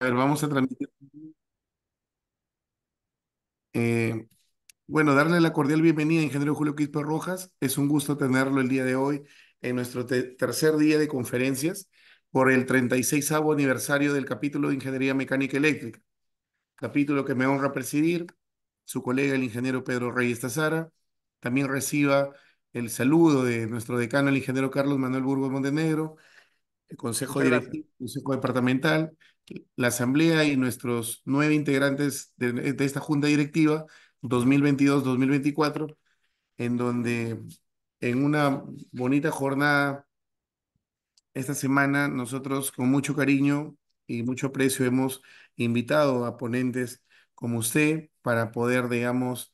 A ver, vamos a transmitir. Eh, bueno, darle la cordial bienvenida, ingeniero Julio Quispe Rojas. Es un gusto tenerlo el día de hoy en nuestro tercer día de conferencias por el 36 aniversario del capítulo de Ingeniería Mecánica Eléctrica. Capítulo que me honra presidir su colega, el ingeniero Pedro Reyes Tazara. También reciba el saludo de nuestro decano, el ingeniero Carlos Manuel Burgos Montenegro, el Consejo Directivo, Consejo Departamental, la Asamblea y nuestros nueve integrantes de, de esta Junta Directiva 2022-2024, en donde en una bonita jornada esta semana nosotros con mucho cariño y mucho aprecio hemos invitado a ponentes como usted para poder, digamos,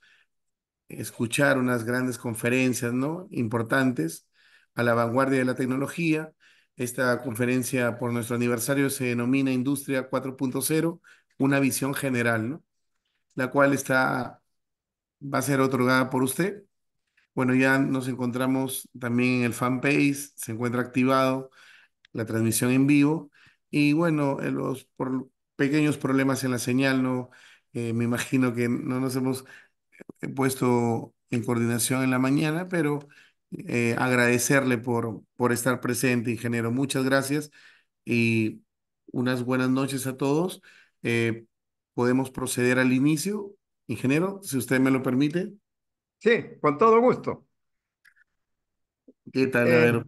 escuchar unas grandes conferencias, ¿no? Importantes a la vanguardia de la tecnología esta conferencia por nuestro aniversario se denomina Industria 4.0, una visión general, ¿no? La cual está, va a ser otorgada por usted. Bueno, ya nos encontramos también en el fanpage, se encuentra activado la transmisión en vivo y bueno, eh, los por, pequeños problemas en la señal, ¿no? Eh, me imagino que no nos hemos eh, puesto en coordinación en la mañana, pero eh, agradecerle por, por estar presente, ingeniero. Muchas gracias y unas buenas noches a todos. Eh, podemos proceder al inicio, ingeniero, si usted me lo permite. Sí, con todo gusto. ¿Qué tal? a eh, ver.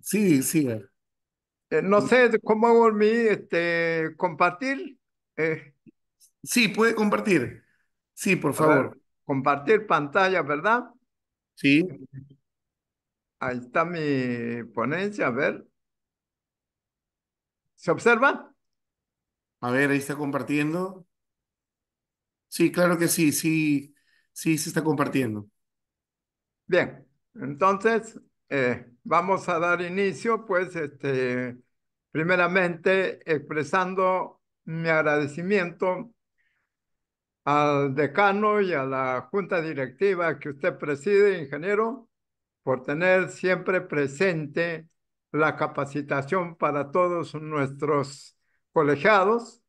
Sí, sí. no sé cómo hago mi este, compartir. Sí, puede compartir. Sí, por favor. compartir pantalla, ¿verdad? Sí. Ahí está mi ponencia, a ver. ¿Se observa? A ver, ahí está compartiendo. Sí, claro que sí, sí, sí se está compartiendo. Bien, entonces eh, vamos a dar inicio, pues, este, primeramente expresando mi agradecimiento al decano y a la junta directiva que usted preside, ingeniero, por tener siempre presente la capacitación para todos nuestros colegiados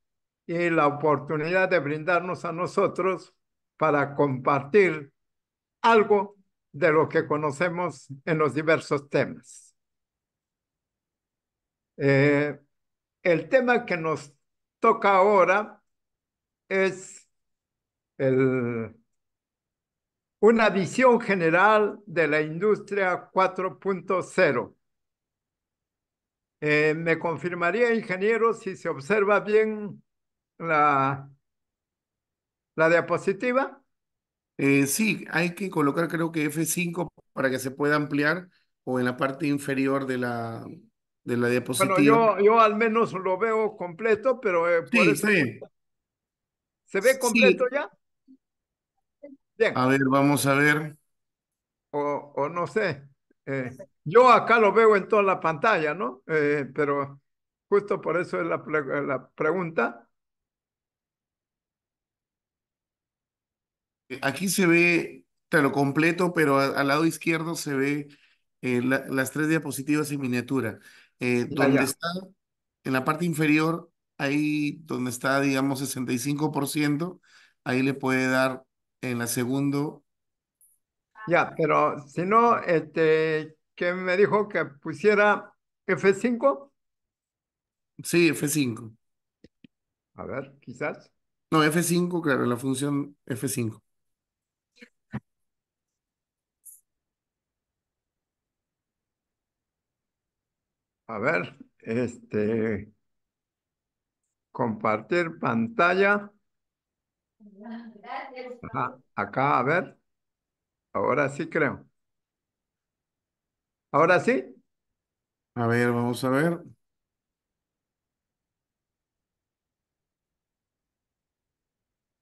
y la oportunidad de brindarnos a nosotros para compartir algo de lo que conocemos en los diversos temas. Eh, el tema que nos toca ahora es el una visión general de la industria 4.0. Eh, me confirmaría, ingeniero, si se observa bien la, la diapositiva. Eh, sí, hay que colocar creo que F5 para que se pueda ampliar o en la parte inferior de la, de la diapositiva. Bueno, yo, yo al menos lo veo completo, pero... Eh, sí, ¿Se ve completo ya? A ver, vamos a ver. O, no sé. Eh, yo acá lo veo en toda la pantalla, ¿no? Eh, pero justo por eso es la, pregunta. Eh, aquí se ve, te lo completo, pero al lado izquierdo se ve las tres diapositivas en miniatura. donde está, en la parte inferior, ahí donde está, digamos, 65%, ahí le puede dar en la segundo. Ya, pero si no, este, que me dijo que pusiera F5. Sí, F5. A ver, quizás. No, F5, claro, la función F5. A ver, este, compartir pantalla acá, a ver. Ahora sí creo. Ahora sí. A ver, vamos a ver.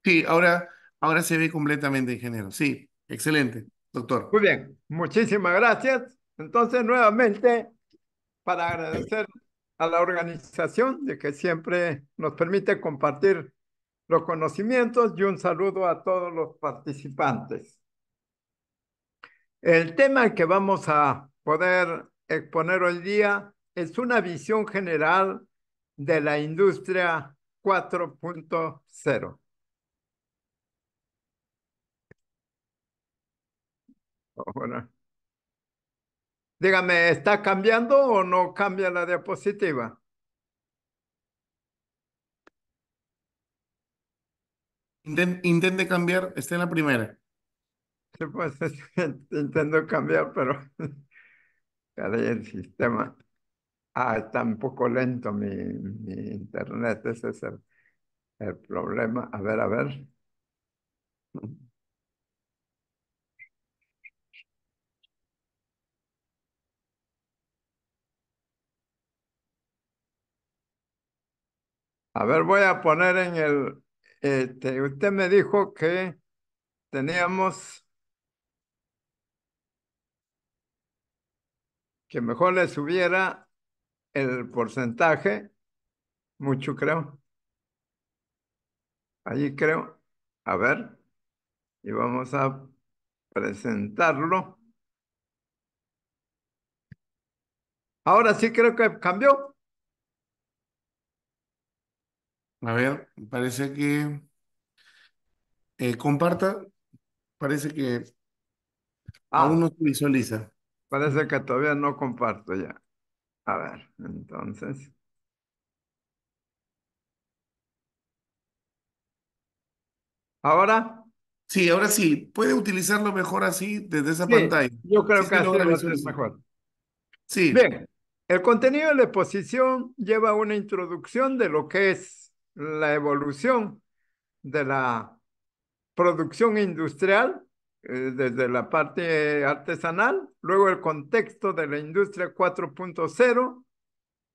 Sí, ahora, ahora se ve completamente, ingeniero. Sí, excelente, doctor. Muy bien, muchísimas gracias. Entonces, nuevamente, para agradecer a la organización de que siempre nos permite compartir los conocimientos y un saludo a todos los participantes. El tema que vamos a poder exponer hoy día es una visión general de la industria 4.0. Dígame, ¿está cambiando o no cambia la diapositiva? Intente, cambiar, está en la primera. Sí, pues intento cambiar, pero el sistema. Ah, está un poco lento mi, mi internet, ese es el, el problema. A ver, a ver. A ver, voy a poner en el, este, usted me dijo que teníamos que mejor le subiera el porcentaje, mucho creo. Allí creo. A ver. Y vamos a presentarlo. Ahora sí creo que cambió. A ver, parece que eh, comparta, parece que ah. aún no se visualiza. Parece que todavía no comparto ya. A ver, entonces. ¿Ahora? Sí, ahora sí. Puede utilizarlo mejor así desde esa pantalla. Yo creo que es mejor. Sí. Bien, el contenido de la exposición lleva una introducción de lo que es la evolución de la producción industrial eh, desde la parte artesanal, luego el contexto de la industria 4.0,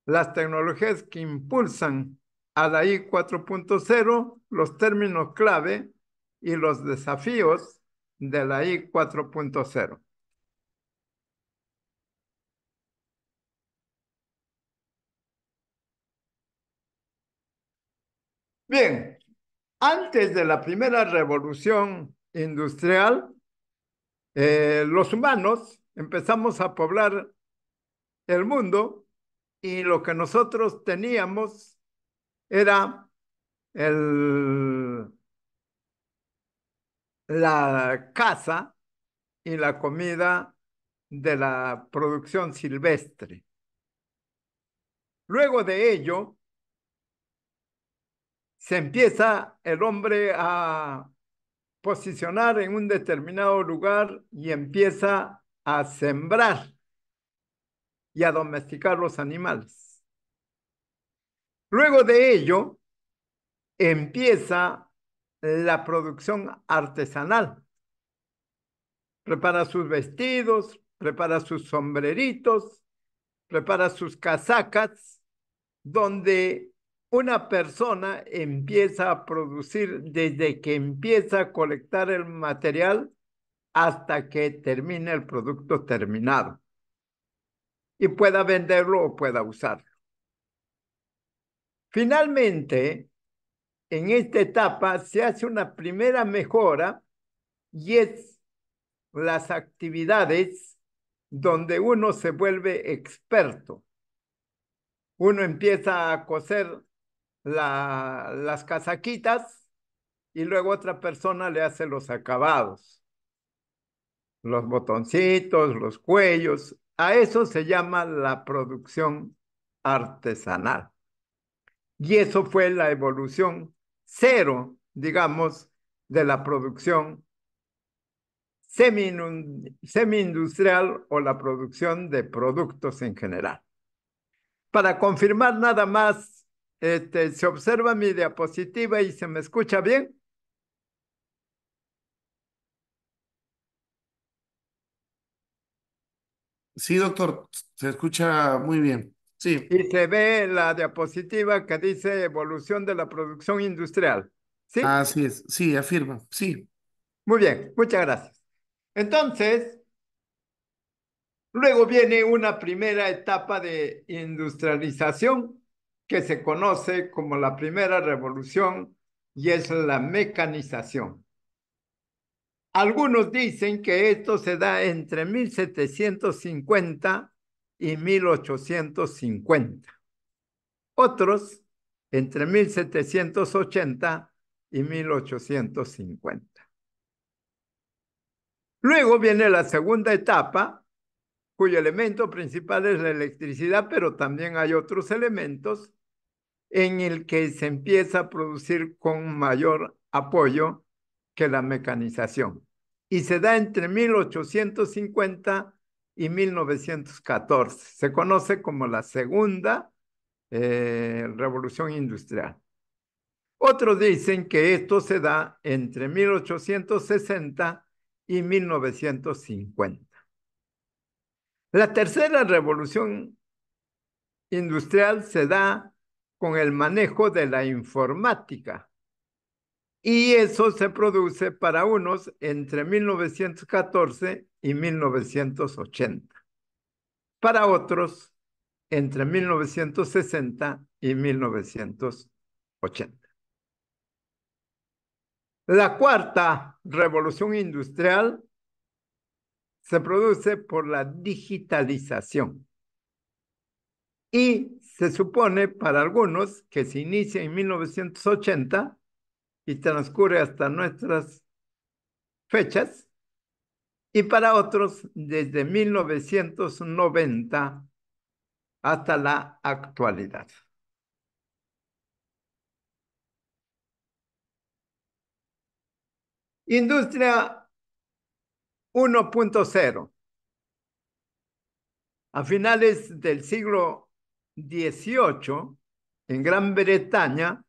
las tecnologías que impulsan a la I 4.0, los términos clave y los desafíos de la I 4.0. Bien, antes de la primera revolución industrial, eh, los humanos empezamos a poblar el mundo y lo que nosotros teníamos era el, la casa y la comida de la producción silvestre. Luego de ello, se empieza el hombre a posicionar en un determinado lugar y empieza a sembrar y a domesticar los animales. Luego de ello, empieza la producción artesanal. Prepara sus vestidos, prepara sus sombreritos, prepara sus casacas, donde una persona empieza a producir desde que empieza a colectar el material hasta que termina el producto terminado y pueda venderlo o pueda usarlo. Finalmente, en esta etapa se hace una primera mejora y es las actividades donde uno se vuelve experto. Uno empieza a coser las casaquitas y luego otra persona le hace los acabados, los botoncitos, los cuellos. A eso se llama la producción artesanal. Y eso fue la evolución cero, digamos, de la producción semi-industrial o la producción de productos en general. Para confirmar nada más este, ¿Se observa mi diapositiva y se me escucha bien? Sí, doctor, se escucha muy bien. Sí. Y se ve la diapositiva que dice evolución de la producción industrial. ¿Sí? Así es, sí, afirma, sí. Muy bien, muchas gracias. Entonces, luego viene una primera etapa de industrialización que se conoce como la primera revolución y es la mecanización. Algunos dicen que esto se da entre 1750 y 1850. Otros entre 1780 y 1850. Luego viene la segunda etapa, cuyo elemento principal es la electricidad, pero también hay otros elementos en el que se empieza a producir con mayor apoyo que la mecanización. Y se da entre 1850 y 1914. Se conoce como la segunda eh, revolución industrial. Otros dicen que esto se da entre 1860 y 1950. La tercera revolución industrial se da con el manejo de la informática. Y eso se produce para unos entre 1914 y 1980. Para otros, entre 1960 y 1980. La cuarta revolución industrial se produce por la digitalización. Y se supone para algunos que se inicia en 1980 y transcurre hasta nuestras fechas, y para otros desde 1990 hasta la actualidad. Industria 1.0. A finales del siglo XVIII, en Gran Bretaña,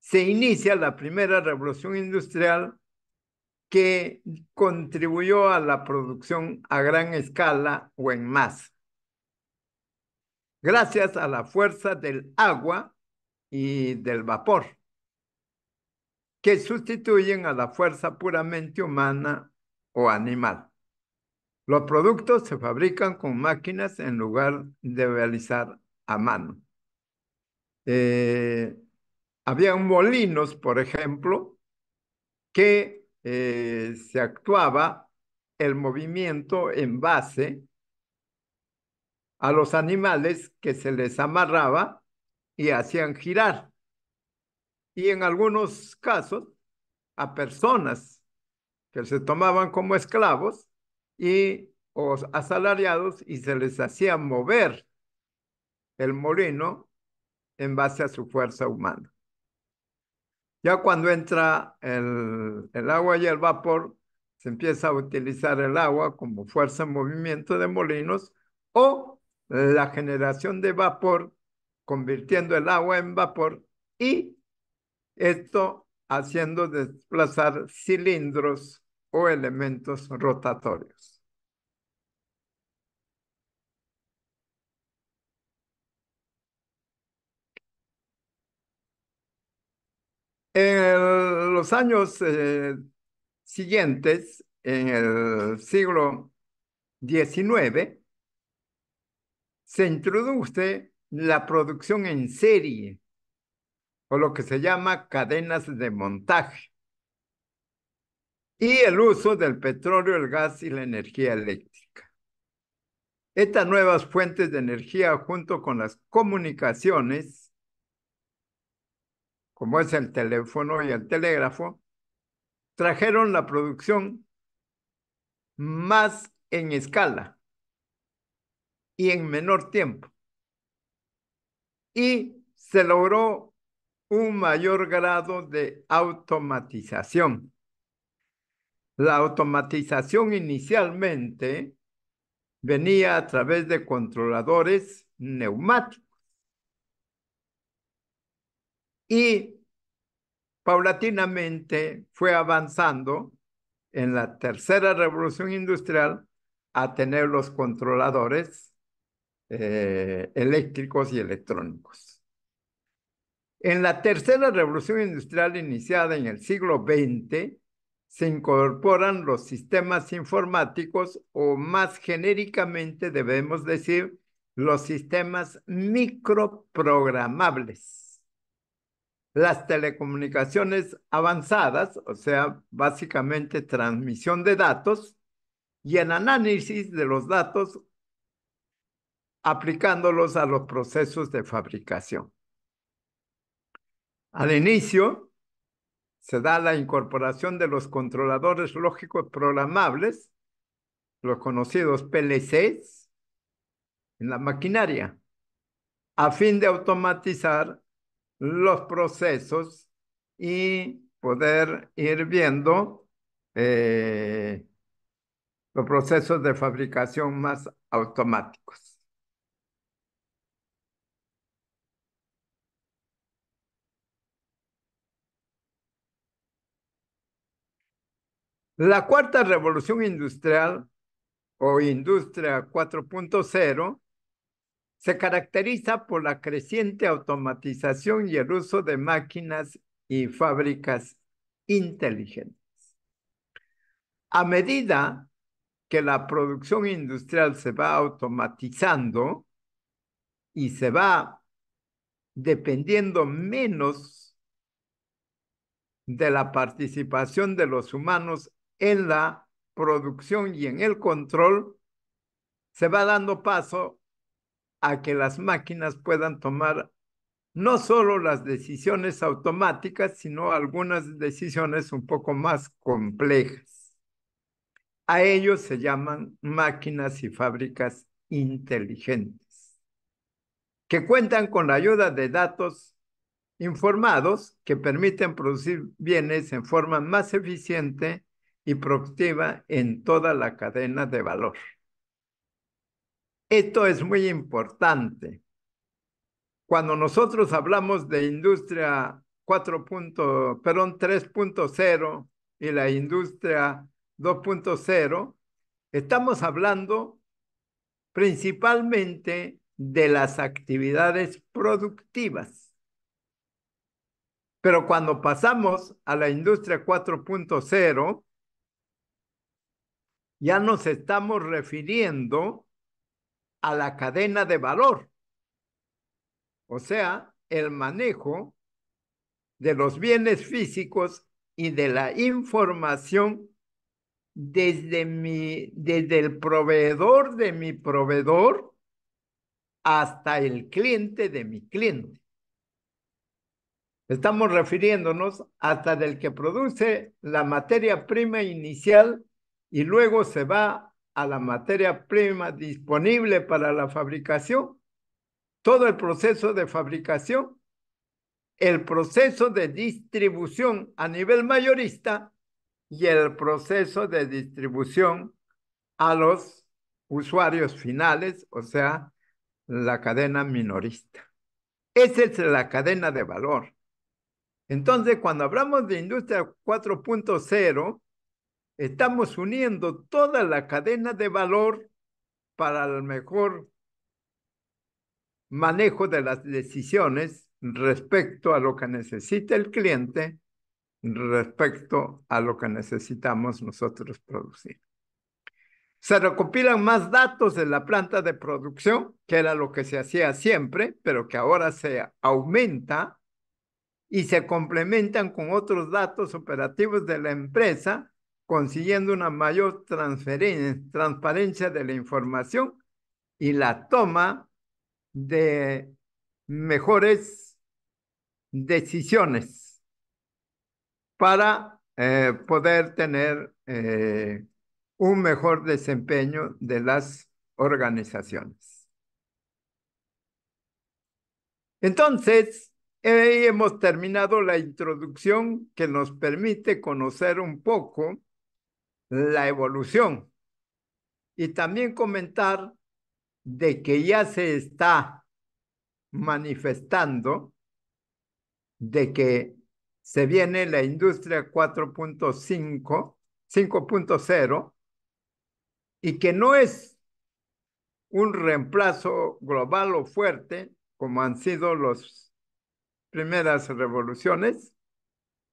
se inicia la primera revolución industrial que contribuyó a la producción a gran escala o en masa. Gracias a la fuerza del agua y del vapor, que sustituyen a la fuerza puramente humana o animal. Los productos se fabrican con máquinas en lugar de realizar a mano. Eh, Habían molinos, por ejemplo, que eh, se actuaba el movimiento en base a los animales que se les amarraba y hacían girar. Y en algunos casos a personas que se tomaban como esclavos y o asalariados y se les hacía mover el molino en base a su fuerza humana. Ya cuando entra el, agua y el vapor, se empieza a utilizar el agua como fuerza en movimiento de molinos o la generación de vapor, convirtiendo el agua en vapor y esto haciendo desplazar cilindros o elementos rotatorios. En los años eh, siguientes, en el siglo XIX, se introduce la producción en serie, o lo que se llama cadenas de montaje y el uso del petróleo, el gas y la energía eléctrica. Estas nuevas fuentes de energía junto con las comunicaciones, como es el teléfono y el telégrafo, trajeron la producción más en escala y en menor tiempo. Y se logró un mayor grado de automatización la automatización inicialmente venía a través de controladores neumáticos. Y paulatinamente fue avanzando en la tercera revolución industrial a tener los controladores eh, eléctricos y electrónicos. En la tercera revolución industrial iniciada en el siglo XX, se incorporan los sistemas informáticos o más genéricamente debemos decir los sistemas microprogramables. Las telecomunicaciones avanzadas, o sea, básicamente transmisión de datos y el análisis de los datos aplicándolos a los procesos de fabricación. Al inicio, se da la incorporación de los controladores lógicos programables, los conocidos PLCs, en la maquinaria, a fin de automatizar los procesos y poder ir viendo eh, los procesos de fabricación más automáticos. La cuarta revolución industrial o industria 4.0 se caracteriza por la creciente automatización y el uso de máquinas y fábricas inteligentes. A medida que la producción industrial se va automatizando y se va dependiendo menos de la participación de los humanos en la producción y en el control, se va dando paso a que las máquinas puedan tomar no solo las decisiones automáticas, sino algunas decisiones un poco más complejas. A ellos se llaman máquinas y fábricas inteligentes, que cuentan con la ayuda de datos informados que permiten producir bienes en forma más eficiente y productiva en toda la cadena de valor. Esto es muy importante. Cuando nosotros hablamos de industria 4. 3.0 y la industria 2.0, estamos hablando principalmente de las actividades productivas. Pero cuando pasamos a la industria 4.0, ya nos estamos refiriendo a la cadena de valor, o sea, el manejo de los bienes físicos y de la información desde mi desde el proveedor de mi proveedor hasta el cliente de mi cliente. Estamos refiriéndonos hasta del que produce la materia prima inicial y luego se va a la materia prima disponible para la fabricación, todo el proceso de fabricación, el proceso de distribución a nivel mayorista y el proceso de distribución a los usuarios finales, o sea, la cadena minorista. Esa es la cadena de valor. Entonces, cuando hablamos de industria 4.0, Estamos uniendo toda la cadena de valor para el mejor manejo de las decisiones respecto a lo que necesita el cliente, respecto a lo que necesitamos nosotros producir. Se recopilan más datos de la planta de producción, que era lo que se hacía siempre, pero que ahora se aumenta y se complementan con otros datos operativos de la empresa consiguiendo una mayor transparencia de la información y la toma de mejores decisiones para eh, poder tener eh, un mejor desempeño de las organizaciones. Entonces, ahí eh, hemos terminado la introducción que nos permite conocer un poco la evolución. Y también comentar de que ya se está manifestando de que se viene la industria 4.5, 5.0, y que no es un reemplazo global o fuerte, como han sido las primeras revoluciones,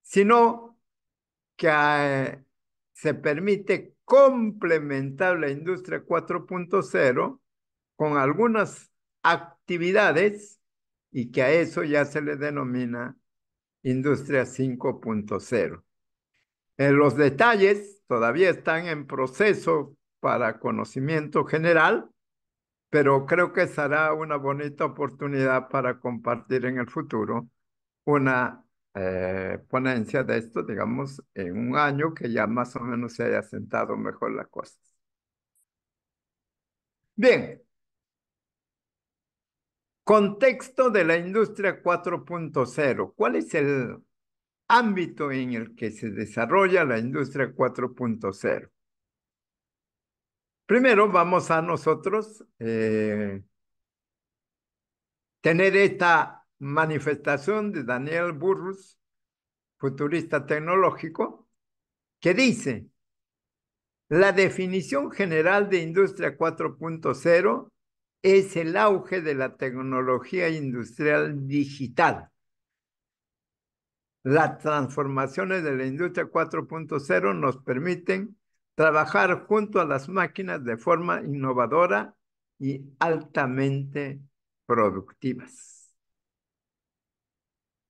sino que eh, se permite complementar la industria 4.0 con algunas actividades y que a eso ya se le denomina industria 5.0. En eh, los detalles todavía están en proceso para conocimiento general, pero creo que será una bonita oportunidad para compartir en el futuro una eh, ponencia de esto, digamos, en un año que ya más o menos se haya sentado mejor las cosas. Bien. Contexto de la industria 4.0. ¿Cuál es el ámbito en el que se desarrolla la industria 4.0? Primero vamos a nosotros eh, tener esta manifestación de Daniel Burrus, futurista tecnológico, que dice, la definición general de Industria 4.0 es el auge de la tecnología industrial digital. Las transformaciones de la industria 4.0 nos permiten trabajar junto a las máquinas de forma innovadora y altamente productivas.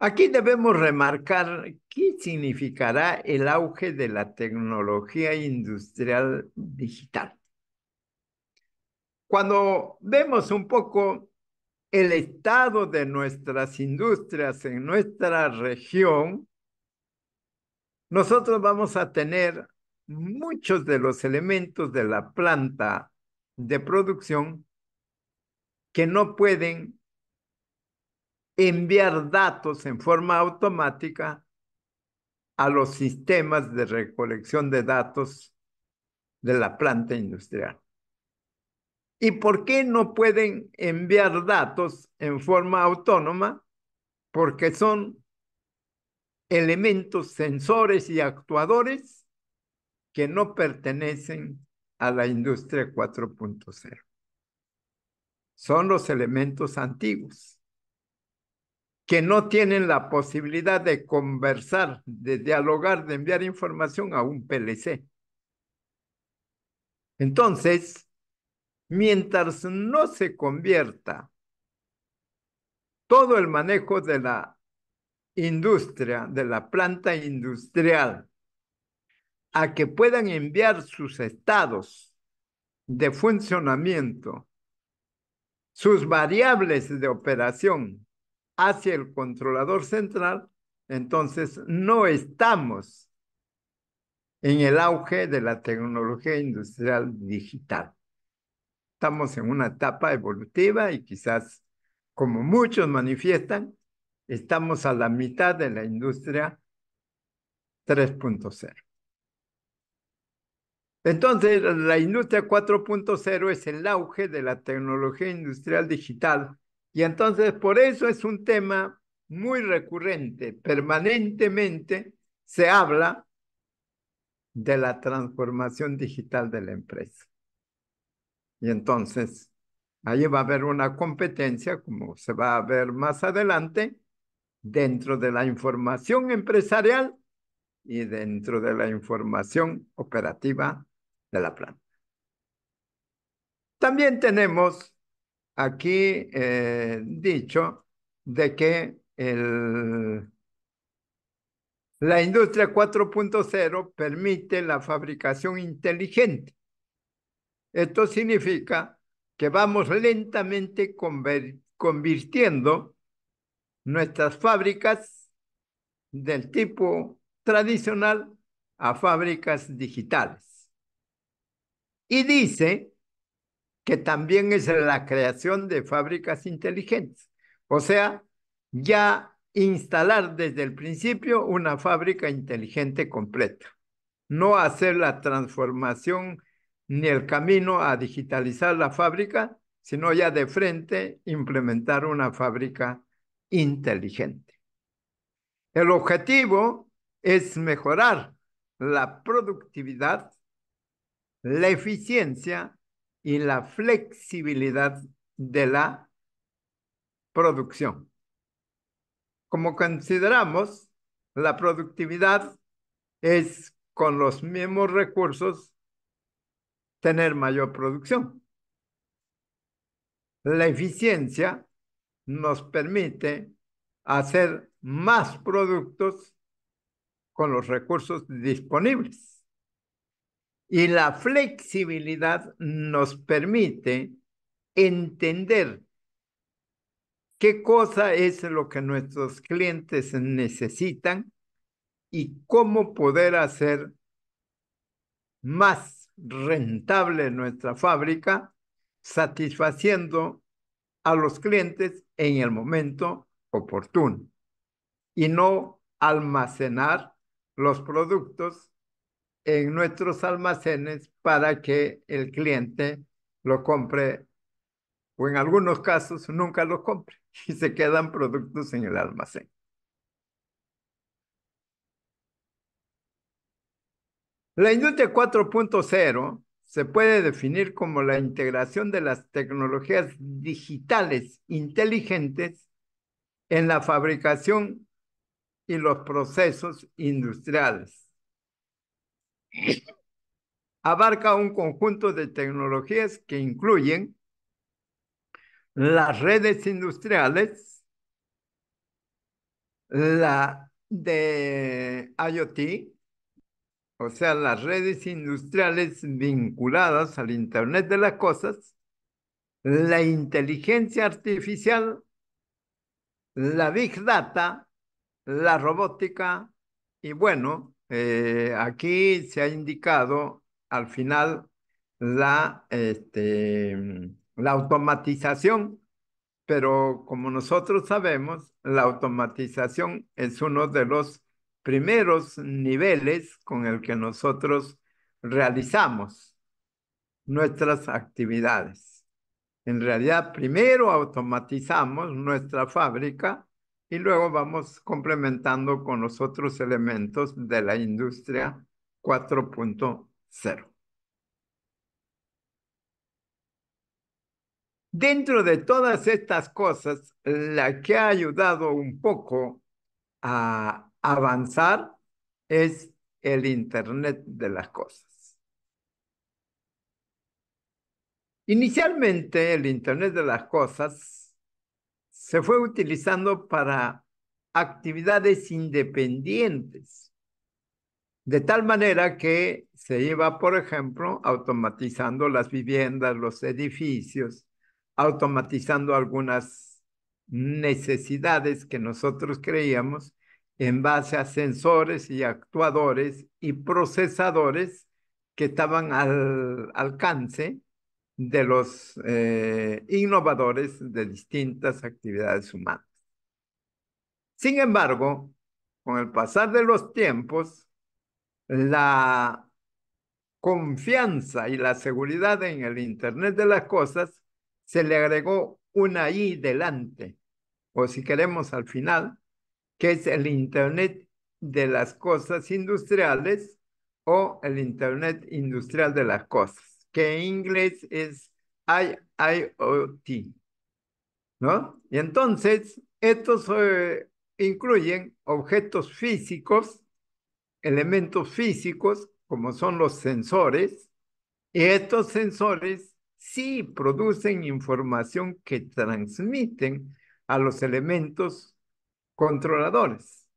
Aquí debemos remarcar qué significará el auge de la tecnología industrial digital. Cuando vemos un poco el estado de nuestras industrias en nuestra región, nosotros vamos a tener muchos de los elementos de la planta de producción que no pueden enviar datos en forma automática a los sistemas de recolección de datos de la planta industrial. ¿Y por qué no pueden enviar datos en forma autónoma? Porque son elementos sensores y actuadores que no pertenecen a la industria 4.0. Son los elementos antiguos que no tienen la posibilidad de conversar, de dialogar, de enviar información a un PLC. Entonces, mientras no se convierta todo el manejo de la industria, de la planta industrial, a que puedan enviar sus estados de funcionamiento, sus variables de operación hacia el controlador central, entonces no estamos en el auge de la tecnología industrial digital. Estamos en una etapa evolutiva y quizás, como muchos manifiestan, estamos a la mitad de la industria 3.0. Entonces, la industria 4.0 es el auge de la tecnología industrial digital y entonces por eso es un tema muy recurrente, permanentemente se habla de la transformación digital de la empresa. Y entonces, ahí va a haber una competencia, como se va a ver más adelante, dentro de la información empresarial y dentro de la información operativa de la planta. También tenemos aquí he eh, dicho de que la industria 4.0 permite la fabricación inteligente. Esto significa que vamos lentamente convirtiendo nuestras fábricas del tipo tradicional a fábricas digitales. Y dice que también es la creación de fábricas inteligentes. O sea, ya instalar desde el principio una fábrica inteligente completa, no hacer la transformación ni el camino a digitalizar la fábrica, sino ya de frente implementar una fábrica inteligente. El objetivo es mejorar la productividad, la eficiencia y la flexibilidad de la producción. Como consideramos, la productividad es con los mismos recursos tener mayor producción. La eficiencia nos permite hacer más productos con los recursos disponibles. Y la flexibilidad nos permite entender qué cosa es lo que nuestros clientes necesitan y cómo poder hacer más rentable nuestra fábrica, satisfaciendo a los clientes en el momento oportuno y no almacenar los productos en nuestros almacenes para que el cliente lo compre o en algunos casos nunca lo compre y se quedan productos en el almacén. La industria 4.0 se puede definir como la integración de las tecnologías digitales inteligentes en la fabricación y los procesos industriales abarca un conjunto de tecnologías que incluyen las redes industriales, la de IoT, o sea, las redes industriales vinculadas al Internet de las Cosas, la inteligencia artificial, la Big Data, la robótica y bueno, eh, aquí se ha indicado al final la, este, mm, la automatización, pero como nosotros sabemos, la automatización es uno de los primeros niveles con el que nosotros realizamos nuestras actividades. En realidad, primero automatizamos nuestra fábrica y luego vamos complementando con los otros elementos de la industria 4.0. Dentro de todas estas cosas, la que ha ayudado un poco a avanzar es el Internet de las Cosas. Inicialmente, el Internet de las Cosas se fue utilizando para actividades independientes, de tal manera que se iba, por ejemplo, automatizando las viviendas, los edificios, automatizando algunas necesidades que nosotros creíamos en base a sensores y actuadores y procesadores que estaban al alcance de los eh, innovadores de distintas actividades humanas. Sin embargo, con el pasar de los tiempos, la confianza y la seguridad en el Internet de las Cosas se le agregó una I delante, o si queremos al final, que es el Internet de las Cosas Industriales o el Internet Industrial de las Cosas que en inglés es IOT, ¿No? Y entonces, estos eh, incluyen objetos físicos, elementos físicos, como son los sensores, y estos sensores sí producen información que transmiten a los elementos controladores.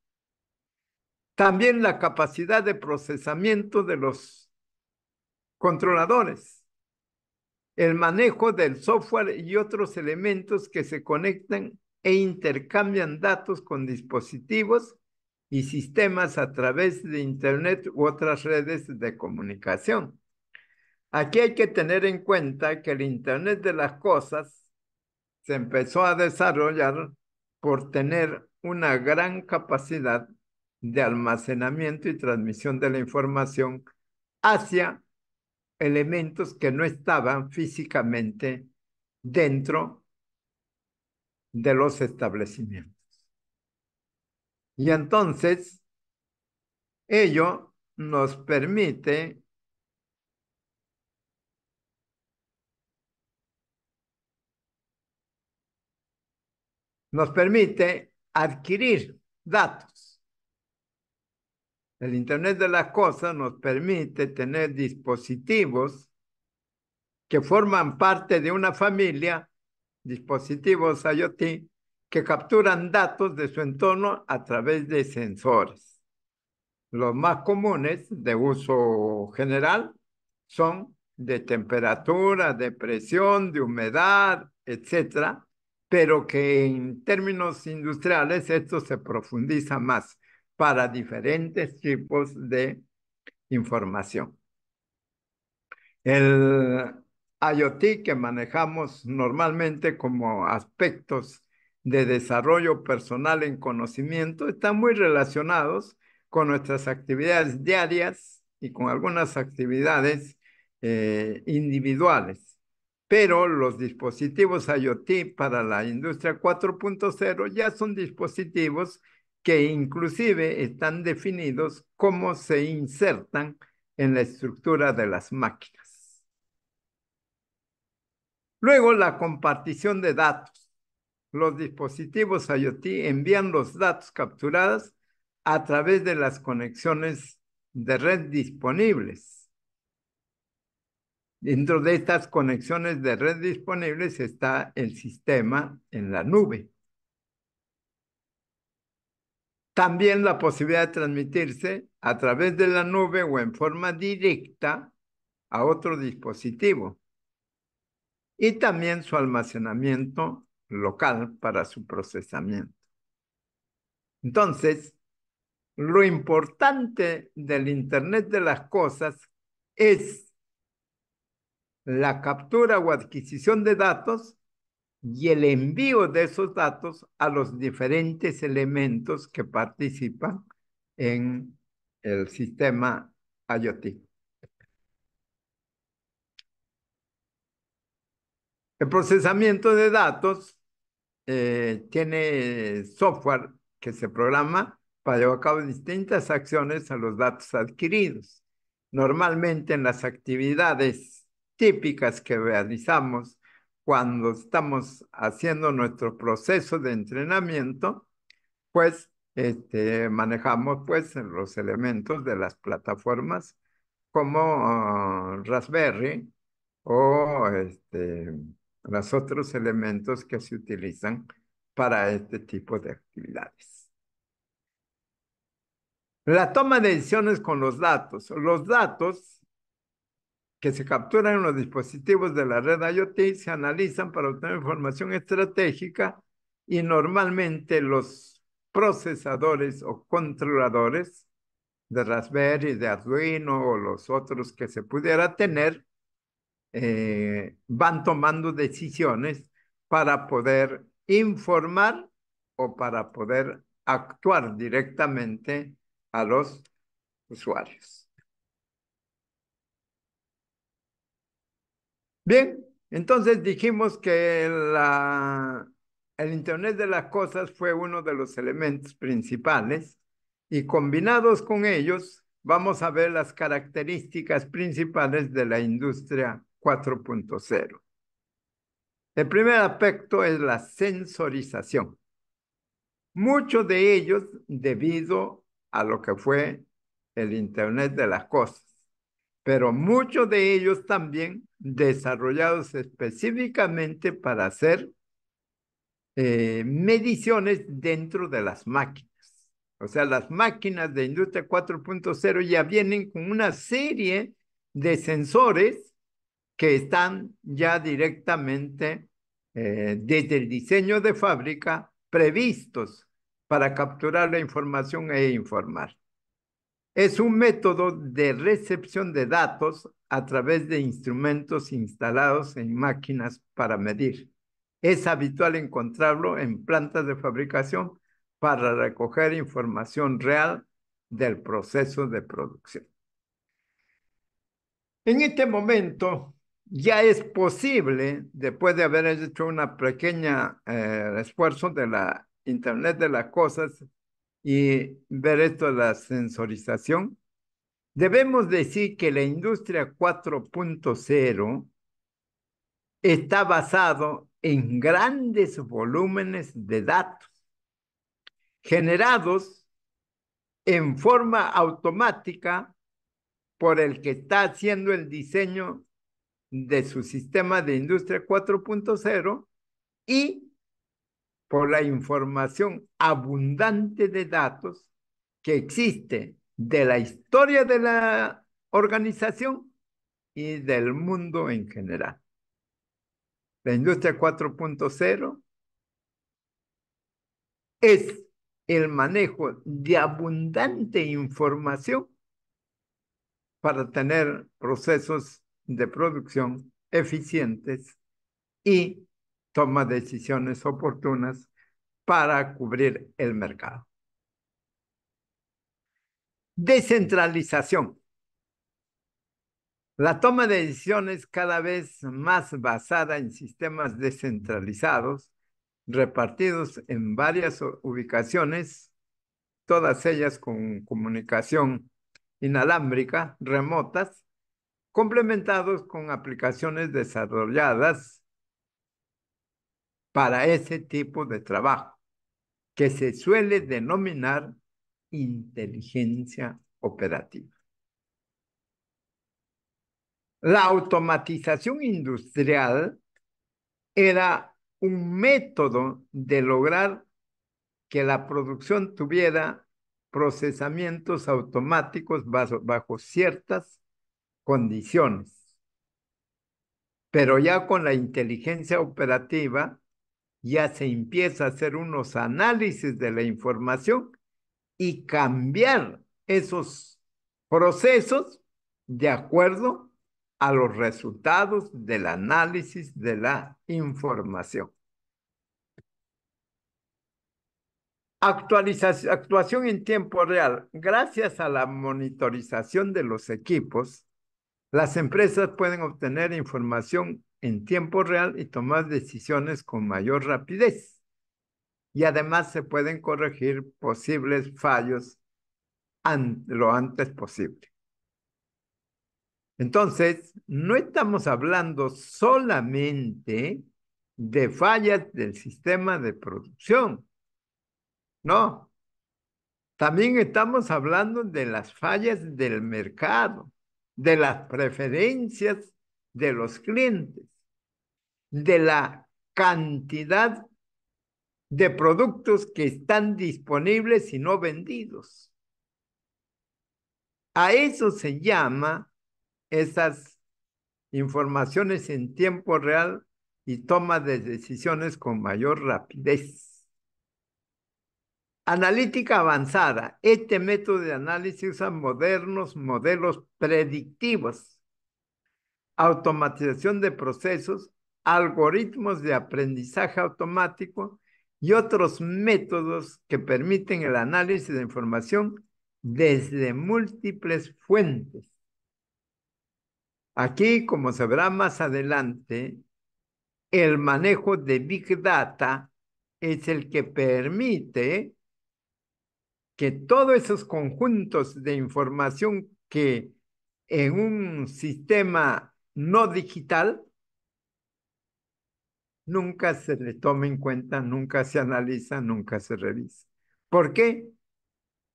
También la capacidad de procesamiento de los controladores, el manejo del software y otros elementos que se conectan e intercambian datos con dispositivos y sistemas a través de Internet u otras redes de comunicación. Aquí hay que tener en cuenta que el Internet de las Cosas se empezó a desarrollar por tener una gran capacidad de almacenamiento y transmisión de la información hacia elementos que no estaban físicamente dentro de los establecimientos. Y entonces, ello nos permite nos permite adquirir datos el Internet de las Cosas nos permite tener dispositivos que forman parte de una familia, dispositivos IoT, que capturan datos de su entorno a través de sensores. Los más comunes de uso general son de temperatura, de presión, de humedad, etcétera, pero que en términos industriales esto se profundiza más para diferentes tipos de información. El IoT que manejamos normalmente como aspectos de desarrollo personal en conocimiento están muy relacionados con nuestras actividades diarias y con algunas actividades eh, individuales. Pero los dispositivos IoT para la industria 4.0 ya son dispositivos que inclusive están definidos cómo se insertan en la estructura de las máquinas. Luego, la compartición de datos. Los dispositivos IoT envían los datos capturados a través de las conexiones de red disponibles. Dentro de estas conexiones de red disponibles está el sistema en la nube. También la posibilidad de transmitirse a través de la nube o en forma directa a otro dispositivo. Y también su almacenamiento local para su procesamiento. Entonces, lo importante del Internet de las Cosas es la captura o adquisición de datos y el envío de esos datos a los diferentes elementos que participan en el sistema IoT. El procesamiento de datos eh, tiene software que se programa para llevar a cabo distintas acciones a los datos adquiridos. Normalmente en las actividades típicas que realizamos cuando estamos haciendo nuestro proceso de entrenamiento, pues este, manejamos pues los elementos de las plataformas como ah, Raspberry o este, los otros elementos que se utilizan para este tipo de actividades. La toma de decisiones con los datos. Los datos que se capturan en los dispositivos de la red IoT se analizan para obtener información estratégica y normalmente los procesadores o controladores de Raspberry, de Arduino o los otros que se pudiera tener, eh, van tomando decisiones para poder informar o para poder actuar directamente a los usuarios. Bien, entonces dijimos que el Internet de las Cosas fue uno de los elementos principales y combinados con ellos vamos a ver las características principales de la industria 4.0. El primer aspecto es la sensorización. Muchos de ellos debido a lo que fue el Internet de las Cosas pero muchos de ellos también desarrollados específicamente para hacer eh, mediciones dentro de las máquinas. O sea, las máquinas de industria 4.0 ya vienen con una serie de sensores que están ya directamente eh, desde el diseño de fábrica previstos para capturar la información e informar. Es un método de recepción de datos a través de instrumentos instalados en máquinas para medir. Es habitual encontrarlo en plantas de fabricación para recoger información real del proceso de producción. En este momento ya es posible, después de haber hecho un pequeño eh, esfuerzo de la Internet de las Cosas, y ver esto de la sensorización, debemos decir que la industria 4.0 está basado en grandes volúmenes de datos generados en forma automática por el que está haciendo el diseño de su sistema de industria 4.0 y por la información abundante de datos que existe de la historia de la organización y del mundo en general. La industria 4.0 es el manejo de abundante información para tener procesos de producción eficientes y toma decisiones oportunas para cubrir el mercado. Descentralización. La toma de decisiones cada vez más basada en sistemas descentralizados repartidos en varias ubicaciones, todas ellas con comunicación inalámbrica, remotas, complementados con aplicaciones desarrolladas para ese tipo de trabajo, que se suele denominar inteligencia operativa. La automatización industrial era un método de lograr que la producción tuviera procesamientos automáticos bajo, ciertas condiciones. Pero ya con la inteligencia operativa ya se empieza a hacer unos análisis de la información y cambiar esos procesos de acuerdo a los resultados del análisis de la información. Actualización, actuación en tiempo real. Gracias a la monitorización de los equipos, las empresas pueden obtener información en tiempo real y tomar decisiones con mayor rapidez. Y además se pueden corregir posibles fallos lo antes posible. Entonces, no estamos hablando solamente de fallas del sistema de producción. No. También estamos hablando de las fallas del mercado, de las preferencias de los clientes, de la cantidad de productos que están disponibles y no vendidos. A eso se llama esas informaciones en tiempo real y toma de decisiones con mayor rapidez. Analítica avanzada. Este método de análisis usa modernos modelos predictivos, automatización de procesos algoritmos de aprendizaje automático y otros métodos que permiten el análisis de información desde múltiples fuentes. Aquí, como se verá más adelante, el manejo de Big Data es el que permite que todos esos conjuntos de información que en un sistema no digital nunca se le toma en cuenta, nunca se analiza, nunca se revisa. ¿Por qué?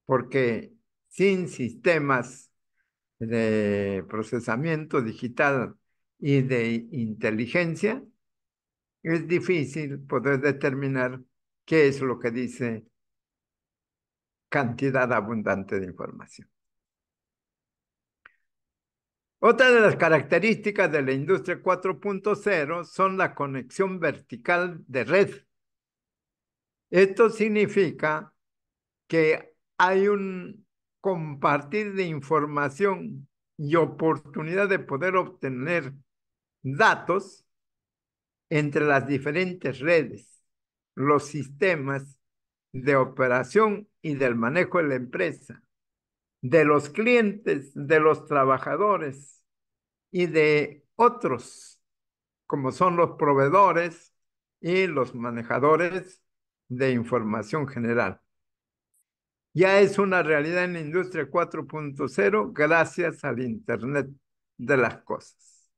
Porque sin sistemas de procesamiento digital y de inteligencia, es difícil poder determinar qué es lo que dice cantidad abundante de información. Otra de las características de la industria 4.0 son la conexión vertical de red. Esto significa que hay un compartir de información y oportunidad de poder obtener datos entre las diferentes redes, los sistemas de operación y del manejo de la empresa de los clientes, de los trabajadores y de otros, como son los proveedores y los manejadores de información general. Ya es una realidad en la industria 4.0 gracias al Internet de las Cosas.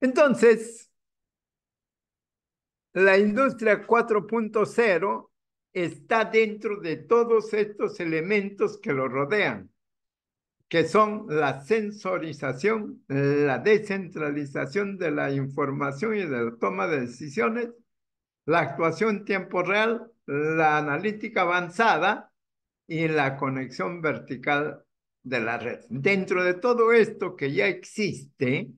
Entonces, la industria 4.0 está dentro de todos estos elementos que lo rodean, que son la sensorización, la descentralización de la información y de la toma de decisiones, la actuación en tiempo real, la analítica avanzada y la conexión vertical de la red. Dentro de todo esto que ya existe,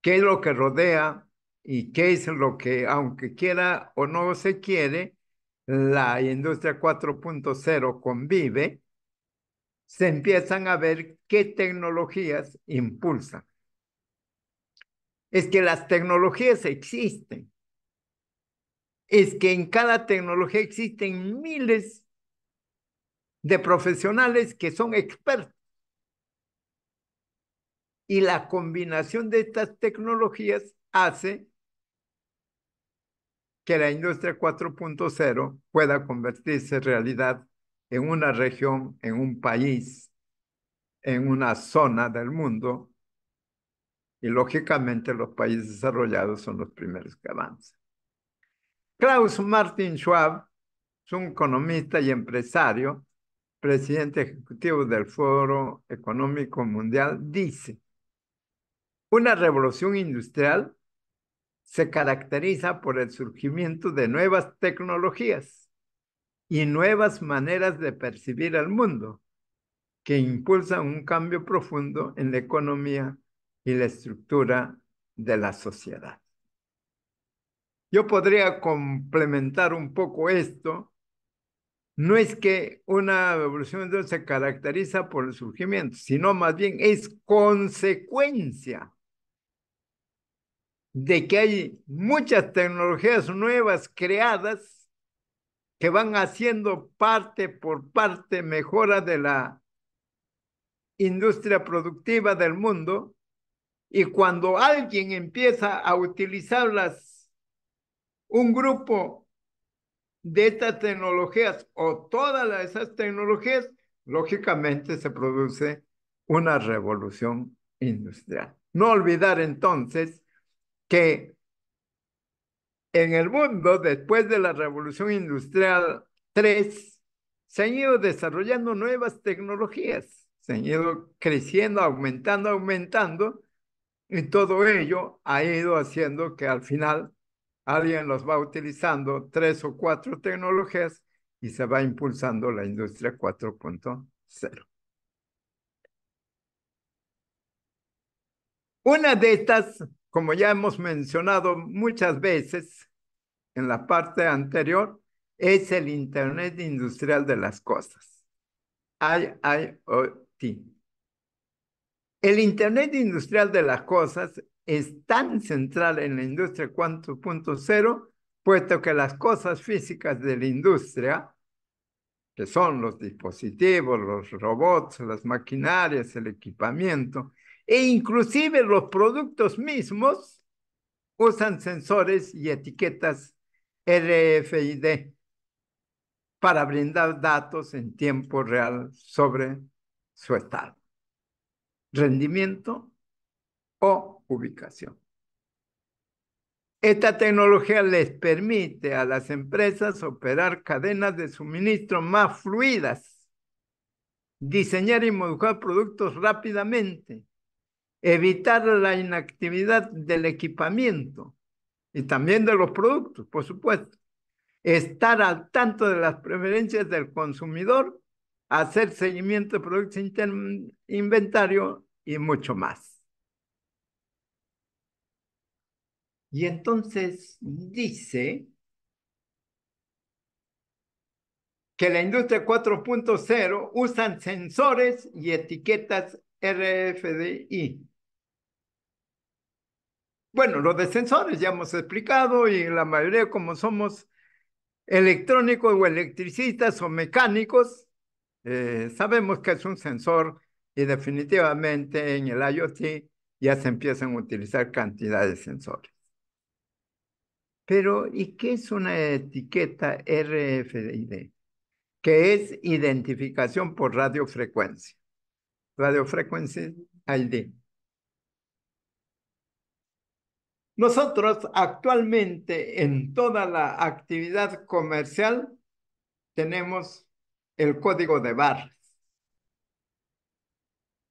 ¿qué es lo que rodea y qué es lo que, aunque quiera o no se quiere, la industria 4.0 convive, se empiezan a ver qué tecnologías impulsan. Es que las tecnologías existen. Es que en cada tecnología existen miles de profesionales que son expertos. Y la combinación de estas tecnologías hace que la industria 4.0 pueda convertirse en realidad en una región, en un país, en una zona del mundo. Y lógicamente los países desarrollados son los primeros que avanzan. Klaus Martin Schwab es un economista y empresario, presidente ejecutivo del Foro Económico Mundial, dice, una revolución industrial se caracteriza por el surgimiento de nuevas tecnologías y nuevas maneras de percibir el mundo, que impulsan un cambio profundo en la economía y la estructura de la sociedad. Yo podría complementar un poco esto. No es que una revolución se caracteriza por el surgimiento, sino más bien es consecuencia de que hay muchas tecnologías nuevas creadas que van haciendo parte por parte mejora de la industria productiva del mundo y cuando alguien empieza a utilizarlas, un grupo de estas tecnologías o todas esas tecnologías, lógicamente se produce una revolución industrial. No olvidar entonces que en el mundo, después de la revolución industrial 3, se han ido desarrollando nuevas tecnologías, se han ido creciendo, aumentando, aumentando, y todo ello ha ido haciendo que al final alguien los va utilizando, tres o cuatro tecnologías, y se va impulsando la industria 4.0. Una de estas como ya hemos mencionado muchas veces en la parte anterior, es el Internet Industrial de las Cosas, IIoT. Oh, el Internet Industrial de las Cosas es tan central en la industria 4.0, puesto que las cosas físicas de la industria, que son los dispositivos, los robots, las maquinarias, el equipamiento, e inclusive los productos mismos usan sensores y etiquetas RFID para brindar datos en tiempo real sobre su estado, rendimiento o ubicación. Esta tecnología les permite a las empresas operar cadenas de suministro más fluidas, diseñar y modificar productos rápidamente, evitar la inactividad del equipamiento y también de los productos, por supuesto. Estar al tanto de las preferencias del consumidor, hacer seguimiento de productos inventario y mucho más. Y entonces dice que la industria 4.0 usan sensores y etiquetas RFDI bueno, los de sensores ya hemos explicado y la mayoría como somos electrónicos o electricistas o mecánicos, eh, sabemos que es un sensor y definitivamente en el IoT ya se empiezan a utilizar cantidad de sensores. Pero, ¿y qué es una etiqueta RFID? Que es identificación por radiofrecuencia. Radiofrecuencia ID. Nosotros actualmente en toda la actividad comercial tenemos el código de barras.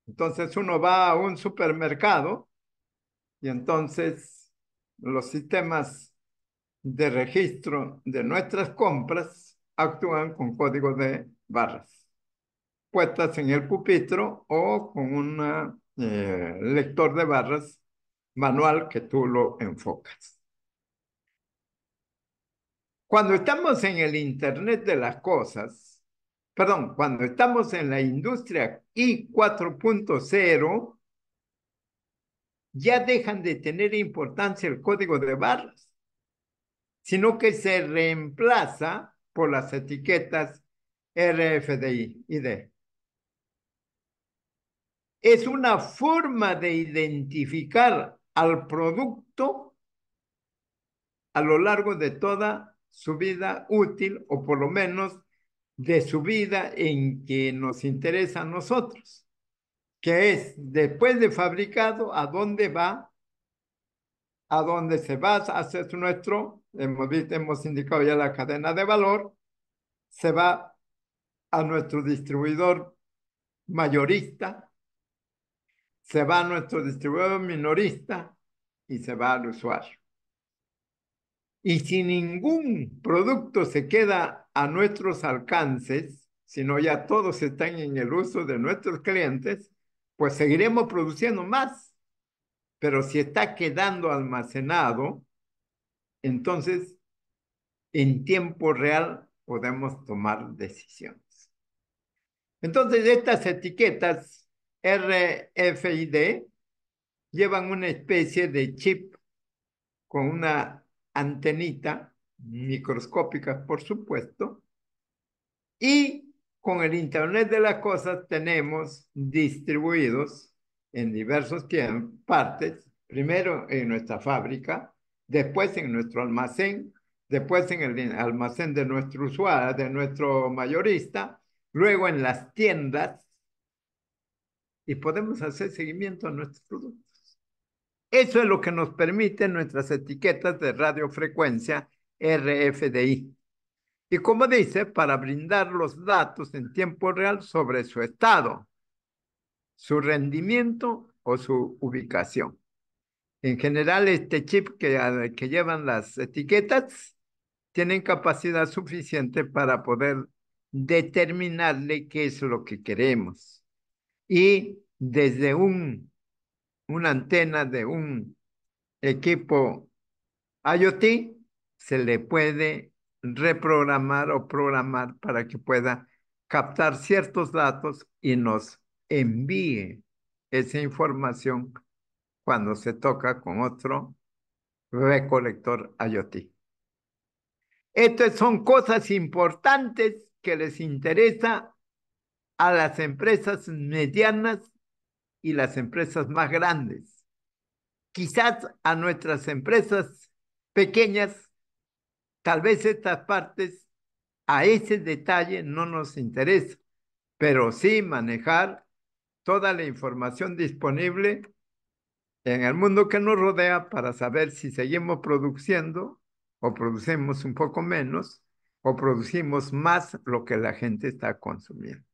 Entonces uno va a un supermercado y entonces los sistemas de registro de nuestras compras actúan con código de barras puestas en el pupitro o con un eh, lector de barras manual que tú lo enfocas. Cuando estamos en el Internet de las Cosas, perdón, cuando estamos en la industria I4.0, ya dejan de tener importancia el código de barras, sino que se reemplaza por las etiquetas RFDI, D. Es una forma de identificar al producto a lo largo de toda su vida útil o por lo menos de su vida en que nos interesa a nosotros, que es después de fabricado, a dónde va, a dónde se va a hacer nuestro, hemos, visto, hemos indicado ya la cadena de valor, se va a nuestro distribuidor mayorista, se va nuestro distribuidor minorista y se va al usuario. Y si ningún producto se queda a nuestros alcances, sino ya todos están en el uso de nuestros clientes, pues seguiremos produciendo más. Pero si está quedando almacenado, entonces en tiempo real podemos tomar decisiones. Entonces, estas etiquetas RFID llevan una especie de chip con una antenita microscópica, por supuesto, y con el Internet de las Cosas tenemos distribuidos en diversas partes, primero en nuestra fábrica, después en nuestro almacén, después en el almacén de nuestro usuario, de nuestro mayorista, luego en las tiendas y podemos hacer seguimiento a nuestros productos. Eso es lo que nos permite nuestras etiquetas de radiofrecuencia RFDI. Y como dice, para brindar los datos en tiempo real sobre su estado, su rendimiento o su ubicación. En general, este chip que, que llevan las etiquetas tienen capacidad suficiente para poder determinarle qué es lo que queremos y desde un, una antena de un equipo IoT se le puede reprogramar o programar para que pueda captar ciertos datos y nos envíe esa información cuando se toca con otro recolector IoT. Estas son cosas importantes que les interesa a las empresas medianas y las empresas más grandes. Quizás a nuestras empresas pequeñas, tal vez estas partes, a ese detalle no nos interesa, pero sí manejar toda la información disponible en el mundo que nos rodea para saber si seguimos produciendo o producimos un poco menos o producimos más lo que la gente está consumiendo.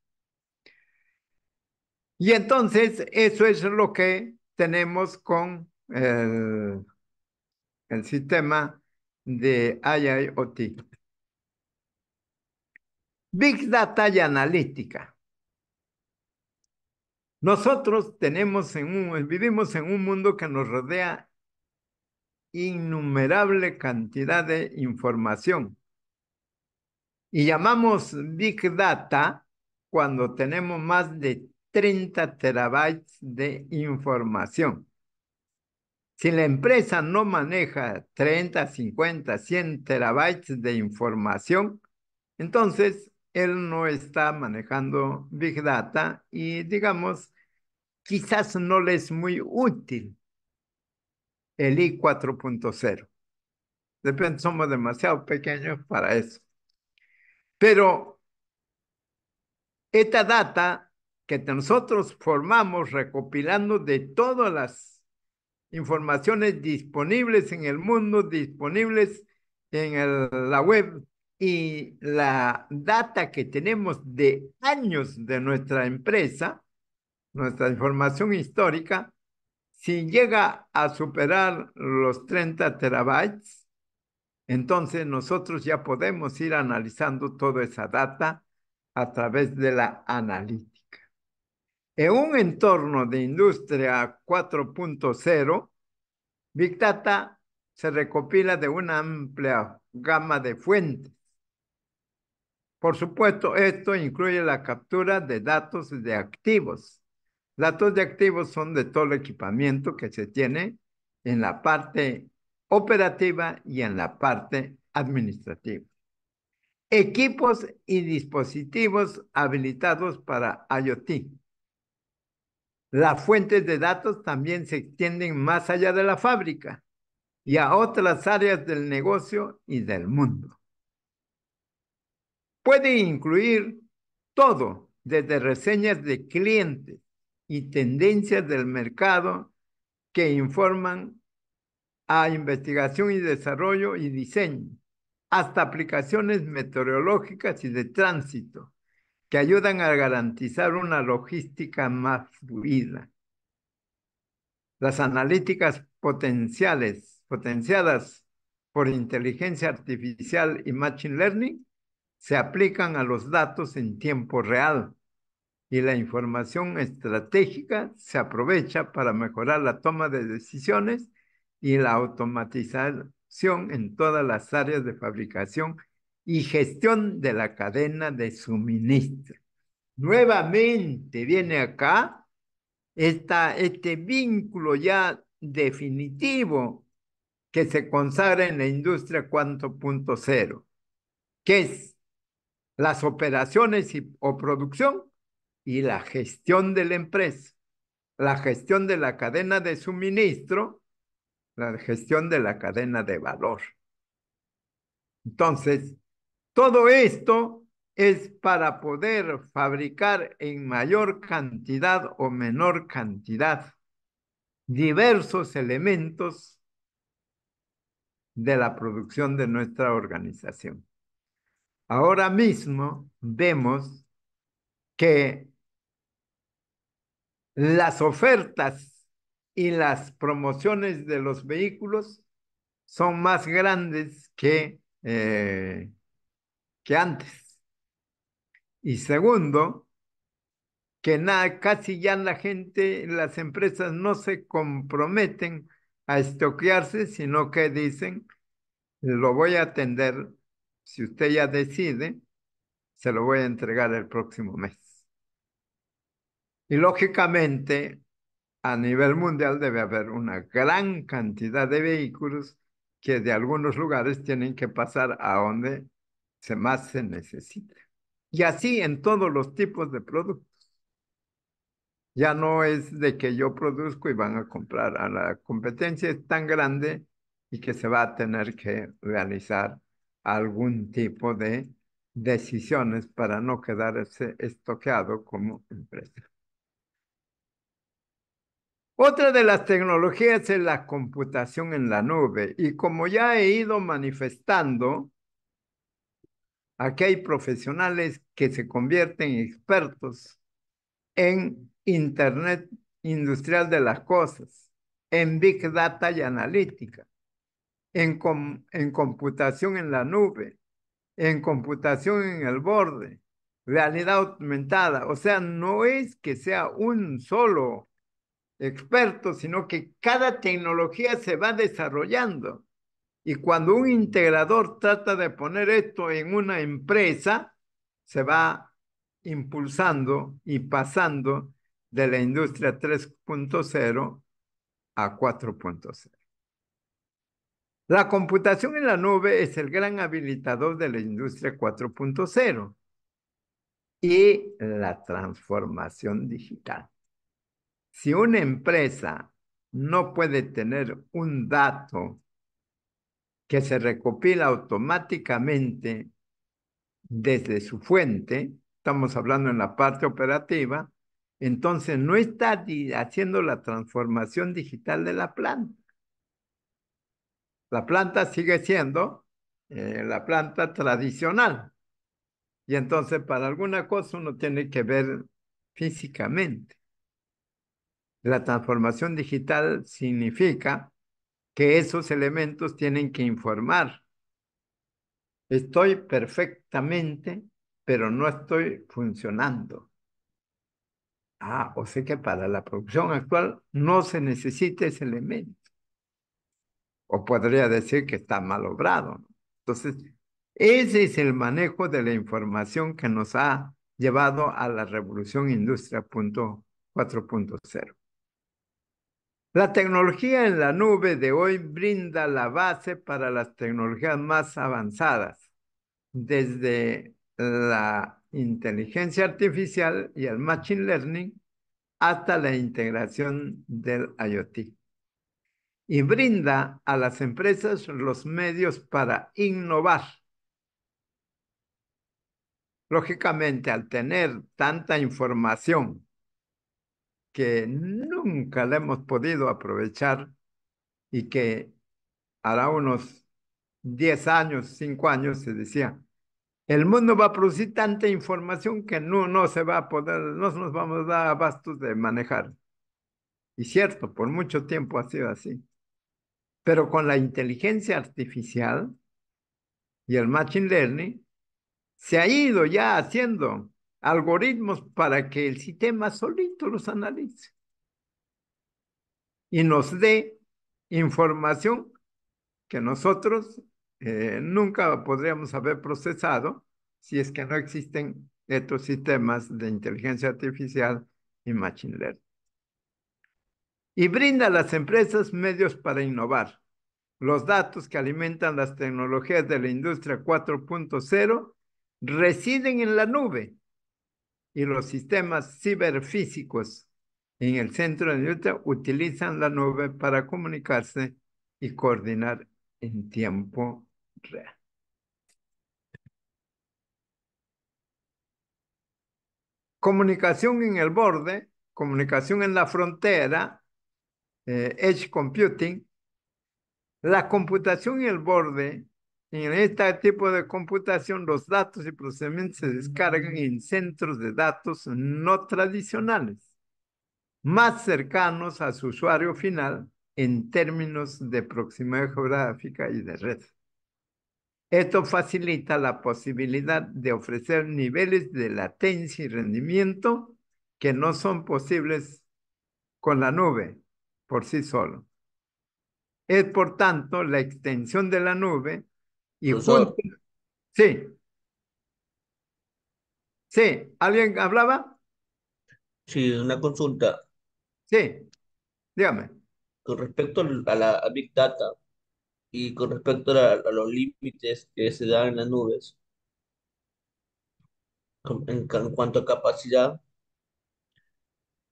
Y entonces eso es lo que tenemos con el, sistema de IIoT. Big Data y analítica. Nosotros tenemos en vivimos en un mundo que nos rodea innumerable cantidad de información. Y llamamos Big Data cuando tenemos más de 30 terabytes de información. Si la empresa no maneja 30, 50, 100 terabytes de información, entonces él no está manejando Big Data y digamos, quizás no le es muy útil el I 4.0. De somos demasiado pequeños para eso. Pero esta data que nosotros formamos recopilando de todas las informaciones disponibles en el mundo, disponibles en la web y la data que tenemos de años de nuestra empresa, nuestra información histórica, si llega a superar los 30 terabytes, entonces nosotros ya podemos ir analizando toda esa data a través de la analítica. En un entorno de industria 4.0, Big Data se recopila de una amplia gama de fuentes. Por supuesto, esto incluye la captura de datos de activos. Datos de activos son de todo el equipamiento que se tiene en la parte operativa y en la parte administrativa. Equipos y dispositivos habilitados para IoT. Las fuentes de datos también se extienden más allá de la fábrica y a otras áreas del negocio y del mundo. Puede incluir todo, desde reseñas de clientes y tendencias del mercado que informan a investigación y desarrollo y diseño, hasta aplicaciones meteorológicas y de tránsito que ayudan a garantizar una logística más fluida. Las analíticas potenciales, potenciadas por inteligencia artificial y machine learning, se aplican a los datos en tiempo real y la información estratégica se aprovecha para mejorar la toma de decisiones y la automatización en todas las áreas de fabricación y gestión de la cadena de suministro. Nuevamente viene acá esta, este vínculo ya definitivo que se consagra en la industria 4.0, que es las operaciones o producción y la gestión de la empresa, la gestión de la cadena de suministro, la gestión de la cadena de valor. Entonces, todo esto es para poder fabricar en mayor cantidad o menor cantidad diversos elementos de la producción de nuestra organización. Ahora mismo vemos que las ofertas y las promociones de los vehículos son más grandes que eh, que antes. Y segundo, que nada, casi ya la gente, las empresas no se comprometen a estoquearse, sino que dicen, lo voy a atender, si usted ya decide, se lo voy a entregar el próximo mes. Y lógicamente, a nivel mundial debe haber una gran cantidad de vehículos que de algunos lugares tienen que pasar a donde se más se necesita. Y así en todos los tipos de productos. Ya no es de que yo produzco y van a comprar. A la competencia es tan grande y que se va a tener que realizar algún tipo de decisiones para no quedarse estoqueado como empresa. Otra de las tecnologías es la computación en la nube y como ya he ido manifestando, Aquí hay profesionales que se convierten en expertos en Internet Industrial de las Cosas, en Big Data y Analítica, en, en computación en la nube, en computación en el borde, realidad aumentada. O sea, no es que sea un solo experto, sino que cada tecnología se va desarrollando y cuando un integrador trata de poner esto en una empresa, se va impulsando y pasando de la industria 3.0 a 4.0. La computación en la nube es el gran habilitador de la industria 4.0 y la transformación digital. Si una empresa no puede tener un dato que se recopila automáticamente desde su fuente, estamos hablando en la parte operativa, entonces no está haciendo la transformación digital de la planta. La planta sigue siendo eh, la planta tradicional. Y entonces para alguna cosa uno tiene que ver físicamente. La transformación digital significa que esos elementos tienen que informar. Estoy perfectamente, pero no estoy funcionando. Ah, o sea que para la producción actual no se necesita ese elemento. O podría decir que está mal obrado. Entonces, ese es el manejo de la información que nos ha llevado a la revolución industria 4.0. La tecnología en la nube de hoy brinda la base para las tecnologías más avanzadas, desde la inteligencia artificial y el machine learning hasta la integración del IoT. Y brinda a las empresas los medios para innovar. Lógicamente, al tener tanta información que nunca la hemos podido aprovechar y que hará unos 10 años, 5 años se decía, el mundo va a producir tanta información que no, no se va a poder, no nos vamos a dar abastos de manejar. Y cierto, por mucho tiempo ha sido así. Pero con la inteligencia artificial y el machine learning, se ha ido ya haciendo algoritmos para que el sistema solito los analice y nos dé información que nosotros eh, nunca podríamos haber procesado si es que no existen estos sistemas de inteligencia artificial y machine learning. Y brinda a las empresas medios para innovar. Los datos que alimentan las tecnologías de la industria 4.0 residen en la nube y los sistemas ciberfísicos en el centro de Utah utilizan la nube para comunicarse y coordinar en tiempo real. Comunicación en el borde, comunicación en la frontera, eh, edge computing. La computación en el borde en este tipo de computación, los datos y procedimientos se descargan mm. en centros de datos no tradicionales, más cercanos a su usuario final en términos de proximidad geográfica y de red. Esto facilita la posibilidad de ofrecer niveles de latencia y rendimiento que no son posibles con la nube por sí solo. Es por tanto la extensión de la nube y junto Sí. Sí. ¿Alguien hablaba? Sí, una consulta. Sí. Dígame. Con respecto a la Big Data y con respecto a, los límites que se dan en las nubes, en, cuanto a capacidad,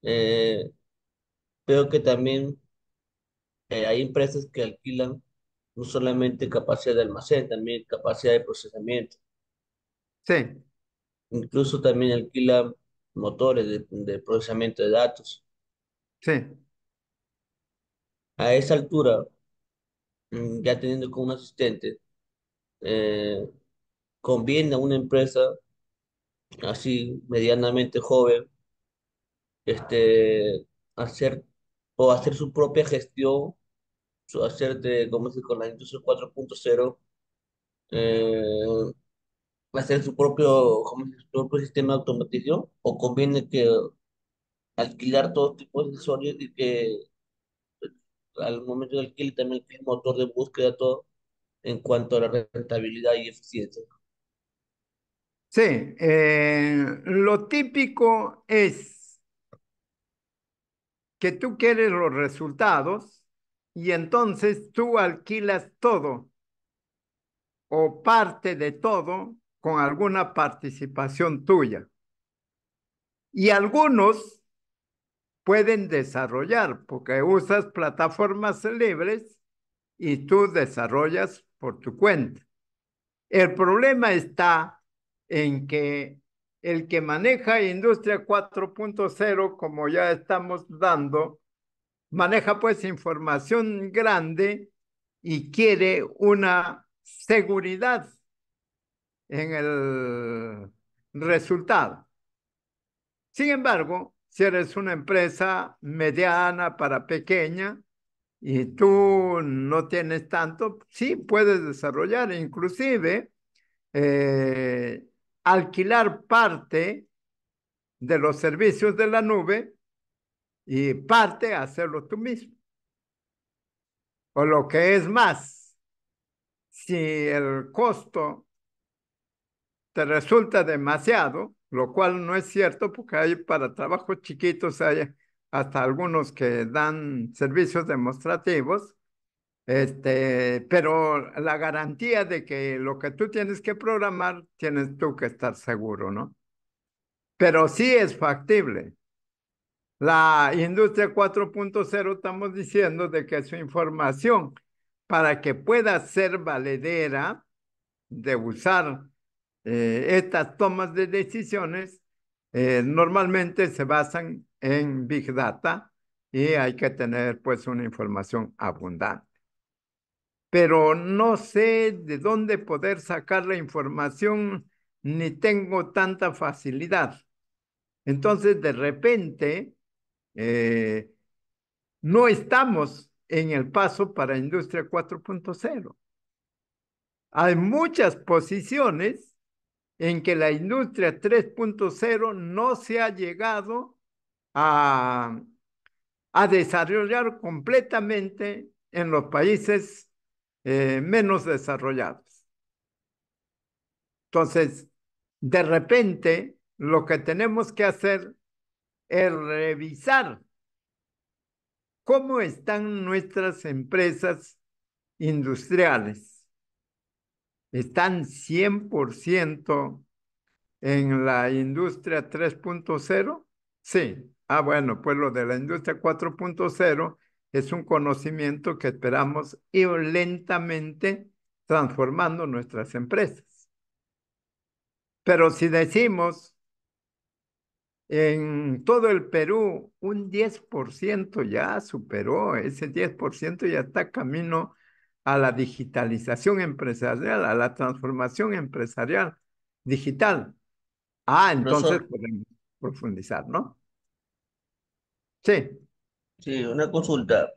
eh, veo que también eh, hay empresas que alquilan no solamente capacidad de almacén, también capacidad de procesamiento. Sí. Incluso también alquila motores de, procesamiento de datos. Sí. A esa altura, mm, ya teniendo como un asistente, eh, conviene a una empresa así medianamente joven, este, hacer o hacer su propia gestión hacerte, como dice, con la industria 4.0, eh, hacer su propio, su propio sistema de automatización, o conviene que alquilar todo tipo de accesorios y que pues, al momento de alquiler también el motor de búsqueda, todo en cuanto a la rentabilidad y eficiencia. Sí, eh, lo típico es que tú quieres los resultados y entonces tú alquilas todo o parte de todo con alguna participación tuya. Y algunos pueden desarrollar porque usas plataformas libres y tú desarrollas por tu cuenta. El problema está en que el que maneja Industria 4.0, como ya estamos dando, maneja pues información grande y quiere una seguridad en el resultado. Sin embargo, si eres una empresa mediana para pequeña y tú no tienes tanto, sí puedes desarrollar, inclusive eh, alquilar parte de los servicios de la nube y parte hacerlo tú mismo. O lo que es más, si el costo te resulta demasiado, lo cual no es cierto porque hay para trabajos chiquitos, hay hasta algunos que dan servicios demostrativos, este, pero la garantía de que lo que tú tienes que programar, tienes tú que estar seguro, ¿no? Pero sí es factible. La industria 4.0 estamos diciendo de que su información para que pueda ser valedera de usar eh, estas tomas de decisiones eh, normalmente se basan en Big Data y hay que tener pues una información abundante. Pero no sé de dónde poder sacar la información ni tengo tanta facilidad. Entonces de repente eh, no estamos en el paso para Industria 4.0. Hay muchas posiciones en que la industria 3.0 no se ha llegado a, desarrollar completamente en los países eh, menos desarrollados. Entonces, de repente, lo que tenemos que hacer el revisar cómo están nuestras empresas industriales. ¿Están 100% en la industria 3.0? Sí. Ah, bueno, pues lo de la industria 4.0 es un conocimiento que esperamos ir lentamente transformando nuestras empresas. Pero si decimos en todo el Perú, un 10% ya superó, ese 10% ya está camino a la digitalización empresarial, a la transformación empresarial digital. Ah, entonces podemos profundizar, ¿no? Sí. Sí, una consulta.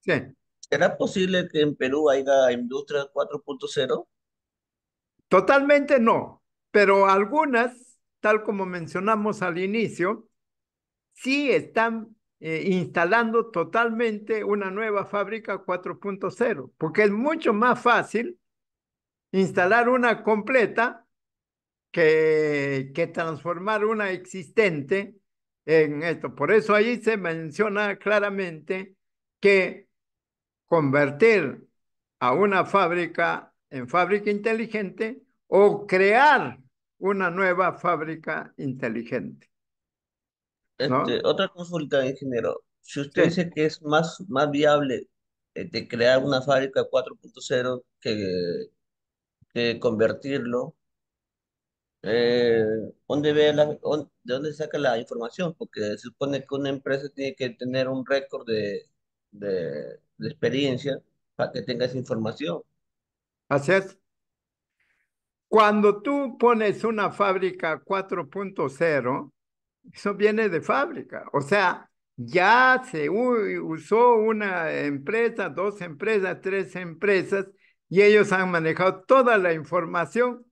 Sí. ¿Será posible que en Perú haya industria 4.0? Totalmente no, pero algunas tal como mencionamos al inicio, sí están eh, instalando totalmente una nueva fábrica 4.0, porque es mucho más fácil instalar una completa que, que transformar una existente en esto. Por eso ahí se menciona claramente que convertir a una fábrica en fábrica inteligente o crear una nueva fábrica inteligente. Este, otra consulta, ingeniero. Si usted dice que es más, más viable de este, crear una fábrica 4.0 que, que, convertirlo, eh, ve la, ¿de dónde saca la información? Porque se supone que una empresa tiene que tener un récord de, de, de experiencia para que tenga esa información. Así cuando tú pones una fábrica 4.0, eso viene de fábrica. O sea, ya se usó una empresa, dos empresas, tres empresas, y ellos han manejado toda la información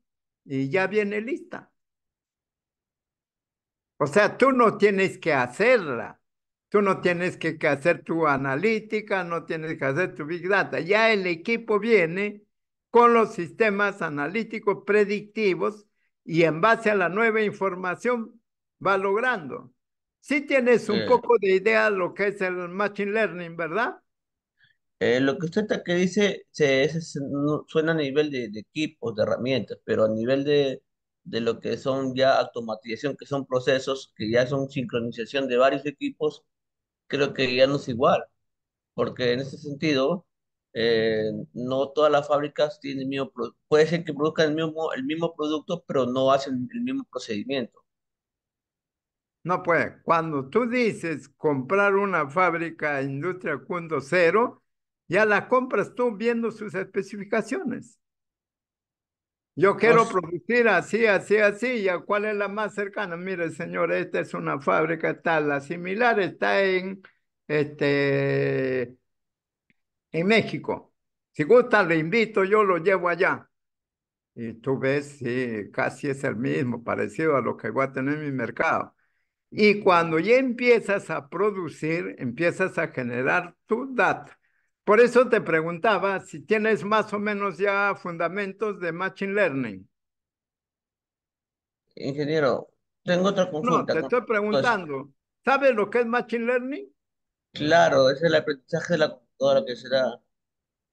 y ya viene lista. O sea, tú no tienes que hacerla. Tú no tienes que hacer tu analítica, no tienes que hacer tu big data. Ya el equipo viene con los sistemas analíticos predictivos y en base a la nueva información va logrando. Si tienes un poco de idea de lo que es el Machine Learning, ¿verdad? Eh, lo que usted que dice se, suena a nivel de, de, equipos, de herramientas, pero a nivel de lo que son ya automatización, que son procesos, que ya son sincronización de varios equipos, creo que ya no es igual, porque en ese sentido eh, no todas las fábricas tienen el mismo, puede ser que produzcan el mismo, el mismo producto, pero no hacen el mismo procedimiento. No puede. Cuando tú dices comprar una fábrica industria cundo cero, ya la compras tú viendo sus especificaciones. Yo quiero producir así, así, así. ¿Ya cuál es la más cercana? Mire, señor, esta es una fábrica tal, la similar está en este en México. Si gusta, le invito, yo lo llevo allá. Y tú ves, sí, casi es el mismo, parecido a lo que voy a tener en mi mercado. Y cuando ya empiezas a producir, empiezas a generar tu data. Por eso te preguntaba si tienes más o menos ya fundamentos de Machine Learning. Ingeniero, tengo otra consulta. No, te estoy preguntando, ¿sabes lo que es Machine Learning? Claro, es el aprendizaje de la todo que será.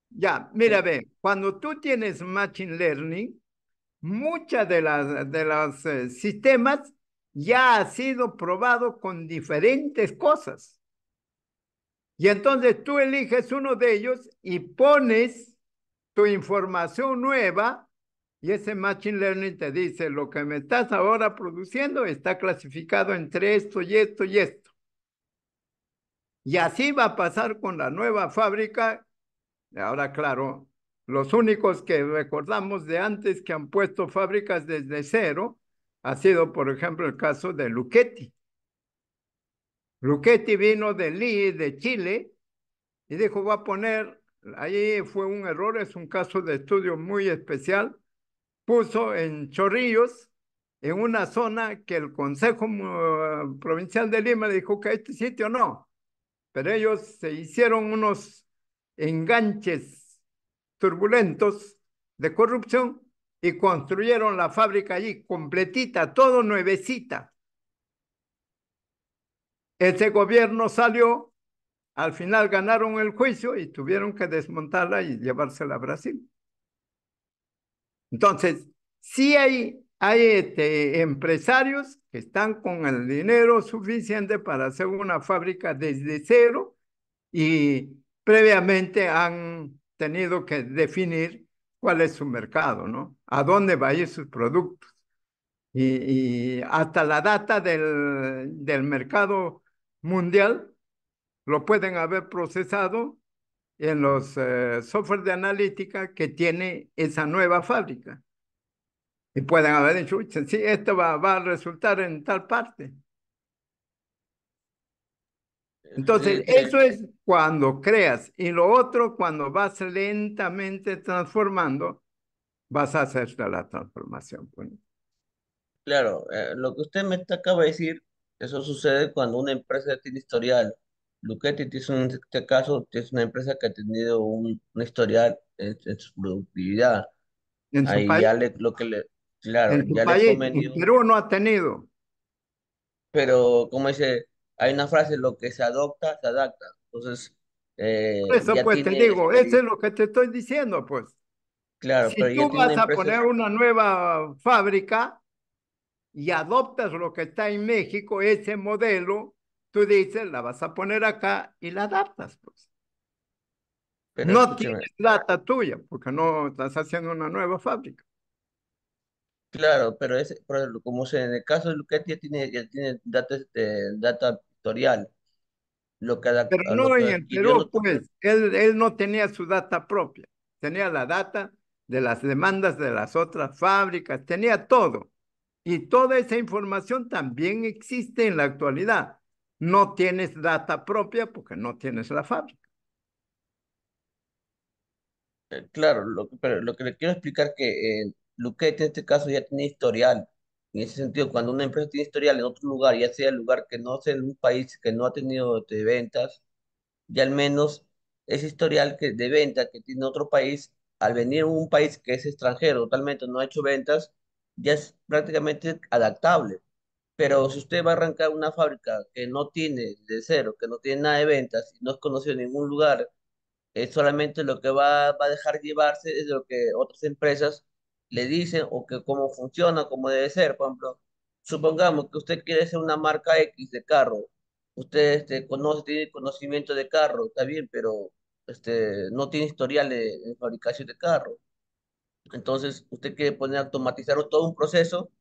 Ya, mira, ve, cuando tú tienes Machine Learning, muchas de las de los eh, sistemas ya ha sido probado con diferentes cosas. Y entonces tú eliges uno de ellos y pones tu información nueva y ese Machine Learning te dice, lo que me estás ahora produciendo está clasificado entre esto y esto y esto. Y así va a pasar con la nueva fábrica. Ahora, claro, los únicos que recordamos de antes que han puesto fábricas desde cero ha sido, por ejemplo, el caso de Luchetti. Luchetti vino de Li, de Chile, y dijo, va a poner, ahí fue un error, es un caso de estudio muy especial, puso en Chorrillos, en una zona que el Consejo Provincial de Lima dijo que este sitio no, pero ellos se hicieron unos enganches turbulentos de corrupción y construyeron la fábrica allí completita, todo nuevecita. Ese gobierno salió, al final ganaron el juicio y tuvieron que desmontarla y llevársela a Brasil. Entonces, sí hay hay este, empresarios que están con el dinero suficiente para hacer una fábrica desde cero y previamente han tenido que definir cuál es su mercado, ¿no? A dónde va a ir sus productos. Y, hasta la data del, mercado mundial lo pueden haber procesado en los eh, software de analítica que tiene esa nueva fábrica. Y pueden haber dicho, sí, esto va, va a resultar en tal parte. Entonces, eh, eh, eso es cuando creas. Y lo otro, cuando vas lentamente transformando, vas a hacer la transformación. Pues. Claro, eh, lo que usted me está, acaba de decir, eso sucede cuando una empresa tiene historial. Luquetti un, en este caso, es una empresa que ha tenido un, historial en, su productividad. Ahí ya le, lo que le, Claro, ya país. Perú no ha tenido. Pero, como dice, hay una frase, lo que se adopta, se adapta. Entonces, eh, eso ya pues te digo, eso es lo que te estoy diciendo, pues. Claro, si tú vas a poner una nueva fábrica y adoptas lo que está en México, ese modelo, tú dices, la vas a poner acá y la adaptas, pues. pero no es tienes data tuya, porque no estás haciendo una nueva fábrica. Claro, pero es, como se, en el caso de Luquetti ya tiene, ya tiene datos, de este, data Lo que, pero no pues, él, no tenía su data propia, tenía la data de las demandas de las otras fábricas, tenía todo. Y toda esa información también existe en la actualidad. No tienes data propia porque no tienes la fábrica. Eh, claro, lo, pero lo que le quiero explicar que eh, Luquete en este caso ya tiene historial. En ese sentido, cuando una empresa tiene historial en otro lugar, ya sea el lugar que no sea en un país que no ha tenido ventas, ya al menos ese historial que, de venta que tiene otro país, al venir a un país que es extranjero, totalmente no ha hecho ventas, ya es prácticamente adaptable. Pero si usted va a arrancar una fábrica que no tiene de cero, que no tiene nada de ventas y no es conocido en ningún lugar, es solamente lo que va, va, a dejar llevarse es lo que otras empresas le dicen o que cómo funciona, cómo debe ser. Por ejemplo, supongamos que usted quiere ser una marca X de carro. Usted este, conoce, tiene conocimiento de carro, está bien, pero este, no tiene historial de, fabricación de carro. Entonces, usted quiere poner automatizar todo un proceso.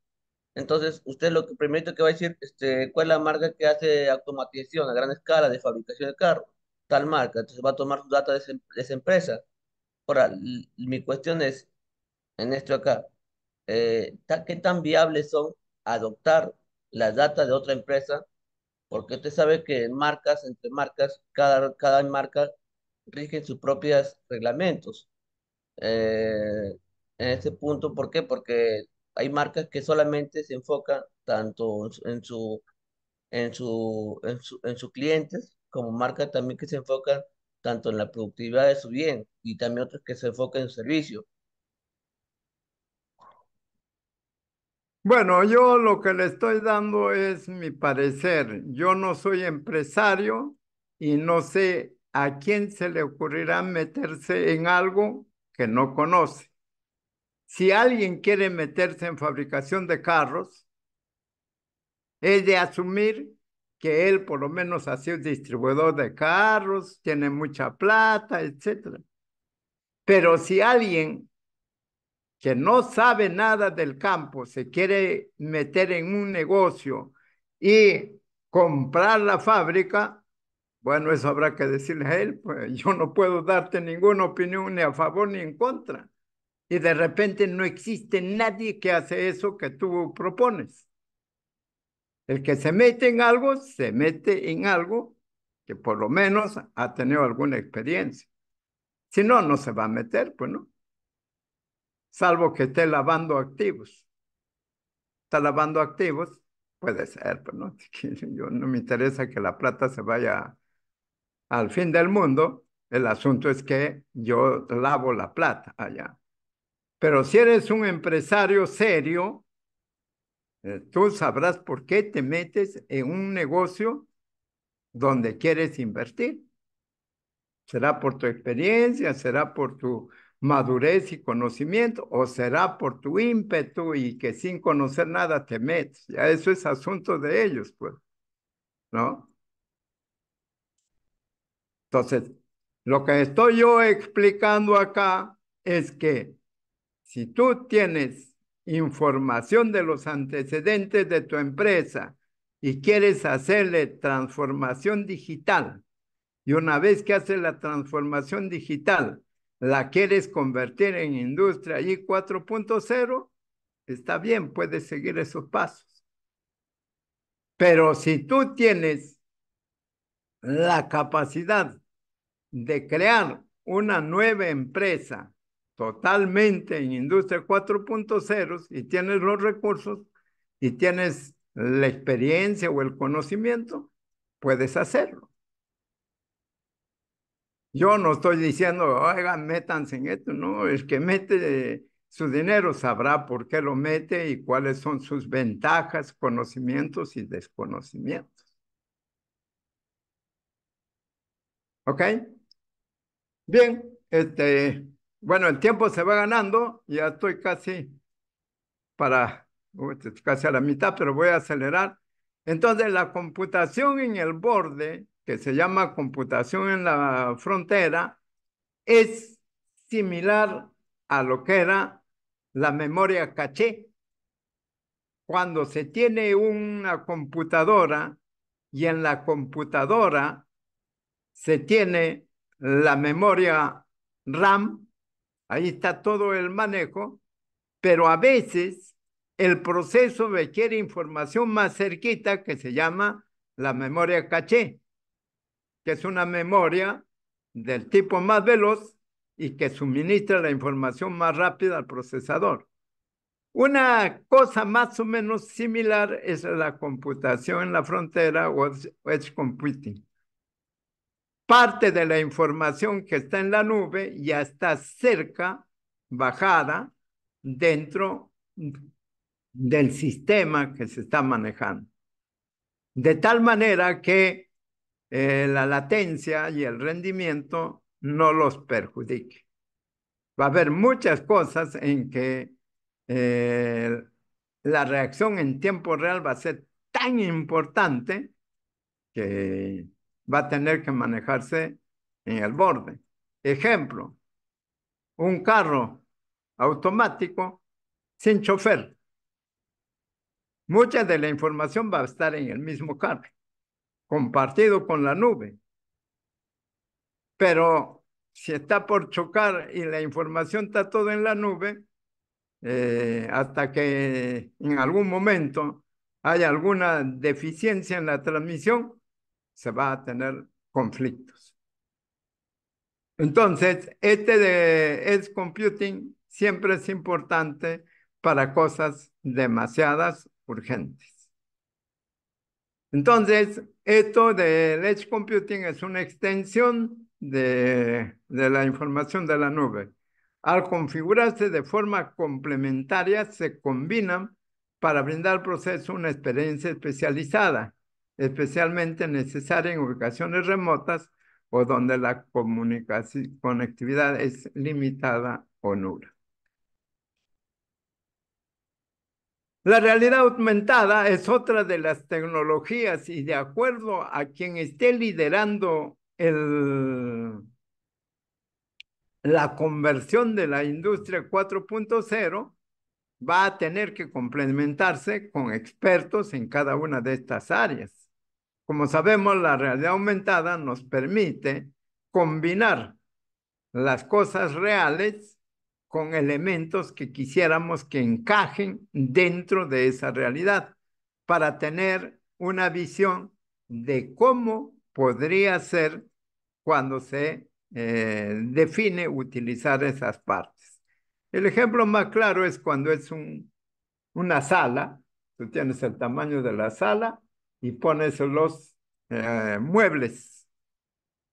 Entonces, usted lo que primero que va a decir, este, ¿cuál es la marca que hace automatización a gran escala de fabricación de carro? Tal marca. Entonces, va a tomar su datos de, de esa empresa. Ahora, mi cuestión es, en esto acá, eh, ¿qué tan viables son adoptar las data de otra empresa? Porque usted sabe que marcas, entre marcas, cada, cada marca rigen sus propios reglamentos. Eh, en este punto, ¿por qué? Porque hay marcas que solamente se enfocan tanto en su, en su, en su, en sus clientes, como marcas también que se enfocan tanto en la productividad de su bien y también otras que se enfocan en su servicio. Bueno, yo lo que le estoy dando es mi parecer. Yo no soy empresario y no sé a quién se le ocurrirá meterse en algo que no conoce. Si alguien quiere meterse en fabricación de carros, es de asumir que él por lo menos ha sido distribuidor de carros, tiene mucha plata, etc. Pero si alguien que no sabe nada del campo, se quiere meter en un negocio y comprar la fábrica, bueno, eso habrá que decirle a él, pues yo no puedo darte ninguna opinión ni a favor ni en contra. Y de repente no existe nadie que hace eso que tú propones. El que se mete en algo, se mete en algo que por lo menos ha tenido alguna experiencia. Si no, no se va a meter, pues no salvo que esté lavando activos. Está lavando activos, puede ser, pero no, yo, no me interesa que la plata se vaya al fin del mundo. El asunto es que yo lavo la plata allá. Pero si eres un empresario serio, eh, tú sabrás por qué te metes en un negocio donde quieres invertir. Será por tu experiencia, será por tu madurez y conocimiento o será por tu ímpetu y que sin conocer nada te metes. Ya eso es asunto de ellos, pues, ¿no? Entonces, lo que estoy yo explicando acá es que si tú tienes información de los antecedentes de tu empresa y quieres hacerle transformación digital, y una vez que haces la transformación digital, la quieres convertir en industria y 4.0, está bien, puedes seguir esos pasos. Pero si tú tienes la capacidad de crear una nueva empresa totalmente en industria 4.0 y tienes los recursos y tienes la experiencia o el conocimiento, puedes hacerlo. Yo no estoy diciendo, oigan, métanse en esto, no, el que mete su dinero sabrá por qué lo mete y cuáles son sus ventajas, conocimientos y desconocimientos. ¿Ok? Bien, este, bueno, el tiempo se va ganando, ya estoy casi para, uh, casi a la mitad, pero voy a acelerar. Entonces, la computación en el borde que se llama computación en la frontera, es similar a lo que era la memoria caché. Cuando se tiene una computadora y en la computadora se tiene la memoria RAM, ahí está todo el manejo, pero a veces el proceso requiere información más cerquita que se llama la memoria caché que es una memoria del tipo más veloz y que suministra la información más rápida al procesador. Una cosa más o menos similar es la computación en la frontera o edge computing. Parte de la información que está en la nube ya está cerca, bajada, dentro del sistema que se está manejando. De tal manera que eh, la latencia y el rendimiento no los perjudique. Va a haber muchas cosas en que eh, la reacción en tiempo real va a ser tan importante que va a tener que manejarse en el borde. Ejemplo, un carro automático sin chofer. Mucha de la información va a estar en el mismo carro compartido con la nube. Pero si está por chocar y la información está toda en la nube, eh, hasta que en algún momento haya alguna deficiencia en la transmisión, se va a tener conflictos. Entonces, este de Edge Computing siempre es importante para cosas demasiadas urgentes. Entonces, esto del Edge Computing es una extensión de, la información de la nube. Al configurarse de forma complementaria, se combinan para brindar al proceso una experiencia especializada, especialmente necesaria en ubicaciones remotas o donde la conectividad es limitada o nula. La realidad aumentada es otra de las tecnologías y de acuerdo a quien esté liderando la conversión de la industria 4.0 va a tener que complementarse con expertos en cada una de estas áreas. Como sabemos, la realidad aumentada nos permite combinar las cosas reales con elementos que quisiéramos que encajen dentro de esa realidad para tener una visión de cómo podría ser cuando se eh, define utilizar esas partes. El ejemplo más claro es cuando es una sala, tú tienes el tamaño de la sala y pones los eh, muebles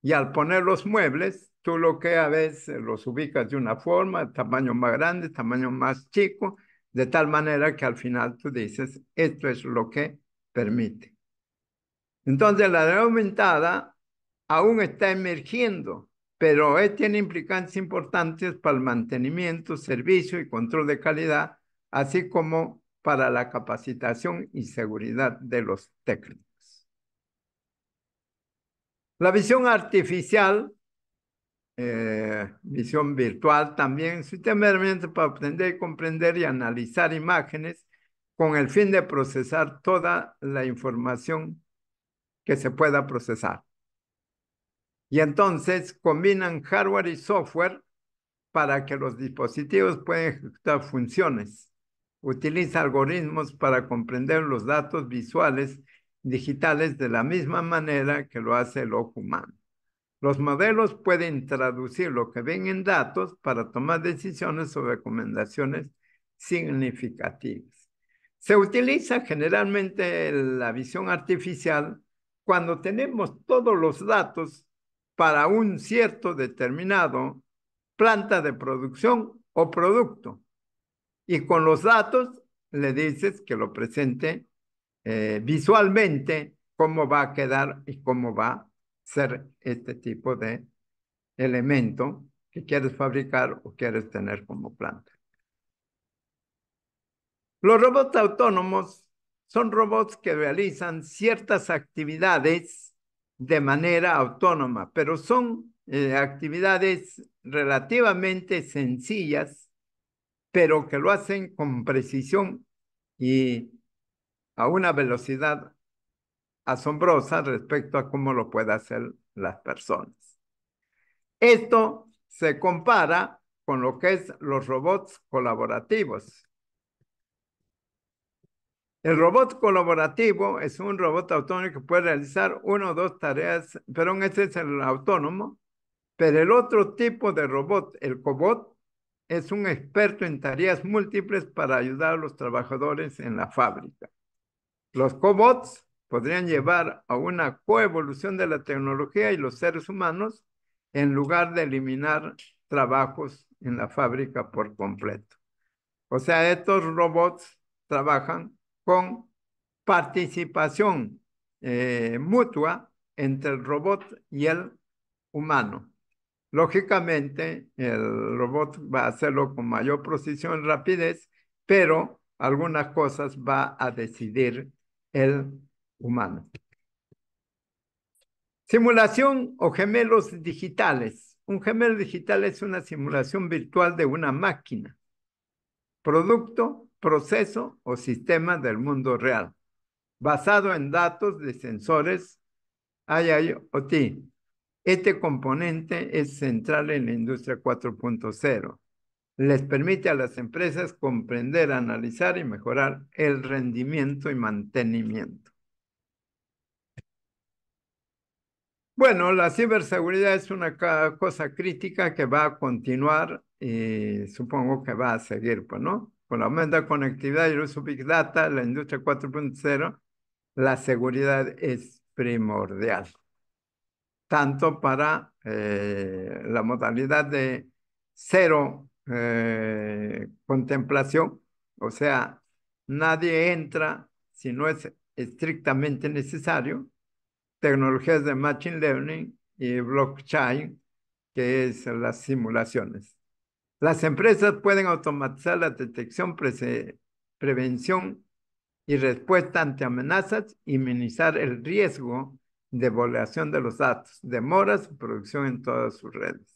y al poner los muebles, tú lo que a veces los ubicas de una forma, tamaño más grande, tamaño más chico, de tal manera que al final tú dices, esto es lo que permite. Entonces la aumentada aún está emergiendo, pero eh, tiene implicancias importantes para el mantenimiento, servicio y control de calidad, así como para la capacitación y seguridad de los técnicos. La visión artificial, eh, visión virtual también, sistema meramente para aprender, comprender y analizar imágenes con el fin de procesar toda la información que se pueda procesar. Y entonces combinan hardware y software para que los dispositivos puedan ejecutar funciones. Utiliza algoritmos para comprender los datos visuales digitales de la misma manera que lo hace el ojo humano. Los modelos pueden traducir lo que ven en datos para tomar decisiones o recomendaciones significativas. Se utiliza generalmente la visión artificial cuando tenemos todos los datos para un cierto determinado planta de producción o producto. Y con los datos le dices que lo presente eh, visualmente cómo va a quedar y cómo va a ser este tipo de elemento que quieres fabricar o quieres tener como planta. Los robots autónomos son robots que realizan ciertas actividades de manera autónoma, pero son eh, actividades relativamente sencillas, pero que lo hacen con precisión y a una velocidad asombrosa respecto a cómo lo pueden hacer las personas. Esto se compara con lo que es los robots colaborativos. El robot colaborativo es un robot autónomo que puede realizar una o dos tareas, pero este es el autónomo, pero el otro tipo de robot, el cobot, es un experto en tareas múltiples para ayudar a los trabajadores en la fábrica. Los cobots podrían llevar a una coevolución de la tecnología y los seres humanos en lugar de eliminar trabajos en la fábrica por completo. O sea, estos robots trabajan con participación eh, mutua entre el robot y el humano. Lógicamente, el robot va a hacerlo con mayor precisión y rapidez, pero algunas cosas va a decidir el humano. Simulación o gemelos digitales. Un gemelo digital es una simulación virtual de una máquina, producto, proceso o sistema del mundo real, basado en datos de sensores IoT. Este componente es central en la industria 4.0 les permite a las empresas comprender, analizar y mejorar el rendimiento y mantenimiento. Bueno, la ciberseguridad es una cosa crítica que va a continuar y eh, supongo que va a seguir, pues, ¿no? Con la aumento de conectividad y el uso Big Data, la industria 4.0, la seguridad es primordial, tanto para eh, la modalidad de cero eh, contemplación, o sea, nadie entra si no es estrictamente necesario, tecnologías de Machine Learning y blockchain, que es las simulaciones. Las empresas pueden automatizar la detección, prevención y respuesta ante amenazas y minimizar el riesgo de violación de los datos, demoras y producción en todas sus redes.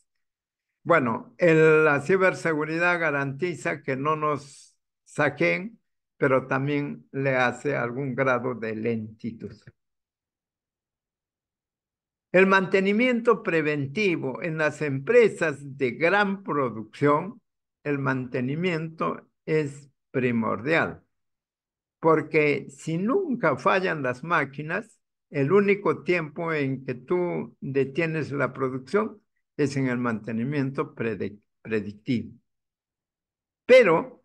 Bueno, la ciberseguridad garantiza que no nos saquen, pero también le hace algún grado de lentitud. El mantenimiento preventivo en las empresas de gran producción, el mantenimiento es primordial, porque si nunca fallan las máquinas, el único tiempo en que tú detienes la producción es en el mantenimiento predictivo. Pero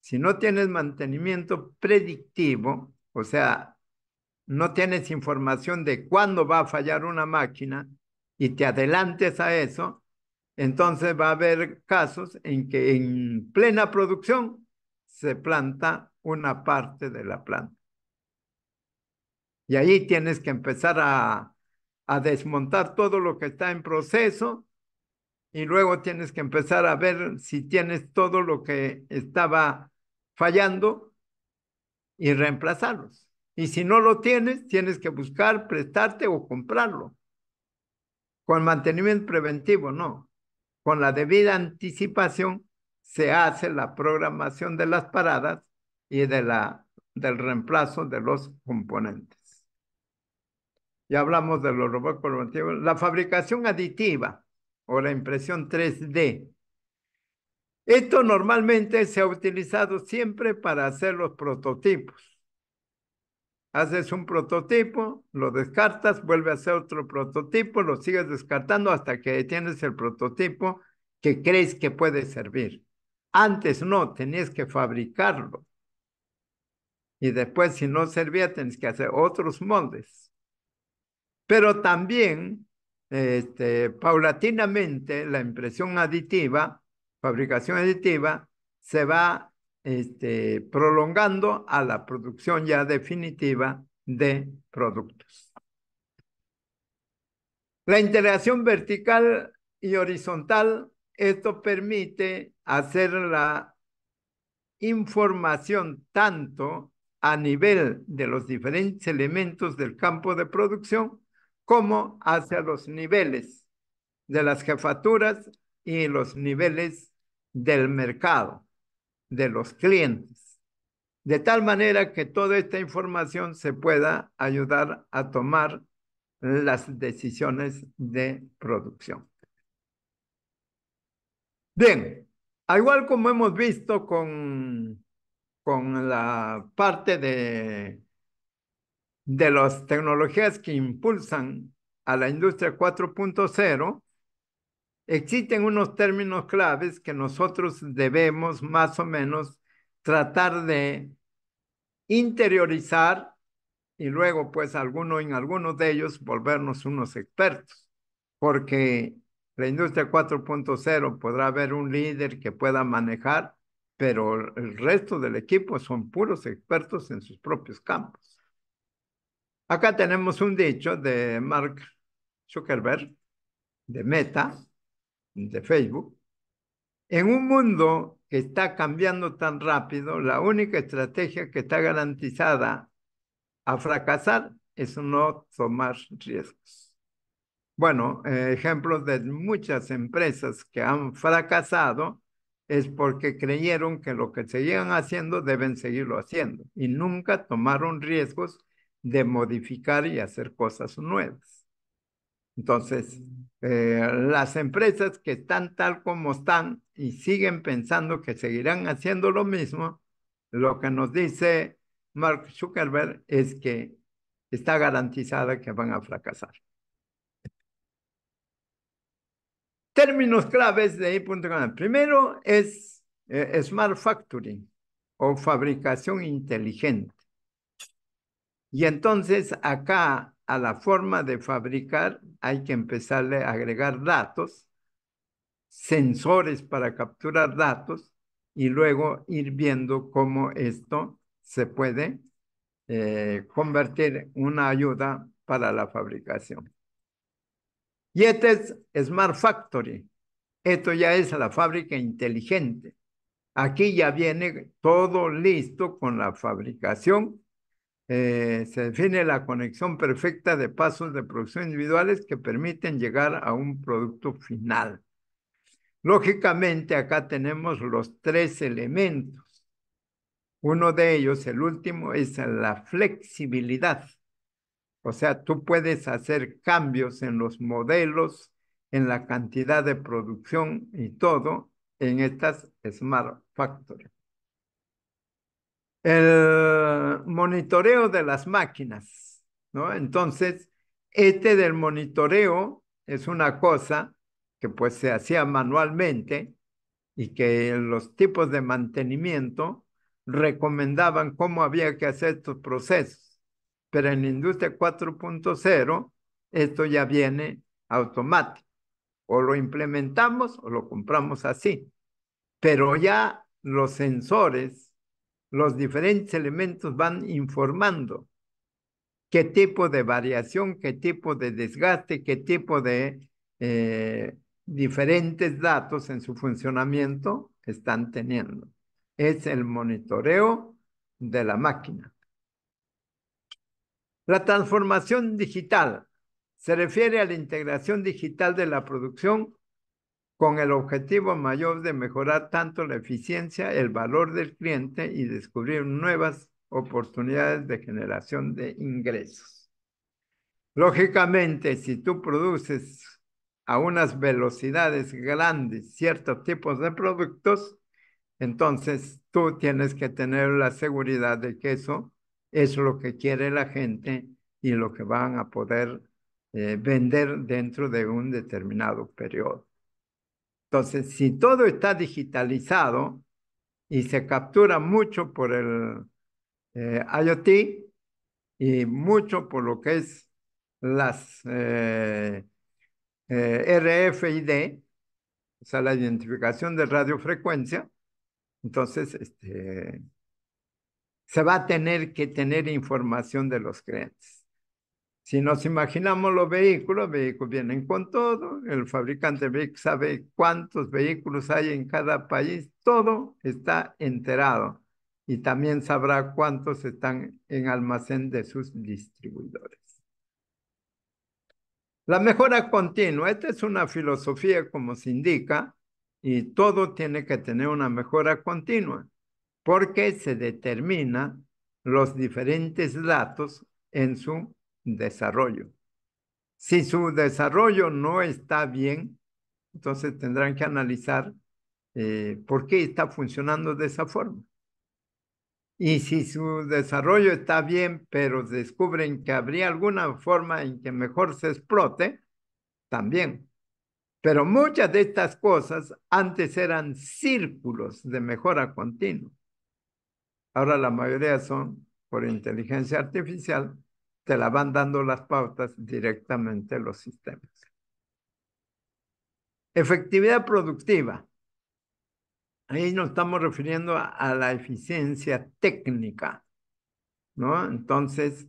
si no tienes mantenimiento predictivo, o sea, no tienes información de cuándo va a fallar una máquina y te adelantes a eso, entonces va a haber casos en que en plena producción se planta una parte de la planta. Y ahí tienes que empezar a a desmontar todo lo que está en proceso y luego tienes que empezar a ver si tienes todo lo que estaba fallando y reemplazarlos. Y si no lo tienes, tienes que buscar prestarte o comprarlo. Con mantenimiento preventivo, no. Con la debida anticipación se hace la programación de las paradas y de la, del reemplazo de los componentes ya hablamos de los robots la fabricación aditiva o la impresión 3D. Esto normalmente se ha utilizado siempre para hacer los prototipos. Haces un prototipo, lo descartas, vuelve a hacer otro prototipo, lo sigues descartando hasta que tienes el prototipo que crees que puede servir. Antes no, tenías que fabricarlo. Y después, si no servía, tenías que hacer otros moldes pero también, este, paulatinamente, la impresión aditiva, fabricación aditiva, se va este, prolongando a la producción ya definitiva de productos. La integración vertical y horizontal, esto permite hacer la información tanto a nivel de los diferentes elementos del campo de producción como hacia los niveles de las jefaturas y los niveles del mercado, de los clientes, de tal manera que toda esta información se pueda ayudar a tomar las decisiones de producción. Bien, igual como hemos visto con, con la parte de de las tecnologías que impulsan a la industria 4.0, existen unos términos claves que nosotros debemos más o menos tratar de interiorizar y luego pues alguno, en algunos de ellos volvernos unos expertos, porque la industria 4.0 podrá haber un líder que pueda manejar, pero el resto del equipo son puros expertos en sus propios campos. Acá tenemos un dicho de Mark Zuckerberg, de Meta, de Facebook. En un mundo que está cambiando tan rápido, la única estrategia que está garantizada a fracasar es no tomar riesgos. Bueno, eh, ejemplos de muchas empresas que han fracasado es porque creyeron que lo que seguían haciendo deben seguirlo haciendo y nunca tomaron riesgos de modificar y hacer cosas nuevas. Entonces, mm. eh, las empresas que están tal como están y siguen pensando que seguirán haciendo lo mismo, lo que nos dice Mark Zuckerberg es que está garantizada que van a fracasar. Términos claves de I.com. Primero es eh, Smart Factory o fabricación inteligente. Y entonces acá a la forma de fabricar hay que empezarle a agregar datos, sensores para capturar datos y luego ir viendo cómo esto se puede convertir eh, convertir una ayuda para la fabricación. Y este es Smart Factory. Esto ya es la fábrica inteligente. Aquí ya viene todo listo con la fabricación eh, se define la conexión perfecta de pasos de producción individuales que permiten llegar a un producto final. Lógicamente, acá tenemos los tres elementos. Uno de ellos, el último, es la flexibilidad. O sea, tú puedes hacer cambios en los modelos, en la cantidad de producción y todo en estas Smart Factories el monitoreo de las máquinas, ¿no? Entonces, este del monitoreo es una cosa que pues se hacía manualmente y que los tipos de mantenimiento recomendaban cómo había que hacer estos procesos. Pero en la industria 4.0, esto ya viene automático. O lo implementamos o lo compramos así. Pero ya los sensores los diferentes elementos van informando qué tipo de variación, qué tipo de desgaste, qué tipo de eh, diferentes datos en su funcionamiento están teniendo. Es el monitoreo de la máquina. La transformación digital se refiere a la integración digital de la producción con el objetivo mayor de mejorar tanto la eficiencia, el valor del cliente y descubrir nuevas oportunidades de generación de ingresos. Lógicamente, si tú produces a unas velocidades grandes ciertos tipos de productos, entonces tú tienes que tener la seguridad de que eso es lo que quiere la gente y lo que van a poder eh, vender dentro de un determinado periodo. Entonces, si todo está digitalizado y se captura mucho por el eh, IoT y mucho por lo que es las eh, eh, RFID, o sea, la identificación de radiofrecuencia, entonces este, se va a tener que tener información de los clientes. Si nos imaginamos los vehículos, vehículos vienen con todo, el fabricante sabe cuántos vehículos hay en cada país, todo está enterado y también sabrá cuántos están en almacén de sus distribuidores. La mejora continua, esta es una filosofía como se indica y todo tiene que tener una mejora continua porque se determina los diferentes datos en su desarrollo. Si su desarrollo no está bien, entonces tendrán que analizar eh, por qué está funcionando de esa forma. Y si su desarrollo está bien, pero descubren que habría alguna forma en que mejor se explote, también. Pero muchas de estas cosas antes eran círculos de mejora continua. Ahora la mayoría son por inteligencia artificial te la van dando las pautas directamente los sistemas. Efectividad productiva. Ahí nos estamos refiriendo a, la eficiencia técnica, ¿no? Entonces,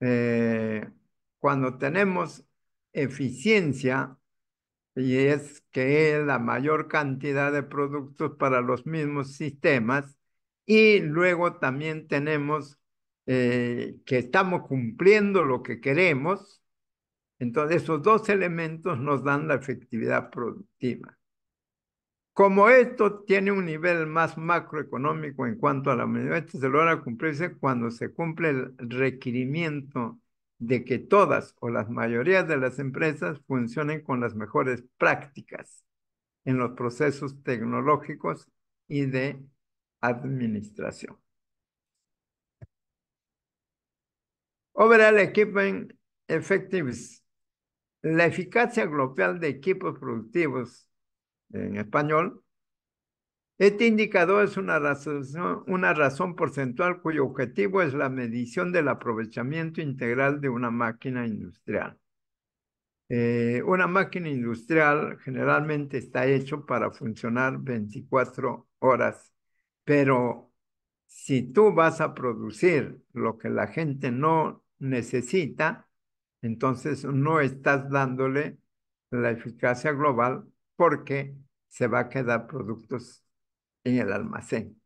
eh, cuando tenemos eficiencia, y es que la mayor cantidad de productos para los mismos sistemas, y luego también tenemos eh, que estamos cumpliendo lo que queremos, entonces esos dos elementos nos dan la efectividad productiva. Como esto tiene un nivel más macroeconómico en cuanto a la medida, esto se logra cumplirse cuando se cumple el requerimiento de que todas o las mayorías de las empresas funcionen con las mejores prácticas en los procesos tecnológicos y de administración. Overall Equipment Effectives. La eficacia global de equipos productivos, en español, este indicador es una razón, una porcentual cuyo objetivo es la medición del aprovechamiento integral de una máquina industrial. Eh, una máquina industrial generalmente está hecho para funcionar 24 horas, pero si tú vas a producir lo que la gente no necesita, entonces no estás dándole la eficacia global porque se va a quedar productos en el almacén.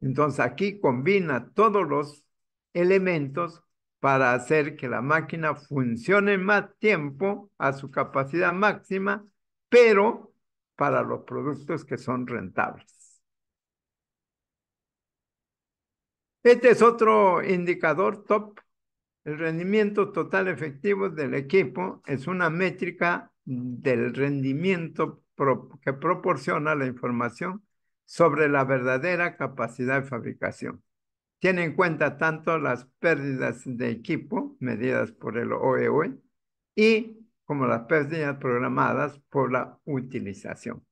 Entonces aquí combina todos los elementos para hacer que la máquina funcione más tiempo a su capacidad máxima, pero para los productos que son rentables. Este es otro indicador top el rendimiento total efectivo del equipo es una métrica del rendimiento que proporciona la información sobre la verdadera capacidad de fabricación. Tiene en cuenta tanto las pérdidas de equipo medidas por el OEO e y como las pérdidas programadas por la utilización.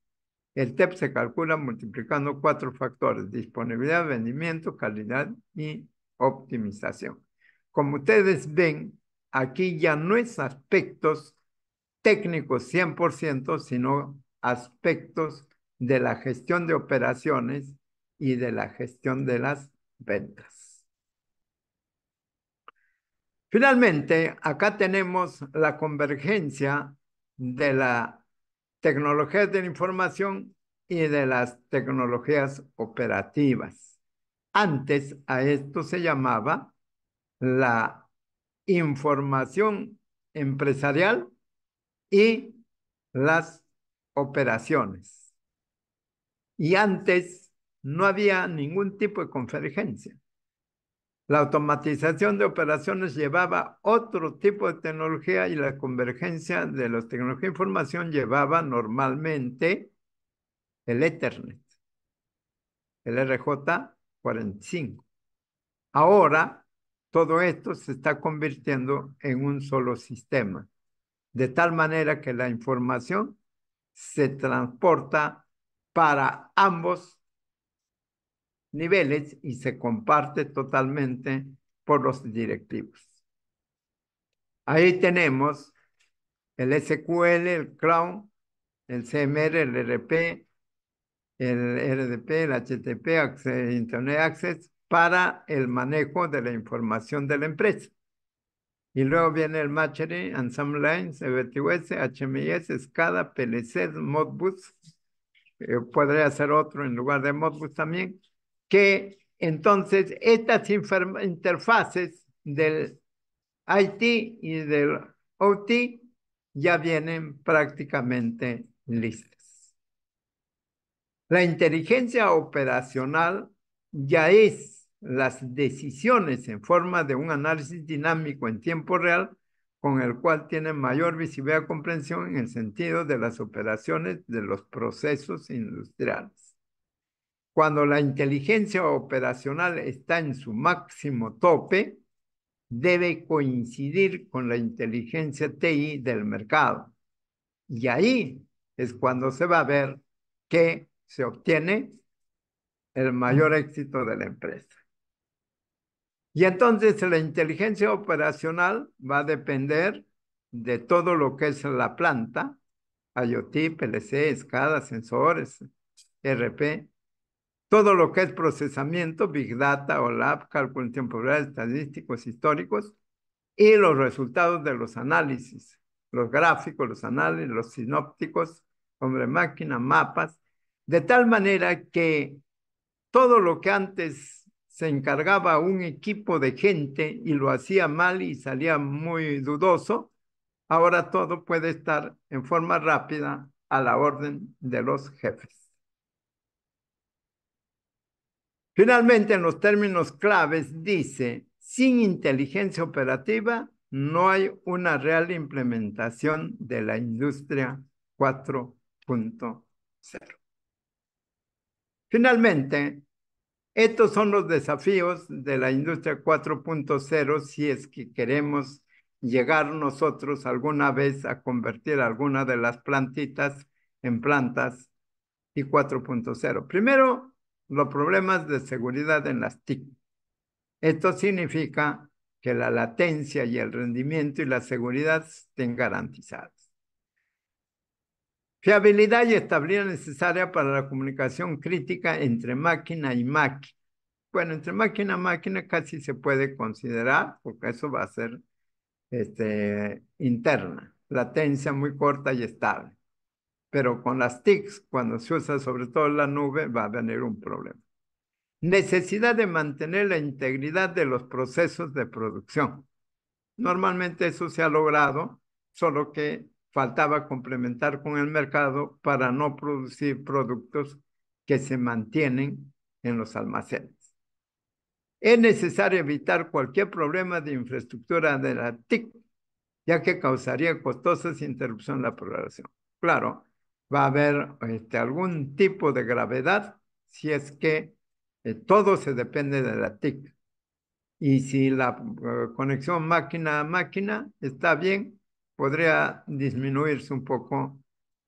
El TEP se calcula multiplicando cuatro factores, disponibilidad, rendimiento, calidad y optimización. Como ustedes ven, aquí ya no es aspectos técnicos 100%, sino aspectos de la gestión de operaciones y de la gestión de las ventas. Finalmente, acá tenemos la convergencia de la tecnología de la información y de las tecnologías operativas. Antes a esto se llamaba la información empresarial y las operaciones. Y antes no había ningún tipo de convergencia. La automatización de operaciones llevaba otro tipo de tecnología y la convergencia de las tecnologías de información llevaba normalmente el Ethernet, el RJ45. Ahora todo esto se está convirtiendo en un solo sistema, de tal manera que la información se transporta para ambos niveles y se comparte totalmente por los directivos. Ahí tenemos el SQL, el Cloud, el CMR, el RP, el RDP, el HTTP, Internet Access, para el manejo de la información de la empresa. Y luego viene el Machere, Ensemble Lines, EBTUS, HMIS, SCADA, PLC, Modbus. Eh, podría ser otro en lugar de Modbus también. Que entonces estas interfaces del IT y del OT ya vienen prácticamente listas. La inteligencia operacional ya es las decisiones en forma de un análisis dinámico en tiempo real, con el cual tiene mayor visibilidad comprensión en el sentido de las operaciones de los procesos industriales. Cuando la inteligencia operacional está en su máximo tope, debe coincidir con la inteligencia TI del mercado. Y ahí es cuando se va a ver que se obtiene el mayor éxito de la empresa. Y entonces la inteligencia operacional va a depender de todo lo que es la planta, IoT, PLC, escada, sensores, RP, todo lo que es procesamiento, Big Data, OLAP, cálculos temporales, estadísticos, históricos, y los resultados de los análisis, los gráficos, los análisis, los sinópticos, hombre-máquina, mapas, de tal manera que todo lo que antes se encargaba un equipo de gente y lo hacía mal y salía muy dudoso, ahora todo puede estar en forma rápida a la orden de los jefes. Finalmente, en los términos claves, dice, sin inteligencia operativa no hay una real implementación de la industria 4.0. Finalmente, estos son los desafíos de la industria 4.0 si es que queremos llegar nosotros alguna vez a convertir alguna de las plantitas en plantas y 4.0. Primero, los problemas de seguridad en las TIC. Esto significa que la latencia y el rendimiento y la seguridad estén garantizados. Fiabilidad y estabilidad necesaria para la comunicación crítica entre máquina y máquina. Bueno, entre máquina y máquina casi se puede considerar, porque eso va a ser este, interna, latencia muy corta y estable. Pero con las TICs, cuando se usa sobre todo en la nube, va a venir un problema. Necesidad de mantener la integridad de los procesos de producción. Normalmente eso se ha logrado, solo que faltaba complementar con el mercado para no producir productos que se mantienen en los almacenes. Es necesario evitar cualquier problema de infraestructura de la TIC, ya que causaría costosas interrupciones en la programación. Claro, va a haber este, algún tipo de gravedad si es que eh, todo se depende de la TIC. Y si la eh, conexión máquina a máquina está bien, podría disminuirse un poco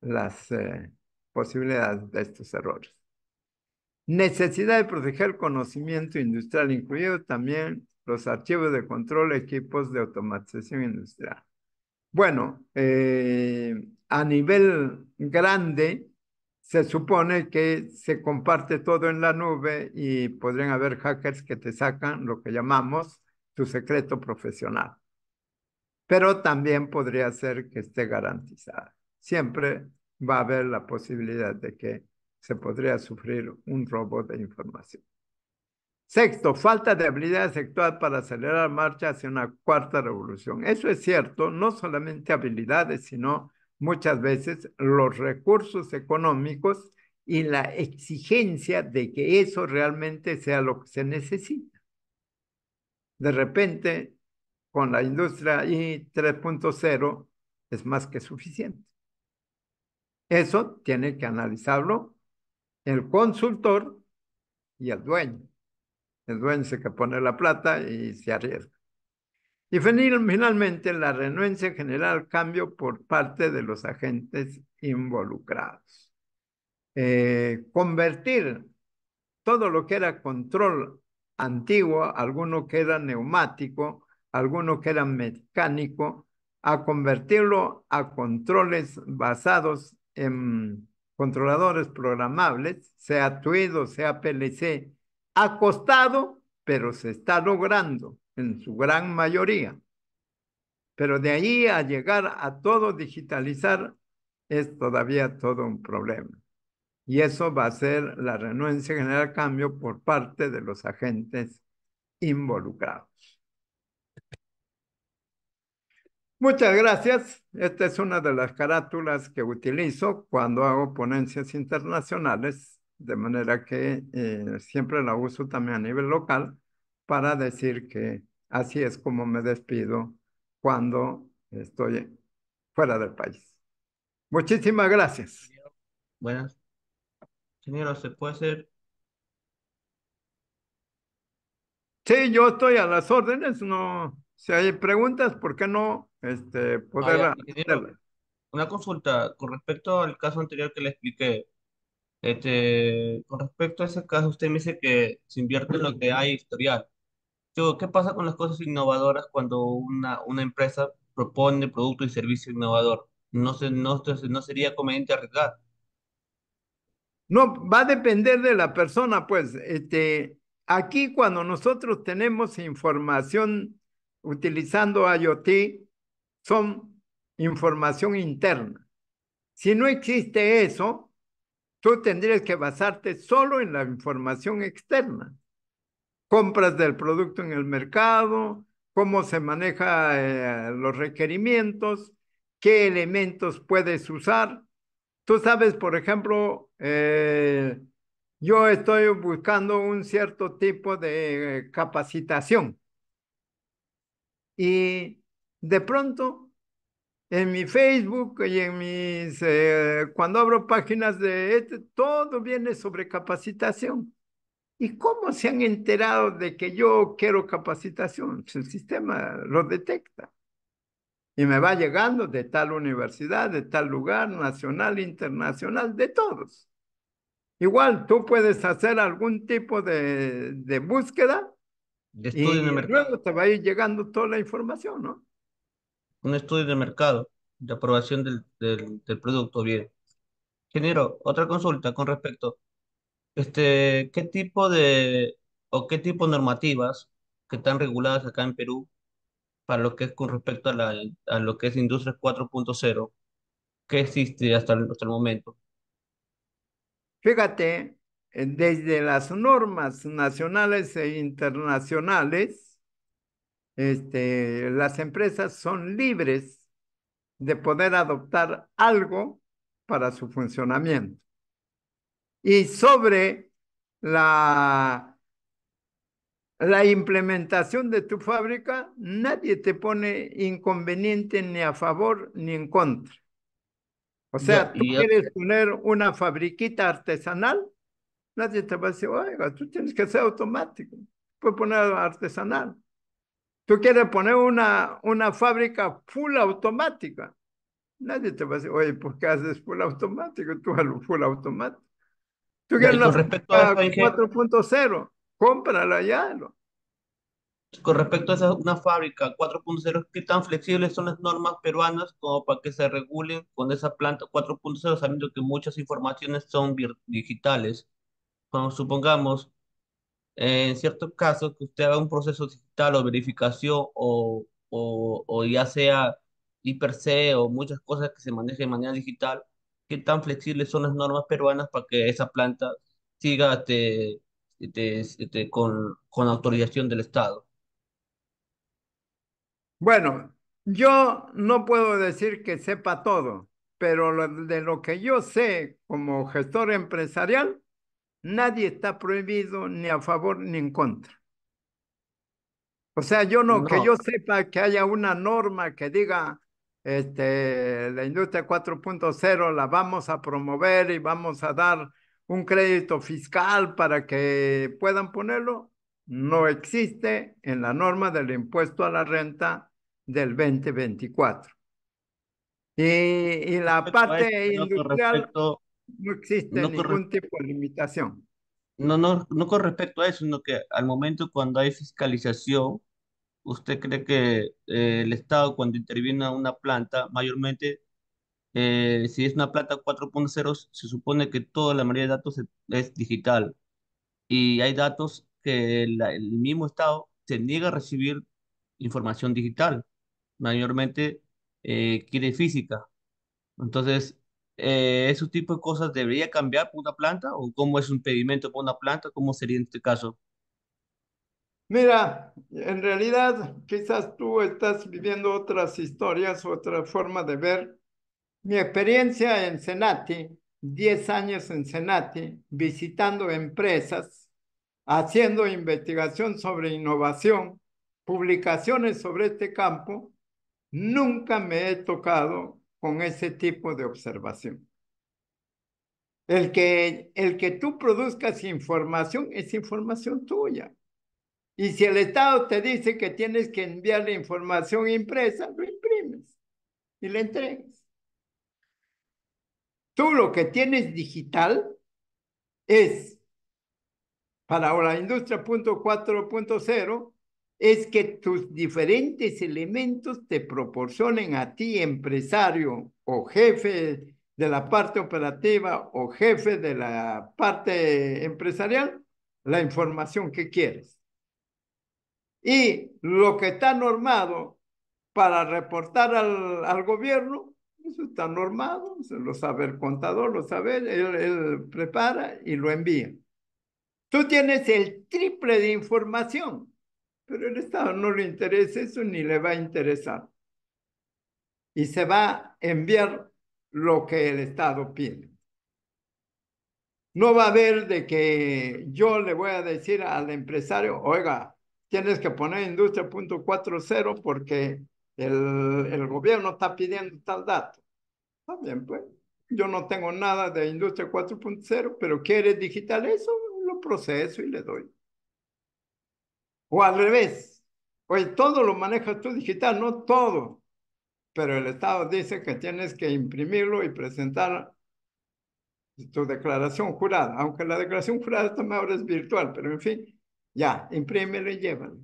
las eh, posibilidades de estos errores. Necesidad de proteger conocimiento industrial, incluido también los archivos de control, equipos de automatización industrial. Bueno, eh, a nivel grande, se supone que se comparte todo en la nube y podrían haber hackers que te sacan lo que llamamos tu secreto profesional pero también podría ser que esté garantizada. Siempre va a haber la posibilidad de que se podría sufrir un robo de información. Sexto, falta de habilidad sexual para acelerar marcha hacia una cuarta revolución. Eso es cierto, no solamente habilidades, sino muchas veces los recursos económicos y la exigencia de que eso realmente sea lo que se necesita. De repente, con la industria y 3.0 es más que suficiente. Eso tiene que analizarlo el consultor y el dueño. El dueño se que pone la plata y se arriesga. Y finalmente la renuencia general cambio por parte de los agentes involucrados. Eh, convertir todo lo que era control antiguo, alguno que era neumático, algunos que eran mecánicos, a convertirlo a controles basados en controladores programables, sea tuido sea PLC, ha costado, pero se está logrando en su gran mayoría. Pero de ahí a llegar a todo digitalizar es todavía todo un problema. Y eso va a ser la renuencia a generar cambio por parte de los agentes involucrados. Muchas gracias. Esta es una de las carátulas que utilizo cuando hago ponencias internacionales, de manera que eh, siempre la uso también a nivel local para decir que así es como me despido cuando estoy fuera del país. Muchísimas gracias. Buenas. Señora, ¿se puede hacer? Sí, yo estoy a las órdenes, no. Si hay preguntas, ¿por qué no este, ah, Una consulta con respecto al caso anterior que le expliqué. Este, con respecto a ese caso, usted me dice que se invierte en lo que hay historial. Yo, ¿qué pasa con las cosas innovadoras cuando una, una empresa propone producto y servicio innovador? No, se, no, no sería conveniente arriesgar. No, va a depender de la persona, pues. Este, aquí cuando nosotros tenemos información utilizando IoT son información interna. Si no existe eso, tú tendrías que basarte solo en la información externa. Compras del producto en el mercado, cómo se maneja eh, los requerimientos, qué elementos puedes usar. Tú sabes, por ejemplo, eh, yo estoy buscando un cierto tipo de eh, capacitación y de pronto, en mi Facebook y en mis, eh, cuando abro páginas de este, todo viene sobre capacitación. ¿Y cómo se han enterado de que yo quiero capacitación? El sistema lo detecta. Y me va llegando de tal universidad, de tal lugar, nacional, internacional, de todos. Igual tú puedes hacer algún tipo de búsqueda estudio y de mercado. luego te va a ir llegando toda la información, ¿no? Un estudio de mercado, de aprobación del, del, producto, bien. Ingeniero, otra consulta con respecto. Este, ¿qué tipo de o qué tipo normativas que están reguladas acá en Perú para lo que es con respecto a, la, a lo que es Industria 4.0? ¿Qué existe hasta, hasta el momento? Fíjate, desde las normas nacionales e internacionales, este, las empresas son libres de poder adoptar algo para su funcionamiento. Y sobre la, la implementación de tu fábrica, nadie te pone inconveniente ni a favor ni en contra. O sea, tú quieres poner una fabriquita artesanal, Nadie te va a decir, oiga, tú tienes que ser automático. Puedes poner artesanal. Tú quieres poner una, una fábrica full automática. Nadie te va a decir, oye, ¿por qué haces full automático? Tú haces full automático. Tú quieres una fábrica 4.0. Cómprala ya. Con respecto a esa, una fábrica 4.0, ¿qué tan flexibles son las normas peruanas como para que se regulen con esa planta 4.0, sabiendo que muchas informaciones son digitales? Cuando supongamos, eh, en ciertos casos, que usted haga un proceso digital o verificación o, o, ya sea IPRC o muchas cosas que se manejen de manera digital, ¿qué tan flexibles son las normas peruanas para que esa planta siga este, este, este, con, con autorización del Estado? Bueno, yo no puedo decir que sepa todo, pero de lo que yo sé como gestor empresarial, Nadie está prohibido ni a favor ni en contra. O sea, yo no, que yo sepa que haya una norma que diga este, la industria 4.0 la vamos a promover y vamos a dar un crédito fiscal para que puedan ponerlo, no existe en la norma del impuesto a la renta del 2024. Y, y la parte industrial... No existe ningún tipo de limitación. No, no, no con respecto a eso, sino que al momento cuando hay fiscalización, ¿usted cree que eh, el Estado cuando interviene a una planta, mayormente, eh, si es una planta 4.0, se supone que toda la mayoría de datos es digital? Y hay datos que el, mismo Estado se niega a recibir información digital, mayormente eh, quiere física. Entonces, eh, ¿ese tipo de cosas debería cambiar por una planta? ¿O cómo es un pedimento por una planta? ¿Cómo sería en este caso? Mira, en realidad quizás tú estás viviendo otras historias, otra forma de ver. Mi experiencia en Senati, 10 años en Senati, visitando empresas, haciendo investigación sobre innovación, publicaciones sobre este campo, nunca me he tocado con ese tipo de observación. El que, el que tú produzcas información es información tuya. Y si el Estado te dice que tienes que enviar la información impresa, lo imprimes y la entregas. Tú lo que tienes digital es, para la industria 4.0, es que tus diferentes elementos te proporcionen a ti, empresario o jefe de la parte operativa o jefe de la parte empresarial, la información que quieres. Y lo que está normado para reportar al, gobierno, eso está normado, lo sabe el contador, lo sabe, él prepara y lo envía. Tú tienes el triple de información pero el Estado no le interesa eso ni le va a interesar. Y se va a enviar lo que el Estado pide. No va a haber de que yo le voy a decir al empresario, oiga, tienes que poner industria punto cuatro porque el, el gobierno está pidiendo tal dato. Está bien, pues. Yo no tengo nada de industria 4.0, pero quieres digital eso, lo proceso y le doy. O al revés, oye, todo lo manejas tú digital, no todo, pero el Estado dice que tienes que imprimirlo y presentar tu declaración jurada, aunque la declaración jurada también ahora es virtual, pero en fin, ya, imprímelo y llévalo.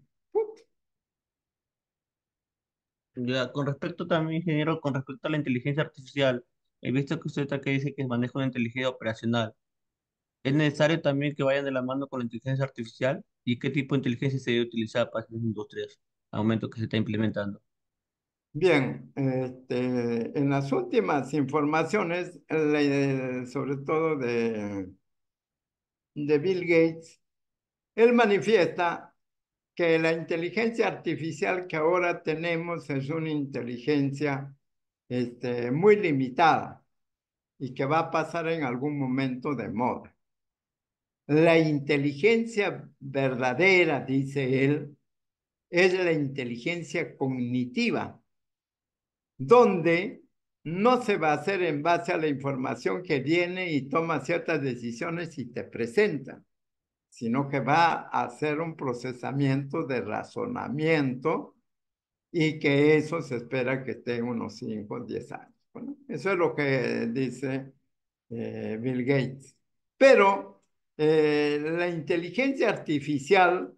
Ya, con respecto también, ingeniero, con respecto a la inteligencia artificial, he visto que usted que dice que maneja una inteligencia operacional es necesario también que vayan de la mano con la inteligencia artificial y qué tipo de inteligencia se debe utilizar para las industrias al momento que se está implementando. Bien, este, en las últimas informaciones, sobre todo de, de Bill Gates, él manifiesta que la inteligencia artificial que ahora tenemos es una inteligencia este, muy limitada y que va a pasar en algún momento de moda. La inteligencia verdadera, dice él, es la inteligencia cognitiva, donde no se va a hacer en base a la información que viene y toma ciertas decisiones y te presenta, sino que va a hacer un procesamiento de razonamiento y que eso se espera que esté unos 5 o 10 años. eso es lo que dice eh, Bill Gates. Pero eh, la inteligencia artificial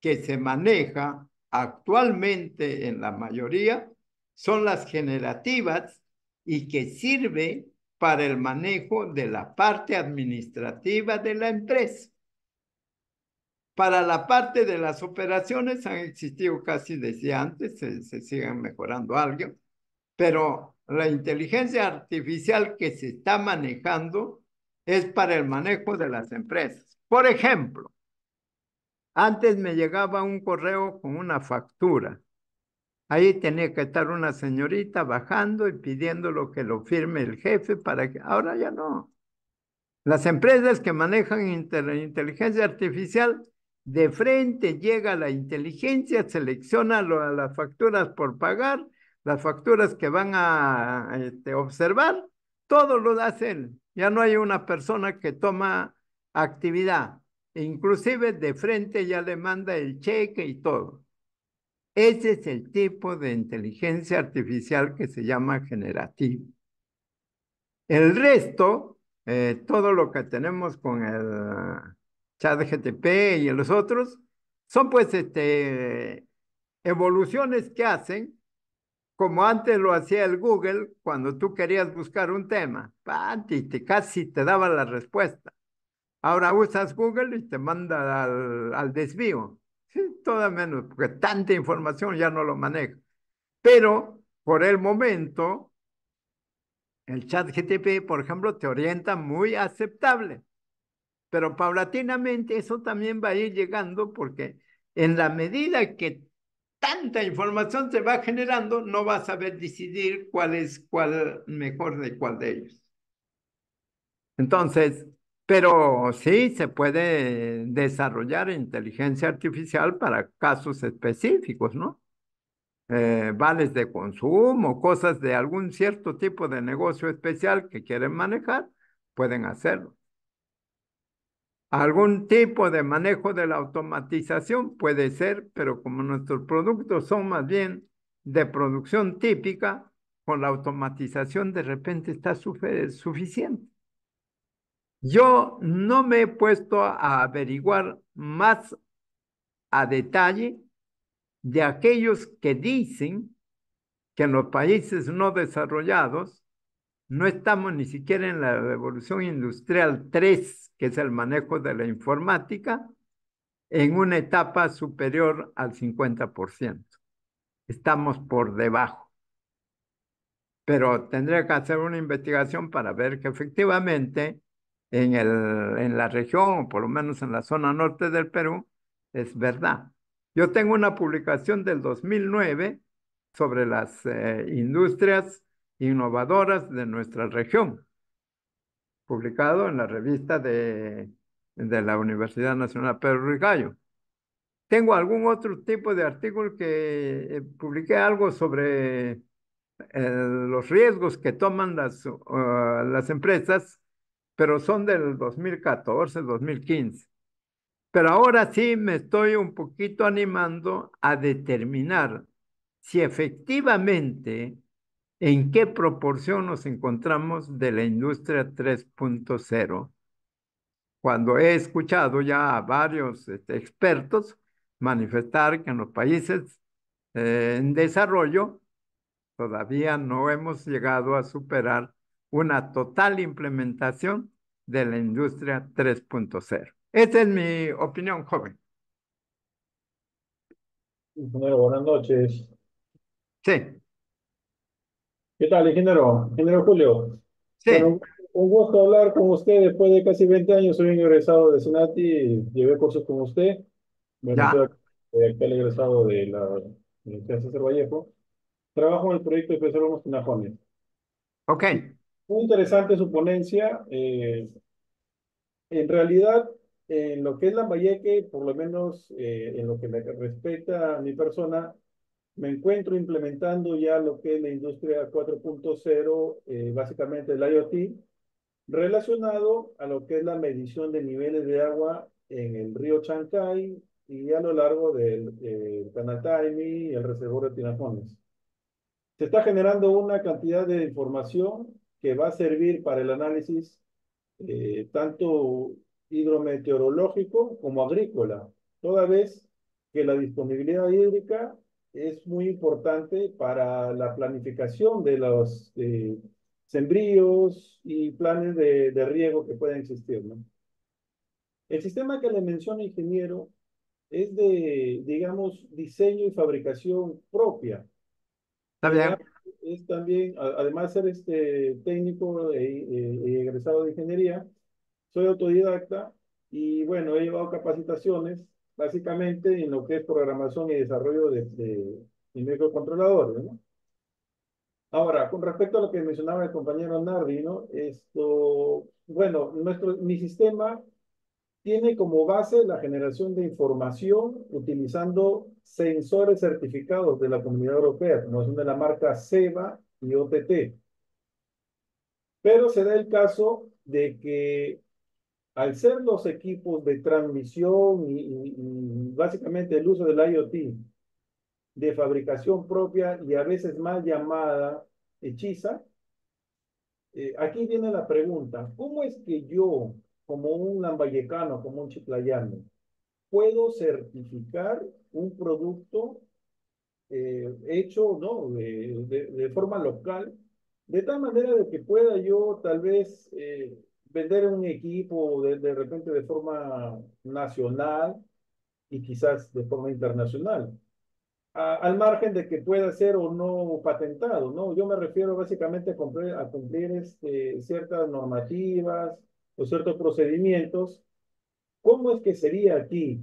que se maneja actualmente en la mayoría son las generativas y que sirve para el manejo de la parte administrativa de la empresa. Para la parte de las operaciones han existido casi desde antes, se, se siguen mejorando algo, pero la inteligencia artificial que se está manejando es para el manejo de las empresas. Por ejemplo, antes me llegaba un correo con una factura. Ahí tenía que estar una señorita bajando y pidiendo lo que lo firme el jefe para que... Ahora ya no. Las empresas que manejan inteligencia artificial, de frente llega la inteligencia, selecciona las facturas por pagar, las facturas que van a este, observar, todo lo hacen ya no hay una persona que toma actividad. Inclusive de frente ya le manda el cheque y todo. Ese es el tipo de inteligencia artificial que se llama generativo El resto, eh, todo lo que tenemos con el chat GTP y los otros, son pues este, evoluciones que hacen como antes lo hacía el Google cuando tú querías buscar un tema. Te, casi te daba la respuesta. Ahora usas Google y te manda al, desvío. Sí, todo menos, porque tanta información ya no lo maneja. Pero por el momento, el chat GTP, por ejemplo, te orienta muy aceptable. Pero paulatinamente eso también va a ir llegando porque en la medida que tanta información se va generando, no vas a saber decidir cuál es cuál mejor de cuál de ellos. Entonces, pero sí se puede desarrollar inteligencia artificial para casos específicos, ¿no? Eh, vales de consumo, cosas de algún cierto tipo de negocio especial que quieren manejar, pueden hacerlo. Algún tipo de manejo de la automatización puede ser, pero como nuestros productos son más bien de producción típica, con la automatización de repente está suficiente. Yo no me he puesto a averiguar más a detalle de aquellos que dicen que en los países no desarrollados no estamos ni siquiera en la revolución industrial 3 es el manejo de la informática, en una etapa superior al 50%. Estamos por debajo. Pero tendría que hacer una investigación para ver que efectivamente en, la región, o por lo menos en la zona norte del Perú, es verdad. Yo tengo una publicación del 2009 sobre las eh, industrias innovadoras de nuestra región publicado en la revista de, de la Universidad Nacional Pedro Ricayo. Tengo algún otro tipo de artículo que eh, publiqué algo sobre eh, los riesgos que toman las, uh, las empresas, pero son del 2014, 2015. Pero ahora sí me estoy un poquito animando a determinar si efectivamente ¿En qué proporción nos encontramos de la industria 3.0? Cuando he escuchado ya a varios este, expertos manifestar que en los países eh, en desarrollo todavía no hemos llegado a superar una total implementación de la industria 3.0. Esta es mi opinión, joven. buenas noches. Sí. ¿Qué tal, ingeniero? Ingeniero Julio. Sí. un gusto hablar con usted después de casi 20 años. Soy ingresado de Senati, llevé cursos con usted. ya. soy actual egresado de la Universidad César Vallejo. Trabajo en el proyecto de Profesor de Tinajones. Ok. Muy interesante su ponencia. Eh, en realidad, en lo que es Lambayeque, por lo menos eh, en lo que me respecta a mi persona, me encuentro implementando ya lo que es la industria 4.0, eh, básicamente el IoT, relacionado a lo que es la medición de niveles de agua en el río Chancay y a lo largo del eh, y el reservorio de Tinajones. Se está generando una cantidad de información que va a servir para el análisis eh, tanto hidrometeorológico como agrícola, toda vez que la disponibilidad hídrica es muy importante para la planificación de los eh, sembríos y planes de, de, riego que puedan existir. ¿no? El sistema que le menciona ingeniero es de, digamos, diseño y fabricación propia. Está bien. Es también, además de ser este técnico y, e, e, e egresado de ingeniería, soy autodidacta y bueno, he llevado capacitaciones básicamente en lo que es programación y desarrollo de, microcontroladores, ¿no? Ahora, con respecto a lo que mencionaba el compañero Nardi, ¿no? Esto, bueno, nuestro, mi sistema tiene como base la generación de información utilizando sensores certificados de la Comunidad Europea, no son de la marca Seba y OTT. Pero se da el caso de que al ser los equipos de transmisión y, básicamente el uso del IoT de fabricación propia y a veces más llamada hechiza, eh, aquí viene la pregunta, ¿cómo es que yo, como un lambayecano, como un chiplayano, puedo certificar un producto eh, hecho De, forma local, de tal manera de que pueda yo tal vez... Eh, vender un equipo de, de repente de forma nacional y quizás de forma internacional. al margen de que pueda ser o no patentado, ¿no? Yo me refiero básicamente a cumplir, cumplir este, ciertas normativas o ciertos procedimientos. ¿Cómo es que sería aquí,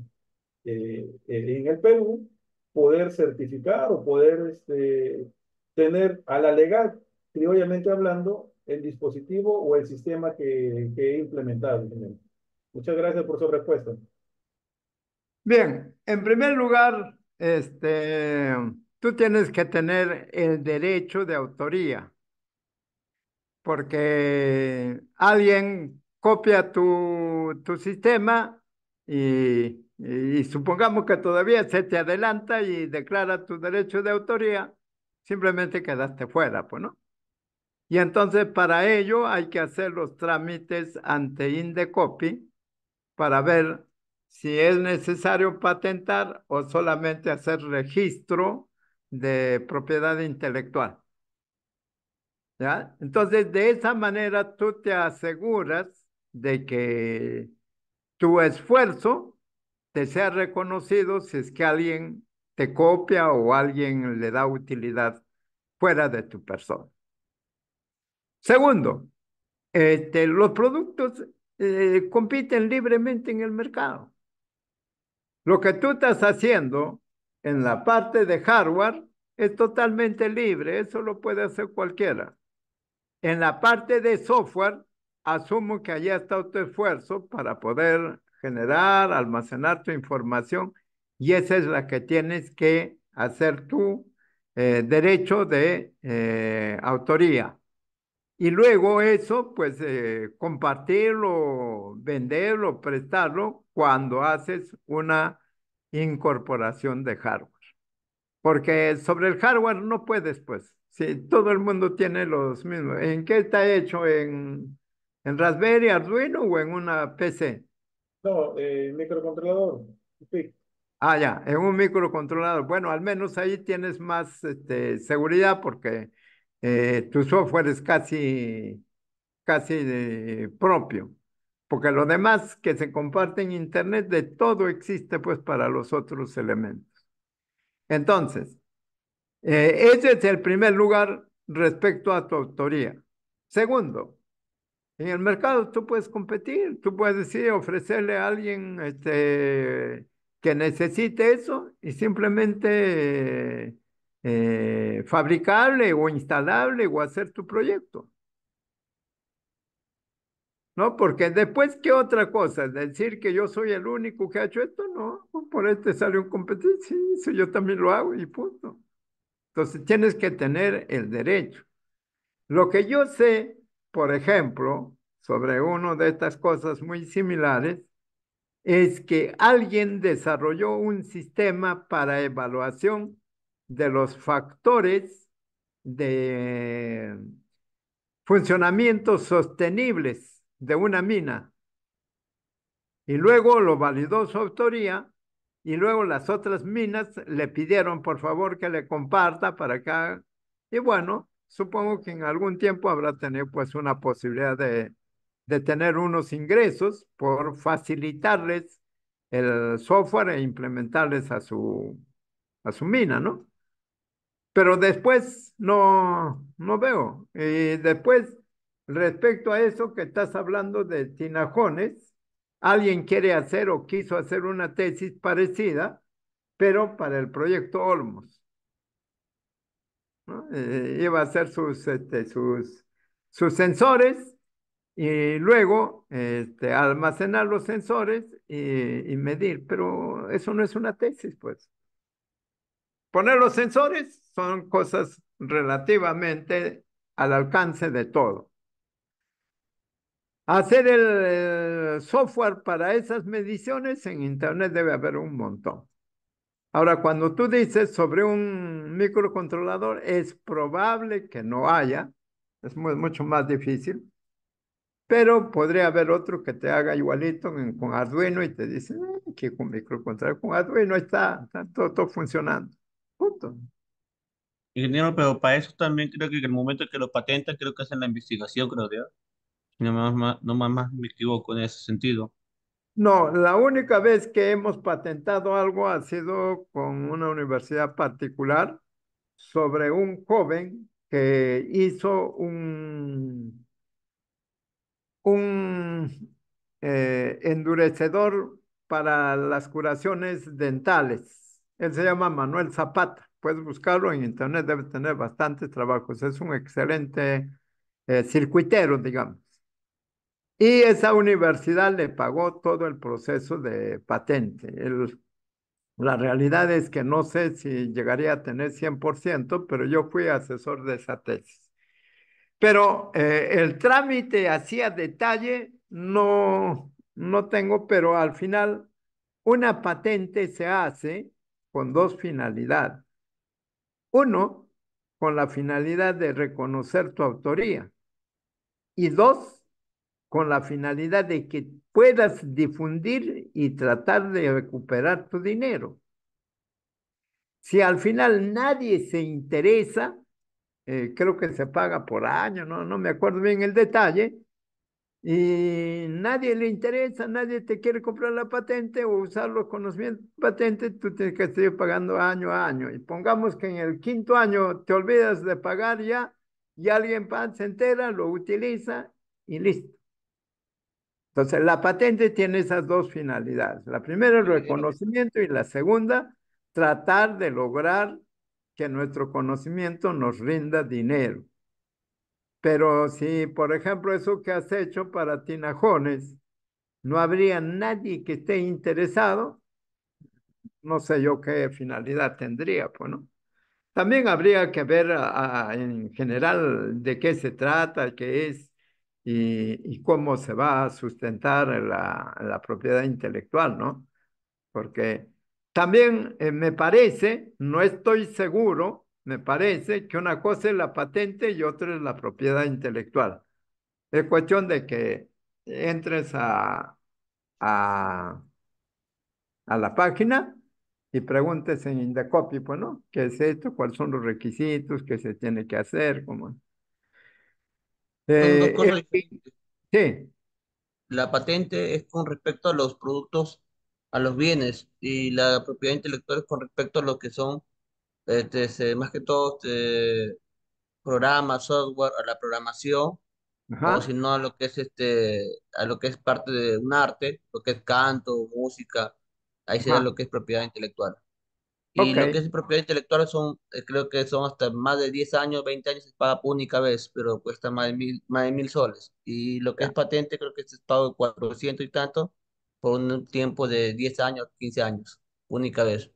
eh, eh, en el Perú, poder certificar o poder este, tener a la legal, criollamente hablando, el dispositivo o el sistema que, he implementado. Muchas gracias por su respuesta. Bien, en primer lugar, este, tú tienes que tener el derecho de autoría, porque alguien copia tu, tu sistema y, y supongamos que todavía se te adelanta y declara tu derecho de autoría, simplemente quedaste fuera, pues, ¿no? Y entonces para ello hay que hacer los trámites ante Indecopi para ver si es necesario patentar o solamente hacer registro de propiedad intelectual. ¿Ya? Entonces, de esa manera tú te aseguras de que tu esfuerzo te sea reconocido si es que alguien te copia o alguien le da utilidad fuera de tu persona. Segundo, este, los productos eh, compiten libremente en el mercado. Lo que tú estás haciendo en la parte de hardware es totalmente libre, eso lo puede hacer cualquiera. En la parte de software, asumo que allá está tu esfuerzo para poder generar, almacenar tu información y esa es la que tienes que hacer tu eh, derecho de eh, autoría. Y luego eso, pues eh, compartirlo, venderlo, prestarlo cuando haces una incorporación de hardware. Porque sobre el hardware no puedes, pues. Si todo el mundo tiene los mismos. ¿En qué está hecho? ¿En, en Raspberry, Arduino o en una PC? No, eh, microcontrolador. Ah, ya, en un microcontrolador. Bueno, al menos ahí tienes más este, seguridad porque eh, tu software es casi, casi de propio, porque lo demás que se comparte en Internet, de todo existe pues para los otros elementos. Entonces, eh, ese es el primer lugar respecto a tu autoría. Segundo, en el mercado tú puedes competir, tú puedes decir ofrecerle a alguien este, que necesite eso y simplemente eh, fabricable o instalable o hacer tu proyecto. ¿No? Porque después, ¿qué otra cosa? Decir que yo soy el único que ha hecho esto, no. Pues, por este sale un competencia sí, yo también lo hago y punto. Entonces tienes que tener el derecho. Lo que yo sé, por ejemplo, sobre una de estas cosas muy similares, es que alguien desarrolló un sistema para evaluación de los factores de funcionamiento sostenibles de una mina. Y luego lo validó su autoría y luego las otras minas le pidieron por favor que le comparta para acá. Y bueno, supongo que en algún tiempo habrá tenido pues una posibilidad de, de tener unos ingresos por facilitarles el software e implementarles a su, a su mina, ¿no? pero después no, no veo. Y después, respecto a eso que estás hablando de tinajones, alguien quiere hacer o quiso hacer una tesis parecida, pero para el proyecto Olmos. Eh, iba a hacer sus, este, sus, sus sensores y luego este, almacenar los sensores y medir, pero eso no es una tesis, pues. Poner los sensores son cosas relativamente al alcance de todo. Hacer el software para esas mediciones en Internet debe haber un montón. Ahora, cuando tú dices sobre un microcontrolador, es probable que no haya, es mucho más difícil, pero podría haber otro que te haga igualito con Arduino y te dice, ah, que con microcontrolador, con Arduino está, todo funcionando. Ingeniero, pero para eso también creo que en el momento que lo patentan, creo que hacen la investigación, creo yo. No más, no más me equivoco en ese sentido. No, la única vez que hemos patentado algo ha sido con una universidad particular sobre un joven que hizo un, un eh, endurecedor para las curaciones dentales. Él se llama Manuel Zapata. Puedes buscarlo en internet, debe tener bastantes trabajos. Es un excelente eh, circuitero, digamos. Y esa universidad le pagó todo el proceso de patente. la realidad es que no sé si llegaría a tener 100%, pero yo fui asesor de esa tesis. Pero eh, el trámite hacía detalle, no, no tengo, pero al final una patente se hace con dos finalidades. Uno, con la finalidad de reconocer tu autoría. Y dos, con la finalidad de que puedas difundir y tratar de recuperar tu dinero. Si al final nadie se interesa, eh, creo que se paga por año, no, no me acuerdo bien el detalle, y nadie le interesa, nadie te quiere comprar la patente o usar los conocimientos patente, tú tienes que seguir pagando año a año. Y pongamos que en el quinto año te olvidas de pagar ya y alguien se entera, lo utiliza y listo. Entonces, la patente tiene esas dos finalidades. La primera, el reconocimiento y la segunda, tratar de lograr que nuestro conocimiento nos rinda dinero. Pero si, por ejemplo, eso que has hecho para Tinajones, no habría nadie que esté interesado, no sé yo qué finalidad tendría, pues, También habría que ver en general de qué se trata, qué es y, cómo se va a sustentar la, propiedad intelectual, ¿no? Porque también eh, me parece, no estoy seguro, me parece que una cosa es la patente y otra es la propiedad intelectual. Es cuestión de que entres a, a, a la página y preguntes en Indacopi pues, ¿no? ¿Qué es esto? ¿Cuáles son los requisitos? ¿Qué se tiene que hacer? ¿Cómo? Eh, sí. La patente es con respecto a los productos, a los bienes, y la propiedad intelectual es con respecto a lo que son este, este, más que todo este, programa, software, a la programación, o si no a lo que es este, a lo que es parte de un arte, lo que es canto, música, ahí se sería lo que es propiedad intelectual. Y lo que es propiedad intelectual son, eh, creo que son hasta más de 10 años, 20 años, se paga única vez, pero cuesta más de mil, más de mil soles. Y lo que es patente, creo que es pago de 400 y tanto por un tiempo de 10 años, 15 años, única vez.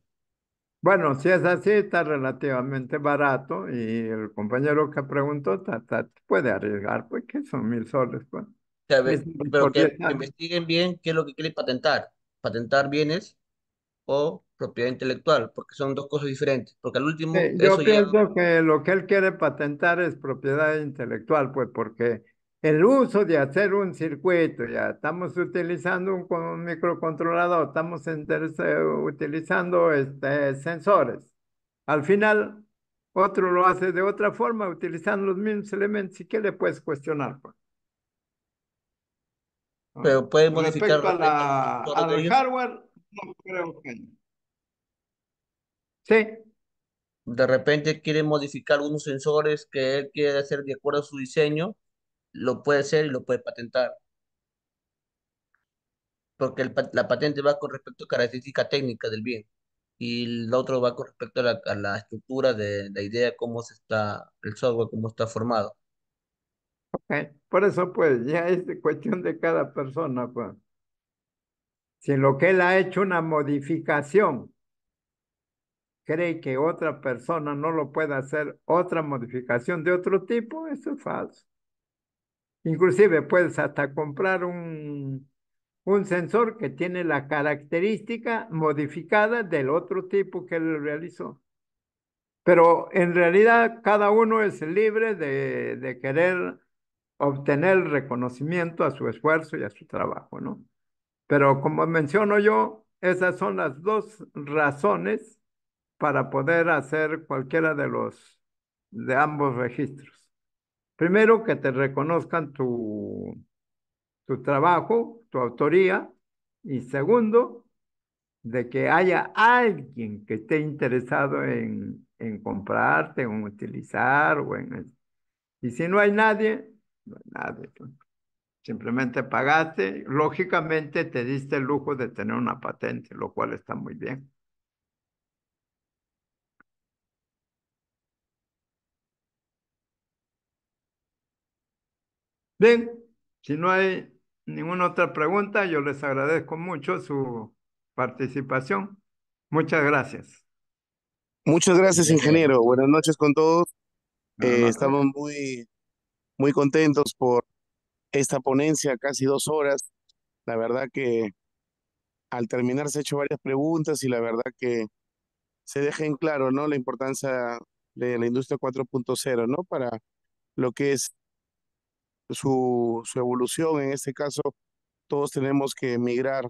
Bueno, si es así, está relativamente barato y el compañero que preguntó ta, puede arriesgar, pues que son mil soles. Pues. pero que, investiguen bien qué es lo que quiere patentar. Patentar bienes o propiedad intelectual, porque son dos cosas diferentes. Porque al último... yo pienso que lo que él quiere patentar es propiedad intelectual, pues porque el uso de hacer un circuito, ya estamos utilizando un, microcontrolador, estamos utilizando este, sensores. Al final, otro lo hace de otra forma, utilizando los mismos elementos. ¿Y qué le puedes cuestionar? Pues? Pero puede modificar. el hardware, no creo que. Sí. De repente quiere modificar unos sensores que él quiere hacer de acuerdo a su diseño lo puede hacer y lo puede patentar. Porque la patente va con respecto a característica técnica del bien y el otro va con respecto a la, estructura de la idea, cómo está, el software, cómo está formado. Okay. Por eso, pues, ya es cuestión de cada persona, pues. Si lo que él ha hecho una modificación, cree que otra persona no lo puede hacer, otra modificación de otro tipo, eso es falso. Inclusive puedes hasta comprar un, un sensor que tiene la característica modificada del otro tipo que él realizó. Pero en realidad cada uno es libre de, de querer obtener reconocimiento a su esfuerzo y a su trabajo, ¿no? Pero como menciono yo, esas son las dos razones para poder hacer cualquiera de los de ambos registros. Primero, que te reconozcan tu, tu trabajo, tu autoría. Y segundo, de que haya alguien que esté interesado en, comprarte, en utilizar. O en, y si no hay nadie, no hay nadie. Pues, simplemente pagaste. Lógicamente te diste el lujo de tener una patente, lo cual está muy bien. si no hay ninguna otra pregunta, yo les agradezco mucho su participación. Muchas gracias. Muchas gracias, ingeniero. Buenas noches con todos. Eh, estamos muy, muy contentos por esta ponencia, casi dos horas. La verdad que al terminar se han hecho varias preguntas y la verdad que se deja en claro ¿no? la importancia de la industria 4.0 ¿no? para lo que es su, su evolución. En este caso, todos tenemos que migrar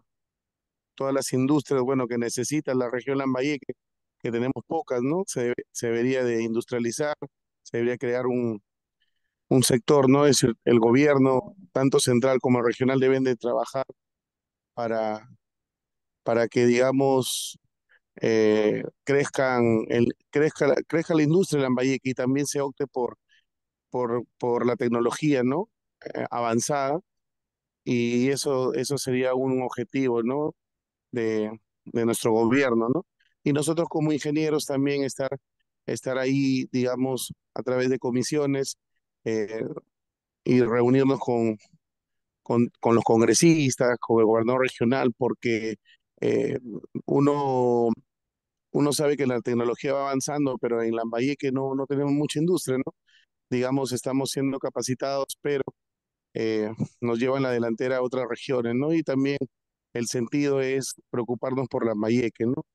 todas las industrias, bueno, que necesita la región Lambayeque, que, tenemos pocas, ¿no? Se, debería de industrializar, se debería crear un, un sector, ¿no? Es decir, el gobierno, tanto central como regional, deben de trabajar para, para que, digamos, eh, crezcan el, crezca, crezca la industria de Lambayeque y también se opte por por, por la tecnología, ¿no? Eh, avanzada. Y eso, eso sería un objetivo, ¿no? De, de nuestro gobierno, ¿no? Y nosotros como ingenieros también estar, estar ahí, digamos, a través de comisiones eh, y reunirnos con, con, con, los congresistas, con el gobernador regional, porque eh, uno, uno sabe que la tecnología va avanzando, pero en Lambayeque no, no tenemos mucha industria, ¿no? digamos, estamos siendo capacitados, pero eh, nos llevan la delantera a otras regiones, ¿no? Y también el sentido es preocuparnos por la Mayeque, ¿no?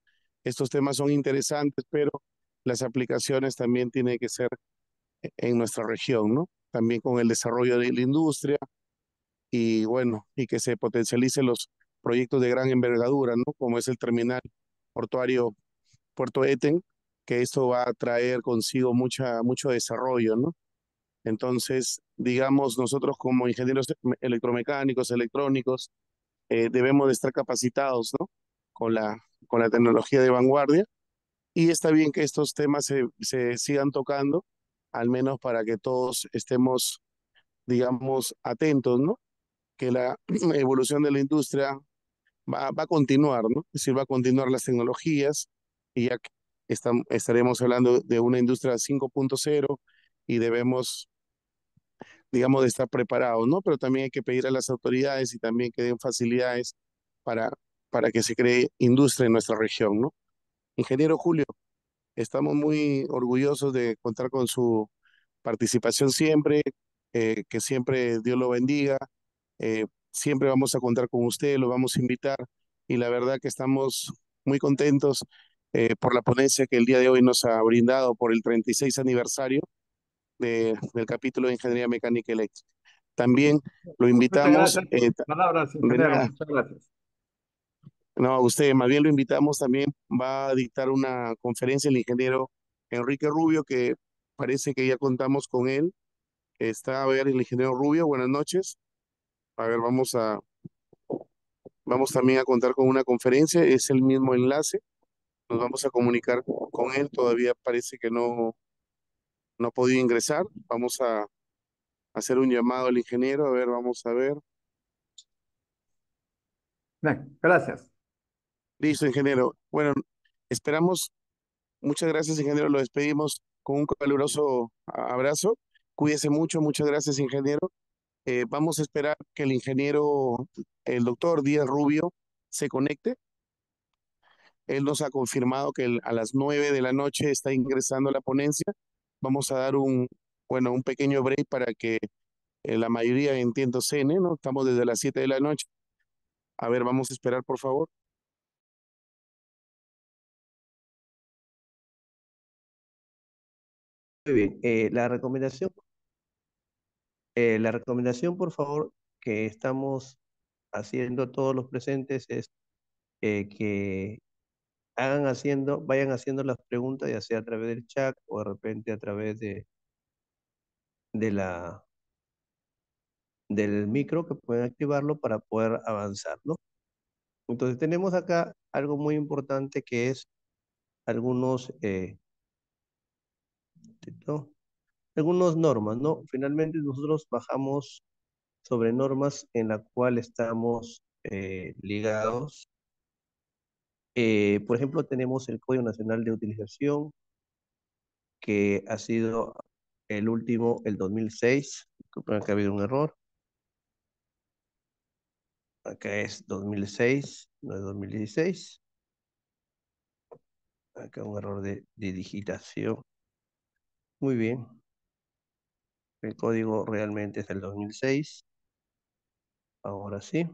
Estos temas son interesantes, pero las aplicaciones también tienen que ser e-, en nuestra región, ¿no? También con el desarrollo de la industria y bueno, y que se potencialicen los proyectos de gran envergadura, ¿no? Como es el terminal portuario Puerto Eten, que esto va a traer consigo mucha, mucho desarrollo, ¿no? Entonces, digamos, nosotros como ingenieros electromecánicos, electrónicos, eh, debemos de estar capacitados, ¿no? Con la, con la tecnología de vanguardia. Y está bien que estos temas se, sigan tocando, al menos para que todos estemos, digamos, atentos, ¿no? Que la evolución de la industria va, a continuar, ¿no? Es decir, va a continuar las tecnologías y ya estaremos hablando de una industria 5.0 y debemos, digamos, estar preparados, ¿no? Pero también hay que pedir a las autoridades y también que den facilidades para, para que se cree industria en nuestra región, ¿no? Ingeniero Julio, estamos muy orgullosos de contar con su participación siempre, eh, que siempre Dios lo bendiga. Eh, siempre vamos a contar con usted, lo vamos a invitar y la verdad que estamos muy contentos eh, por la ponencia que el día de hoy nos ha brindado por el 36 aniversario de, del capítulo de Ingeniería Mecánica Eléctrica. También lo invitamos. Eh, no, usted, más bien lo invitamos también, va a dictar una conferencia el ingeniero Enrique Rubio, que parece que ya contamos con él. Está a ver el ingeniero Rubio, buenas noches. A ver, vamos a, vamos también a contar con una conferencia, es el mismo enlace nos vamos a comunicar con él. Todavía parece que no, no ha podido ingresar. Vamos a hacer un llamado al ingeniero. A ver, vamos a ver. Gracias. Listo, ingeniero. Bueno, esperamos. Muchas gracias, ingeniero. Lo despedimos con un caluroso abrazo. Cuídese mucho. Muchas gracias, ingeniero. Eh, vamos a esperar que el ingeniero, el doctor Díaz Rubio, se conecte él nos ha confirmado que a las nueve de la noche está ingresando la ponencia. Vamos a dar un, bueno, un pequeño break para que eh, la mayoría entienda CN, ¿no? Estamos desde las siete de la noche. A ver, vamos a esperar, por favor. Muy bien, eh, la recomendación, eh, la recomendación, por favor, que estamos haciendo todos los presentes es que hagan haciendo, vayan haciendo las preguntas, ya sea a través del chat o de repente a través de, de la, del micro que pueden activarlo para poder avanzar, ¿no? Entonces tenemos acá algo muy importante que es algunos, eh, algunos normas, ¿no? Finalmente nosotros bajamos sobre normas en la cual estamos eh, ligados eh, por ejemplo, tenemos el Código Nacional de Utilización, que ha sido el último, el 2006. creo que ha habido un error. Acá es 2006, no es 2016. Acá un error de, de digitación. Muy bien. El código realmente es del 2006. Ahora sí.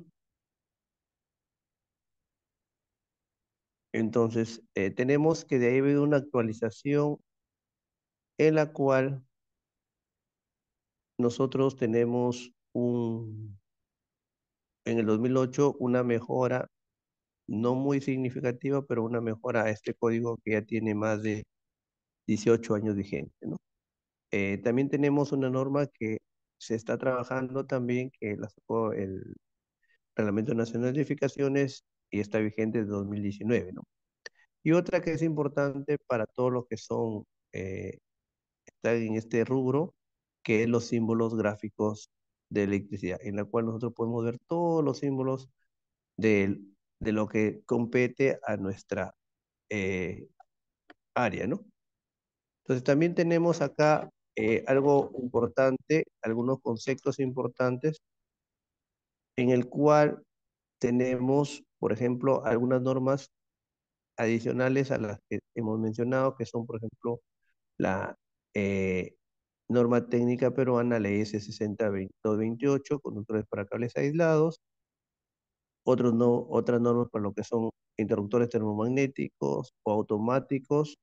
Entonces, eh, tenemos que de ahí habido una actualización en la cual nosotros tenemos un, en el 2008 una mejora no muy significativa, pero una mejora a este código que ya tiene más de 18 años vigente. ¿no? Eh, también tenemos una norma que se está trabajando también, que la sacó el Reglamento Nacional de Edificaciones y está vigente desde 2019, ¿no? Y otra que es importante para todos los que son, eh, están en este rubro, que es los símbolos gráficos de electricidad, en la cual nosotros podemos ver todos los símbolos de, de lo que compete a nuestra eh, área, ¿no? Entonces también tenemos acá eh, algo importante, algunos conceptos importantes, en el cual tenemos por ejemplo, algunas normas adicionales a las que hemos mencionado, que son, por ejemplo, la eh, norma técnica peruana, la is 6028, conductores para cables aislados, otros no, otras normas para lo que son interruptores termomagnéticos o automáticos,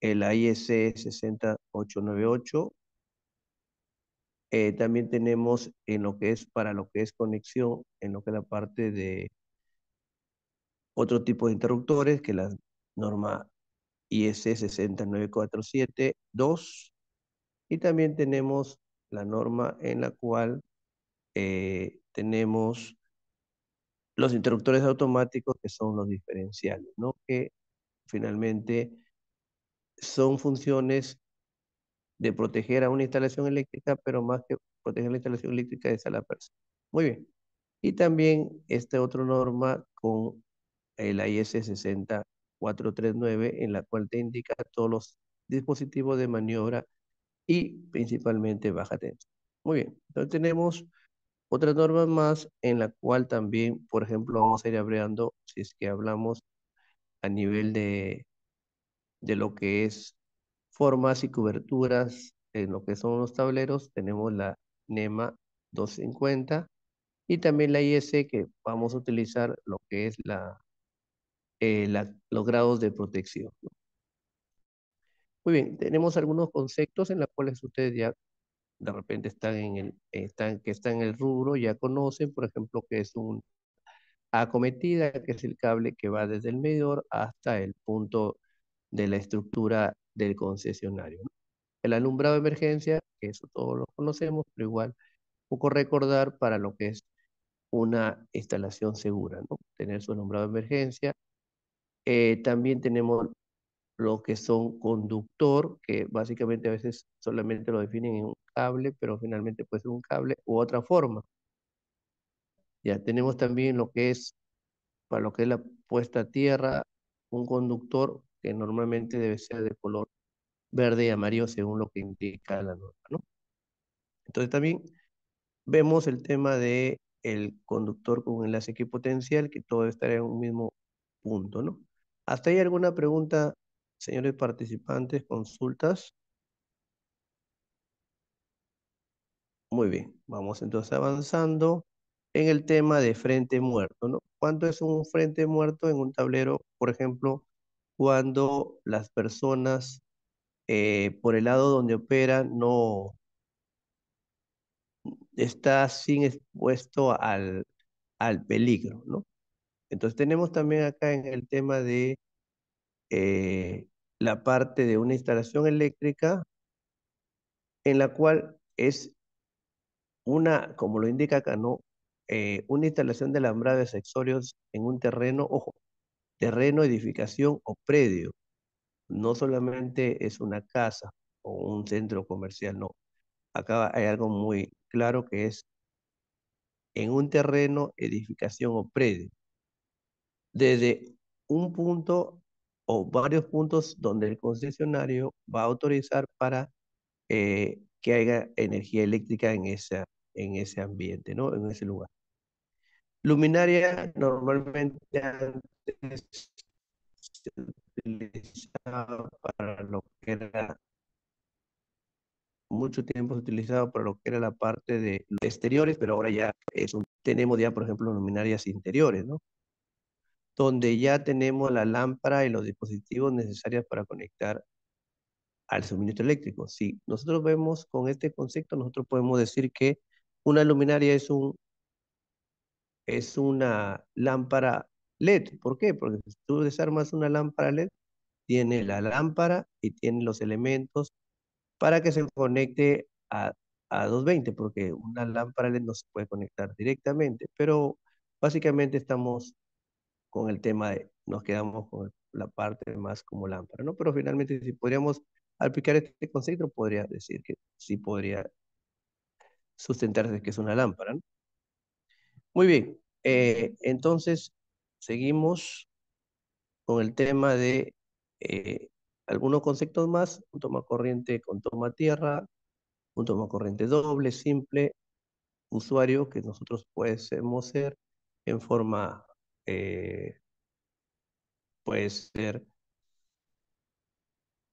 el is 60898. Eh, también tenemos en lo que es para lo que es conexión, en lo que es la parte de otro tipo de interruptores que la norma IS siete 2 y también tenemos la norma en la cual eh, tenemos los interruptores automáticos que son los diferenciales, ¿no? que finalmente son funciones de proteger a una instalación eléctrica, pero más que proteger la instalación eléctrica es a la persona. Muy bien. Y también esta otra norma con el IS 60439, en la cual te indica todos los dispositivos de maniobra y principalmente baja tensión. Muy bien, entonces tenemos otras normas más en la cual también, por ejemplo, vamos a ir abreando, si es que hablamos a nivel de, de lo que es formas y coberturas en lo que son los tableros, tenemos la NEMA 250 y también la IS que vamos a utilizar lo que es la eh, los grados de protección. Muy bien, tenemos algunos conceptos en los cuales ustedes ya de repente están en el, están, que están en el rubro, ya conocen, por ejemplo, que es un acometida, que es el cable que va desde el medidor hasta el punto de la estructura del concesionario. El alumbrado de emergencia, que eso todos lo conocemos, pero igual poco recordar para lo que es una instalación segura, ¿no? Tener su alumbrado de emergencia, eh, también tenemos lo que son conductor, que básicamente a veces solamente lo definen en un cable, pero finalmente puede ser un cable u otra forma. Ya tenemos también lo que es, para lo que es la puesta a tierra, un conductor que normalmente debe ser de color verde y amarillo según lo que indica la norma, ¿no? Entonces también vemos el tema de conductor con enlace equipotencial, que todo estará en un mismo punto, ¿no? ¿Hasta hay alguna pregunta, señores participantes, consultas? Muy bien, vamos entonces avanzando en el tema de frente muerto, ¿no? ¿Cuánto es un frente muerto en un tablero, por ejemplo, cuando las personas eh, por el lado donde operan no está sin expuesto al, al peligro, ¿no? Entonces tenemos también acá en el tema de eh, la parte de una instalación eléctrica en la cual es una, como lo indica acá, ¿no? Eh, una instalación de alambrado de accesorios en un terreno, ojo, terreno, edificación o predio. No solamente es una casa o un centro comercial, no. Acá hay algo muy claro que es en un terreno, edificación o predio desde un punto o varios puntos donde el concesionario va a autorizar para eh, que haya energía eléctrica en, esa, en ese ambiente, ¿no? En ese lugar. Luminaria normalmente antes se utilizaba para lo que era mucho tiempo se utilizaba para lo que era la parte de exteriores, pero ahora ya tenemos ya, por ejemplo, luminarias interiores, ¿no? donde ya tenemos la lámpara y los dispositivos necesarios para conectar al suministro eléctrico. Si nosotros vemos con este concepto, nosotros podemos decir que una luminaria es, un, es una lámpara LED. ¿Por qué? Porque si tú desarmas una lámpara LED, tiene la lámpara y tiene los elementos para que se conecte a, a 220, porque una lámpara LED no se puede conectar directamente, pero básicamente estamos con el tema de, nos quedamos con la parte más como lámpara, ¿no? Pero finalmente si podríamos aplicar este concepto, podría decir que sí podría sustentarse que es una lámpara, ¿no? Muy bien, eh, entonces seguimos con el tema de eh, algunos conceptos más, un toma corriente con toma tierra, un toma corriente doble, simple, usuario que nosotros podemos ser en forma eh, puede ser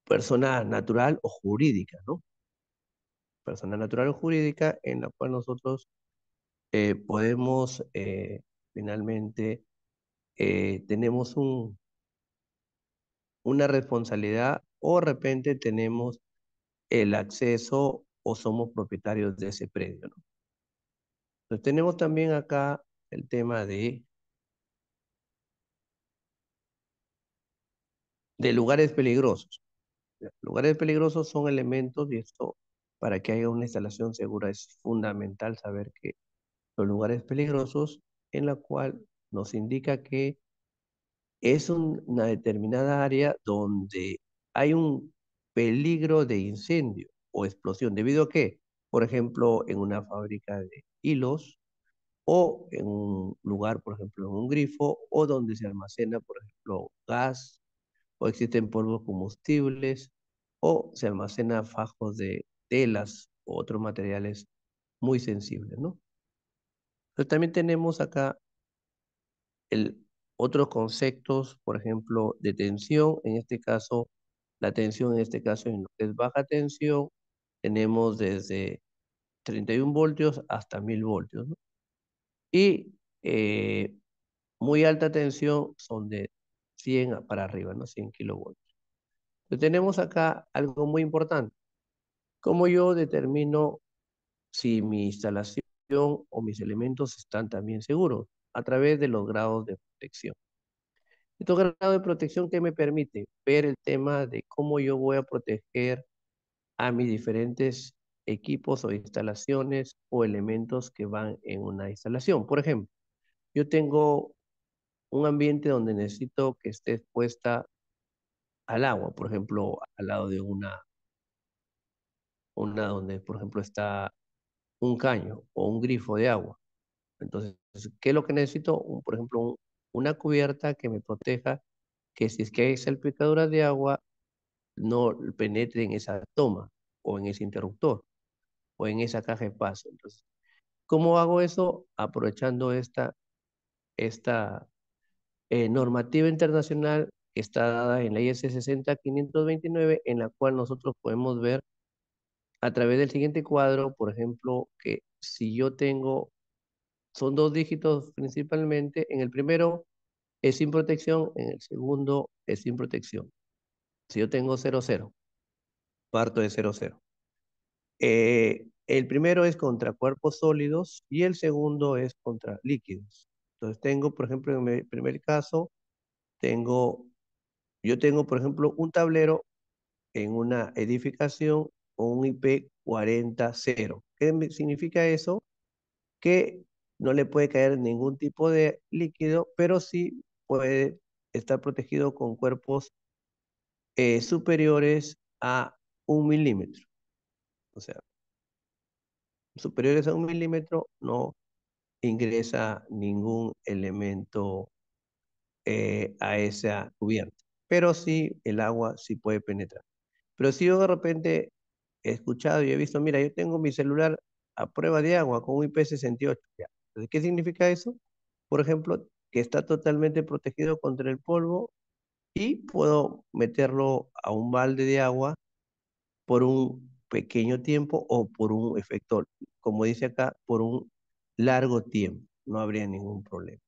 persona natural o jurídica, ¿no? Persona natural o jurídica en la cual nosotros eh, podemos eh, finalmente tenemos un, una responsabilidad o de repente tenemos el acceso o somos propietarios de ese predio, ¿no? Entonces tenemos también acá el tema de de lugares peligrosos. Lugares peligrosos son elementos y esto para que haya una instalación segura es fundamental saber que los lugares peligrosos en la cual nos indica que es una determinada área donde hay un peligro de incendio o explosión debido a que, por ejemplo, en una fábrica de hilos o en un lugar, por ejemplo, en un grifo o donde se almacena, por ejemplo, gas o existen polvos combustibles o se almacenan fajos de telas u otros materiales muy sensibles, ¿no? Pero también tenemos acá el, otros conceptos, por ejemplo, de tensión, en este caso, la tensión en este caso es baja tensión, tenemos desde 31 voltios hasta 1000 voltios, ¿no? Y eh, muy alta tensión son de para arriba, ¿no? 100 kilovolts. Entonces tenemos acá algo muy importante. ¿Cómo yo determino si mi instalación o mis elementos están también seguros? A través de los grados de protección. Estos grados de protección que me permite ver el tema de cómo yo voy a proteger a mis diferentes equipos o instalaciones o elementos que van en una instalación. Por ejemplo, yo tengo un ambiente donde necesito que esté expuesta al agua, por ejemplo, al lado de una, una donde, por ejemplo, está un caño o un grifo de agua. Entonces, ¿qué es lo que necesito? Un, por ejemplo, una cubierta que me proteja, que si es que hay salpicaduras de agua, no penetre en esa toma o en ese interruptor o en esa caja de paso. Entonces, ¿cómo hago eso? Aprovechando esta, esta, eh, normativa internacional que está dada en la IS 529 en la cual nosotros podemos ver a través del siguiente cuadro, por ejemplo, que si yo tengo, son dos dígitos principalmente, en el primero es sin protección, en el segundo es sin protección. Si yo tengo 00, parto de 00. Eh, el primero es contra cuerpos sólidos y el segundo es contra líquidos. Entonces tengo, por ejemplo, en mi primer caso, tengo, yo tengo, por ejemplo, un tablero en una edificación con un IP 40.0. ¿Qué significa eso? Que no le puede caer ningún tipo de líquido, pero sí puede estar protegido con cuerpos eh, superiores a un milímetro. O sea, superiores a un milímetro no ingresa ningún elemento eh, a esa cubierta. Pero sí, el agua sí puede penetrar. Pero si yo de repente he escuchado y he visto, mira, yo tengo mi celular a prueba de agua con un IP68. ¿qué significa eso? Por ejemplo, que está totalmente protegido contra el polvo y puedo meterlo a un balde de agua por un pequeño tiempo o por un efecto, como dice acá, por un largo tiempo, no habría ningún problema.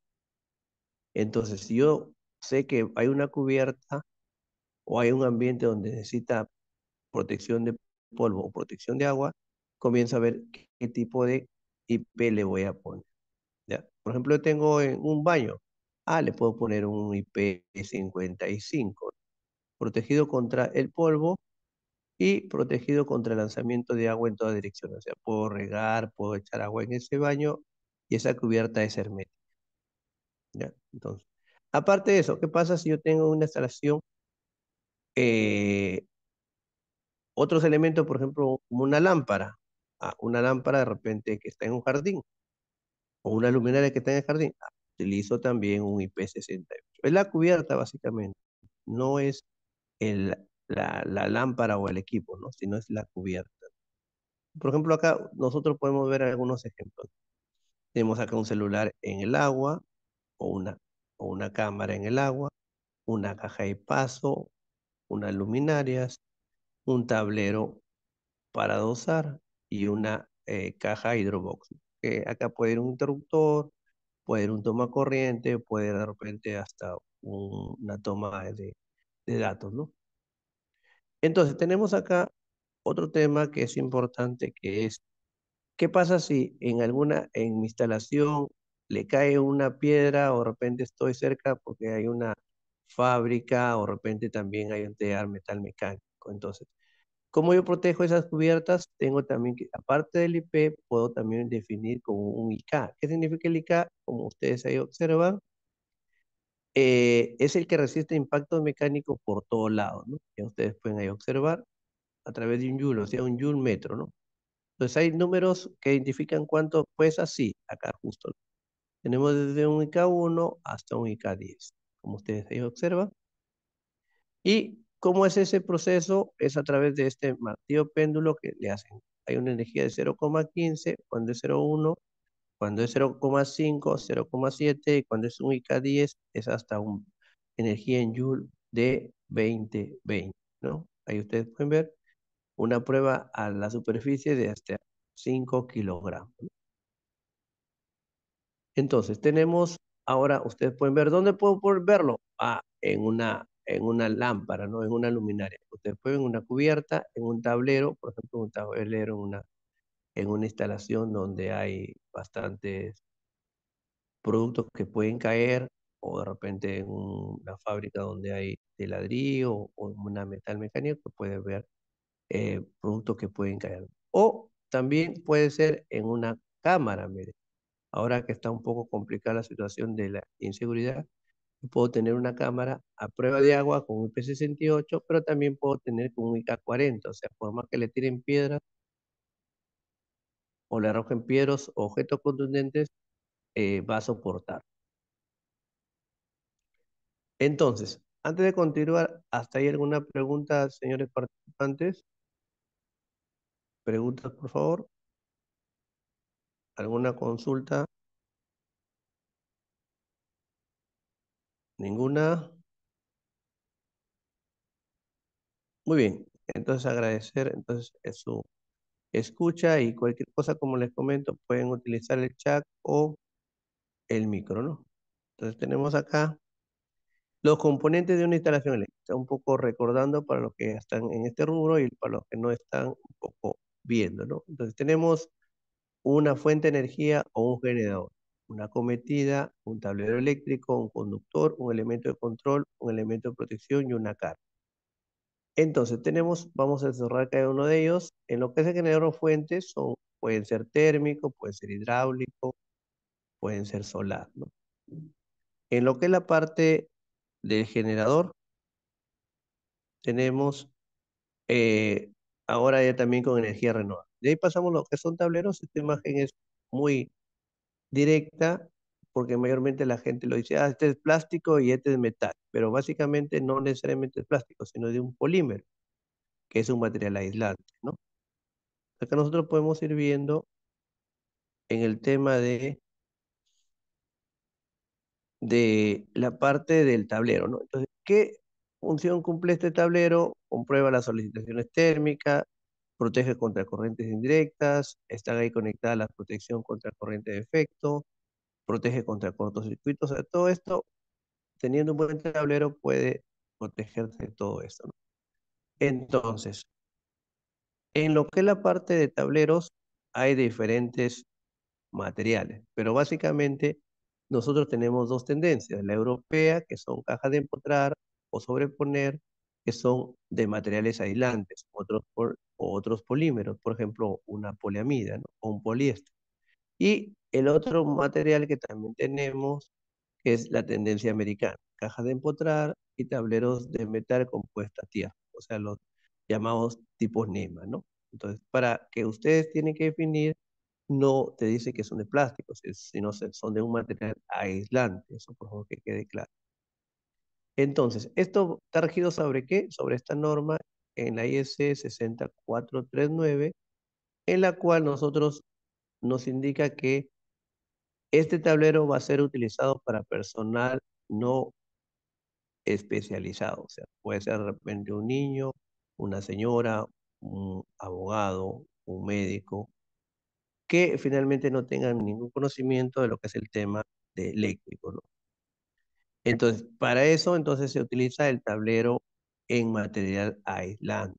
Entonces, si yo sé que hay una cubierta o hay un ambiente donde necesita protección de polvo o protección de agua, comienzo a ver qué, tipo de IP le voy a poner. ¿Ya? Por ejemplo, tengo en un baño, ah, le puedo poner un IP55, protegido contra el polvo y protegido contra el lanzamiento de agua en toda dirección. O sea, puedo regar, puedo echar agua en ese baño y esa cubierta es hermética. ¿Ya? Entonces, aparte de eso, ¿qué pasa si yo tengo una instalación? Eh, otros elementos, por ejemplo, como una lámpara. Ah, una lámpara de repente que está en un jardín o una luminaria que está en el jardín. Ah, utilizo también un IP68. Es la cubierta, básicamente. No es el, la, lámpara o el equipo, ¿no? Si no es la cubierta. Por ejemplo, acá nosotros podemos ver algunos ejemplos. Tenemos acá un celular en el agua, o una, o una cámara en el agua, una caja de paso, unas luminarias, un tablero para dosar y una eh, caja hidrobox. acá puede ir un interruptor, puede ir un toma corriente, puede de repente hasta una toma de, de datos, ¿no? Entonces, tenemos acá otro tema que es importante, que es, ¿qué pasa si en alguna, en mi instalación le cae una piedra o de repente estoy cerca porque hay una fábrica o de repente también hay un tear metal mecánico? Entonces, ¿cómo yo protejo esas cubiertas? Tengo también que, aparte del IP, puedo también definir como un IK. ¿Qué significa el IK? Como ustedes ahí observan, eh, es el que resiste impactos mecánicos por todos lados, ¿no? Ya ustedes pueden ahí observar a través de un joule, o sea, un joule metro, ¿no? Entonces hay números que identifican cuánto pues así, acá justo. Tenemos desde un IK1 hasta un IK10, como ustedes ahí observan. Y ¿Cómo es ese proceso? Es a través de este martillo péndulo que le hacen. Hay una energía de 0,15, cuando es 0,1, cuando es 0,5, 0,7 y cuando es un IK10 es hasta una energía en joule de 20, 20, ¿no? Ahí ustedes pueden ver una prueba a la superficie de hasta 5 kilogramos. Entonces, tenemos ahora, ustedes pueden ver, ¿dónde puedo verlo? Ah, en una, en una lámpara, ¿no? En una luminaria. Ustedes pueden ver una cubierta, en un tablero, por ejemplo, un tablero, en una en una instalación donde hay bastantes productos que pueden caer o de repente en una fábrica donde hay de ladrillo o, una metal mecánico puede ver eh, productos que pueden caer. O también puede ser en una cámara, mire. Ahora que está un poco complicada la situación de la inseguridad, puedo tener una cámara a prueba de agua con un IP68, pero también puedo tener con un IK40, o sea, por más que le tiren piedras, o le arrojen piedras o objetos contundentes, eh, va a soportar. Entonces, antes de continuar, ¿hasta ahí alguna pregunta, señores participantes? Preguntas, por favor. ¿Alguna consulta? ¿Ninguna? Muy bien, entonces agradecer entonces, su, escucha y cualquier cosa, como les comento, pueden utilizar el chat o el micro, ¿no? Entonces tenemos acá los componentes de una instalación eléctrica, un poco recordando para los que están en este rubro y para los que no están un poco viendo, ¿no? Entonces tenemos una fuente de energía o un generador, una cometida, un tablero eléctrico, un conductor, un elemento de control, un elemento de protección y una carga. Entonces tenemos, vamos a cerrar cada uno de ellos. En lo que es el generador fuentes pueden ser térmico, pueden ser hidráulico, pueden ser solar. En lo que es la parte del generador, tenemos eh, ahora ya también con energía renovable. De ahí pasamos lo que son tableros. Esta imagen es muy directa porque mayormente la gente lo dice, ah, este es plástico y este es metal, pero básicamente no necesariamente es plástico, sino de un polímero, que es un material aislante, ¿no? Acá nosotros podemos ir viendo en el tema de, de la parte del tablero, ¿no? Entonces, ¿qué función cumple este tablero? Comprueba las solicitaciones térmicas, protege contra corrientes indirectas, están ahí conectadas la protección contra corriente de efecto, protege contra cortocircuitos. todo esto, teniendo un buen tablero, puede protegerse de todo esto. Entonces, en lo que es la parte de tableros, hay diferentes materiales, pero básicamente nosotros tenemos dos tendencias, la europea, que son cajas de empotrar o sobreponer, que son de materiales aislantes, otros, o otros polímeros, por ejemplo, una poliamida ¿no? o un poliéster. Y el otro material que también tenemos es la tendencia americana, cajas de empotrar y tableros de metal compuesta tierra, o sea, los llamados tipos NEMA, ¿no? Entonces, para que ustedes tienen que definir, no te dice que son de plástico, sino son de un material aislante, eso por favor que quede claro. Entonces, esto está regido sobre qué? Sobre esta norma en la IS 6439 en la cual nosotros nos indica que este tablero va a ser utilizado para personal no especializado. O sea, puede ser de repente un niño, una señora, un abogado, un médico, que finalmente no tengan ningún conocimiento de lo que es el tema de eléctrico. ¿no? Entonces, para eso entonces se utiliza el tablero en material aislante.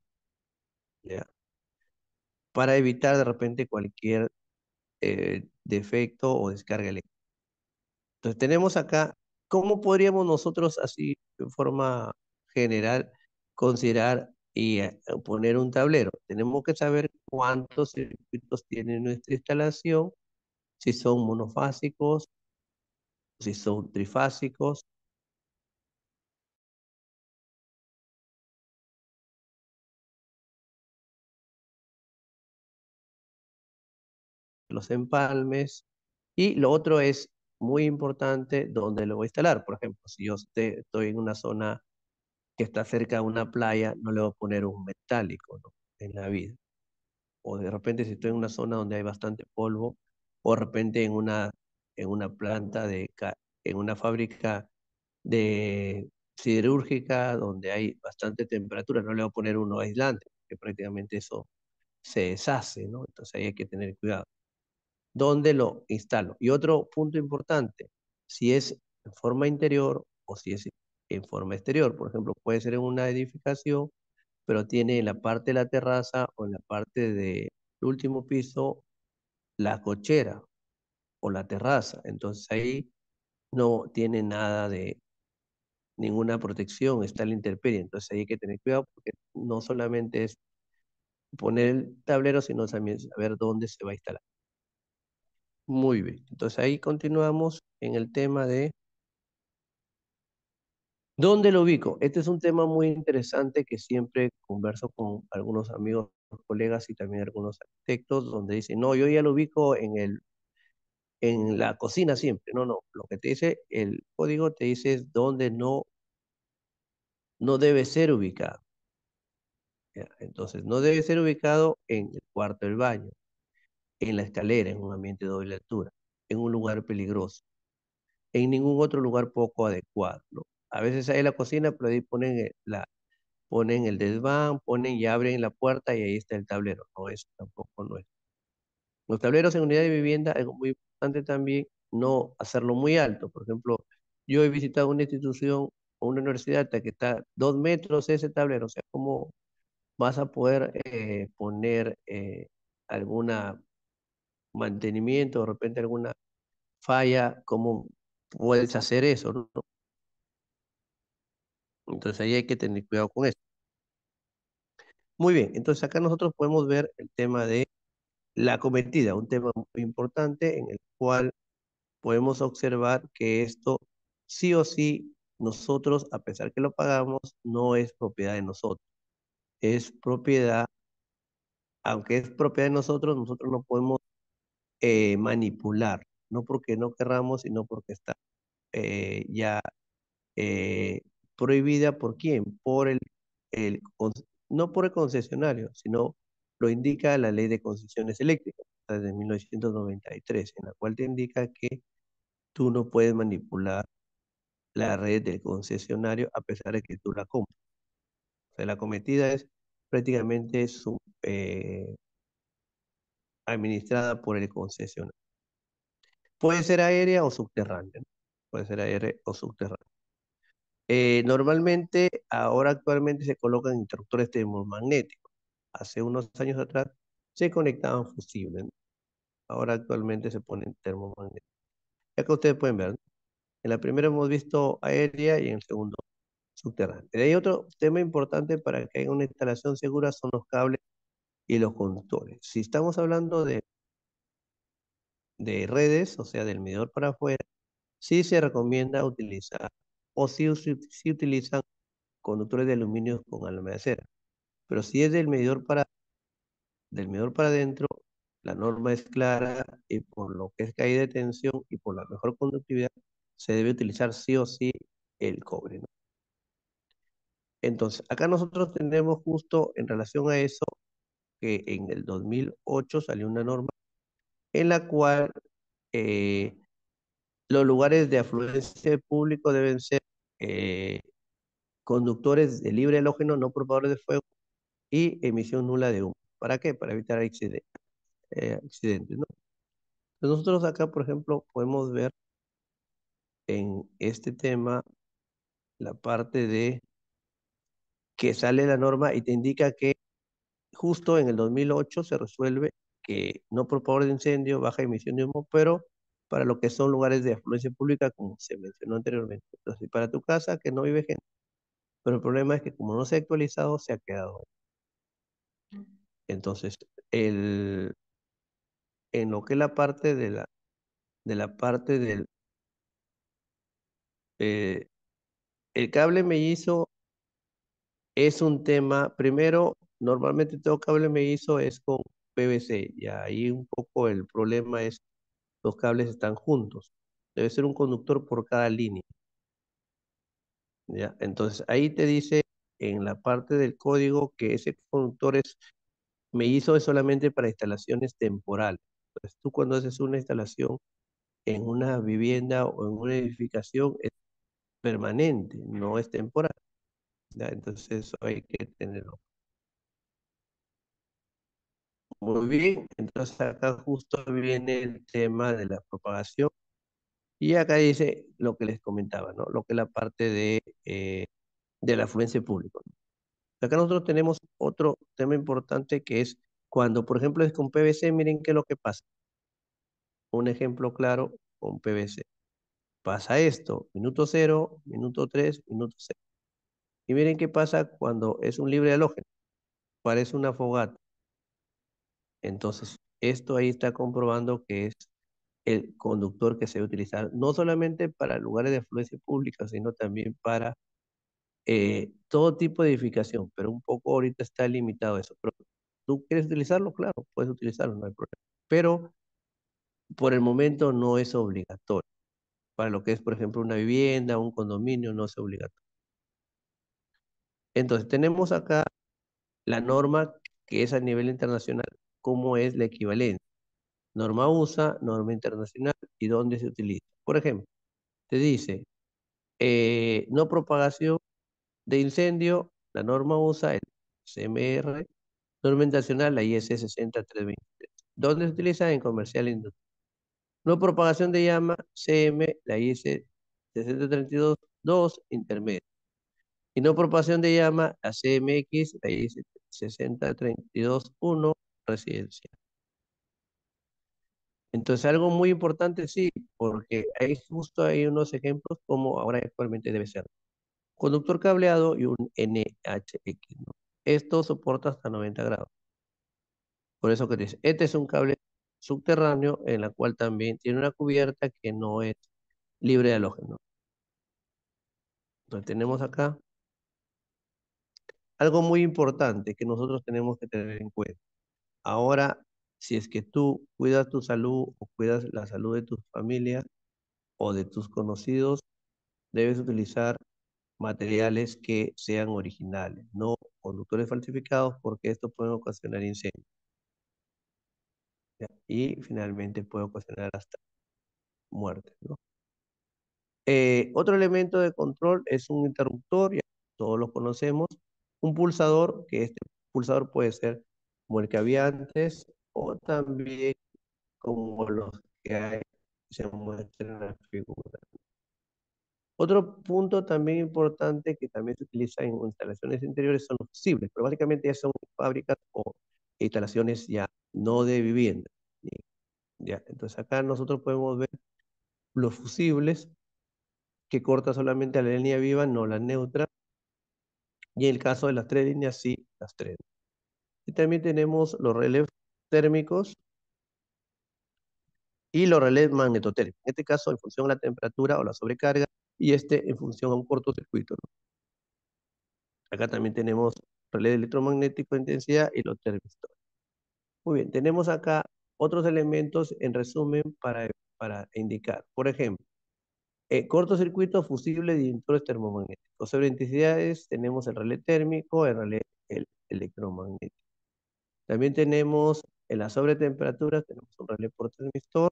Para evitar de repente cualquier eh, defecto o descarga eléctrica. Entonces tenemos acá, ¿cómo podríamos nosotros así en forma general considerar y eh, poner un tablero? Tenemos que saber cuántos circuitos tiene nuestra instalación, si son monofásicos, si son trifásicos, los empalmes. Y lo otro es muy importante dónde lo voy a instalar. Por ejemplo, si yo estoy en una zona que está cerca de una playa, no le voy a poner un metálico ¿no? en la vida. O de repente si estoy en una zona donde hay bastante polvo, o de repente en una, en una planta de, en una fábrica de siderúrgica donde hay bastante temperatura, no le voy a poner uno aislante, que prácticamente eso se deshace, Entonces ahí hay que tener cuidado dónde lo instalo. Y otro punto importante, si es en forma interior o si es en forma exterior. Por ejemplo, puede ser en una edificación, pero tiene en la parte de la terraza o en la parte del último piso la cochera o la terraza. Entonces ahí no tiene nada de ninguna protección, está la intemperie. Entonces ahí hay que tener cuidado porque no solamente es poner el tablero, sino también saber dónde se va a instalar. Muy bien. Entonces ahí continuamos en el tema de ¿Dónde lo ubico? Este es un tema muy interesante que siempre converso con algunos amigos, colegas y también algunos arquitectos, donde dicen, no, yo ya lo ubico en, el, en la cocina siempre. No, no, lo que te dice el código te dice es dónde no, no debe ser ubicado. Entonces, no debe ser ubicado en el cuarto del baño, en la escalera, en un ambiente de doble altura, en un lugar peligroso, en ningún otro lugar poco adecuado. A veces hay la cocina, pero ahí ponen eh, la, ponen el desván, ponen y abren la puerta y ahí está el tablero. No, eso tampoco no es. Los tableros en unidad de vivienda, es muy importante también no hacerlo muy alto. Por ejemplo, yo he visitado una institución o una universidad que está dos metros ese tablero. O sea, ¿cómo vas a poder eh, poner eh, alguna mantenimiento, de repente alguna falla, ¿cómo puedes hacer eso? Entonces ahí hay que tener cuidado con eso. Muy bien, entonces acá nosotros podemos ver el tema de la cometida, un tema muy importante en el cual podemos observar que esto sí o sí nosotros, a pesar que lo pagamos, no es propiedad de nosotros. Es propiedad, aunque es propiedad de nosotros, nosotros no podemos eh, manipular, no porque no querramos, sino porque está eh, ya eh, prohibida por quién, por el, el, no por el concesionario, sino lo indica la ley de concesiones eléctricas de 1993, en la cual te indica que tú no puedes manipular la red del concesionario a pesar de que tú la compras. O sea, la cometida es prácticamente su, administrada por el concesionario. Puede ser aérea o subterránea, puede ser aérea o subterránea. Eh, normalmente, ahora actualmente se colocan interruptores termomagnéticos. Hace unos años atrás se conectaban fusibles. Ahora actualmente se ponen termomagnéticos. Ya que ustedes pueden ver, en la primera hemos visto aérea y en el segundo subterránea. Y hay otro tema importante para que haya una instalación segura son los cables y los conductores. Si estamos hablando de, de redes, o sea, del medidor para afuera, sí se recomienda utilizar o si, sí, utilizan conductores de aluminio con cera. Pero si es del medidor para del medidor para adentro, la norma es clara y por lo que es caída de tensión y por la mejor conductividad, se debe utilizar sí o sí el cobre. Entonces, acá nosotros tenemos justo en relación a eso que en el 2008 salió una norma en la cual eh, los lugares de afluencia público deben ser eh, conductores de libre alógeno, no propagadores de fuego y emisión nula de humo. ¿Para qué? Para evitar accidentes. Eh, accidentes ¿no? Nosotros acá, por ejemplo, podemos ver en este tema la parte de que sale la norma y te indica que justo en el 2008 se resuelve que no por favor de incendio, baja emisión de humo, pero para lo que son lugares de afluencia pública, como se mencionó anteriormente. Entonces, para tu casa que no vive gente. Pero el problema es que como no se ha actualizado, se ha quedado. Mm. Entonces, el, en lo que es la parte de la, de la parte del... Eh, el cable mellizo es un tema, primero, Normalmente todo cable me hizo es con PVC y ahí un poco el problema es los cables están juntos. Debe ser un conductor por cada línea. ¿Ya? Entonces ahí te dice en la parte del código que ese conductor es, me hizo es solamente para instalaciones temporales. Entonces tú cuando haces una instalación en una vivienda o en una edificación es permanente, no es temporal. Entonces eso hay que tenerlo muy bien, entonces acá justo viene el tema de la propagación. Y acá dice lo que les comentaba, ¿no? Lo que es la parte de, eh, de la afluencia pública. Acá nosotros tenemos otro tema importante que es cuando, por ejemplo, es con PVC, miren qué es lo que pasa. Un ejemplo claro con PVC. Pasa esto, minuto cero, minuto tres, minuto cero. Y miren qué pasa cuando es un libre halógeno. Parece una fogata. Entonces, esto ahí está comprobando que es el conductor que se utiliza utilizar, no solamente para lugares de afluencia pública, sino también para eh, todo tipo de edificación, pero un poco ahorita está limitado eso. tú quieres utilizarlo, claro, puedes utilizarlo, no hay problema. Pero por el momento no es obligatorio. Para lo que es, por ejemplo, una vivienda, un condominio, no es obligatorio. Entonces, tenemos acá la norma que es a nivel internacional cómo es la equivalencia. Norma USA, norma internacional y dónde se utiliza. Por ejemplo, te dice, eh, no propagación de incendio, la norma USA, el CMR, norma internacional, la IS 60323. ¿Dónde se utiliza? En comercial industrial. No propagación de llama, CM, la IS 60322, intermedio. Y no propagación de llama, la CMX, la IS 60321, residencia. Entonces, algo muy importante, sí, porque hay justo ahí unos ejemplos como ahora actualmente debe ser. Conductor cableado y un NHX. Esto soporta hasta 90 grados. Por eso que dice, este es un cable subterráneo en la cual también tiene una cubierta que no es libre de halógeno. Entonces tenemos acá algo muy importante que nosotros tenemos que tener en cuenta. Ahora, si es que tú cuidas tu salud o cuidas la salud de tu familia o de tus conocidos, debes utilizar materiales que sean originales, no conductores falsificados, porque esto puede ocasionar incendios. Y finalmente puede ocasionar hasta muerte. Eh, otro elemento de control es un interruptor, ya todos lo conocemos, un pulsador, que este pulsador puede ser como el que había antes, o también como los que hay, se muestran en la figura. Otro punto también importante que también se utiliza en instalaciones interiores son los fusibles, pero básicamente ya son fábricas o instalaciones ya no de vivienda. Ya, entonces acá nosotros podemos ver los fusibles que corta solamente a la línea viva, no la neutra. Y en el caso de las tres líneas, sí, las tres. Y también tenemos los relés térmicos y los relés magnetotérmicos. En este caso, en función a la temperatura o la sobrecarga, y este en función a un cortocircuito. Acá también tenemos relé electromagnético de intensidad y los termistores. Muy bien, tenemos acá otros elementos en resumen para, para indicar. Por ejemplo, eh, cortocircuito fusible de inductores termomagnéticos. Sobre intensidades tenemos el relé térmico, el relé electromagnético. También tenemos en las sobretemperaturas, tenemos un relé por transmisor,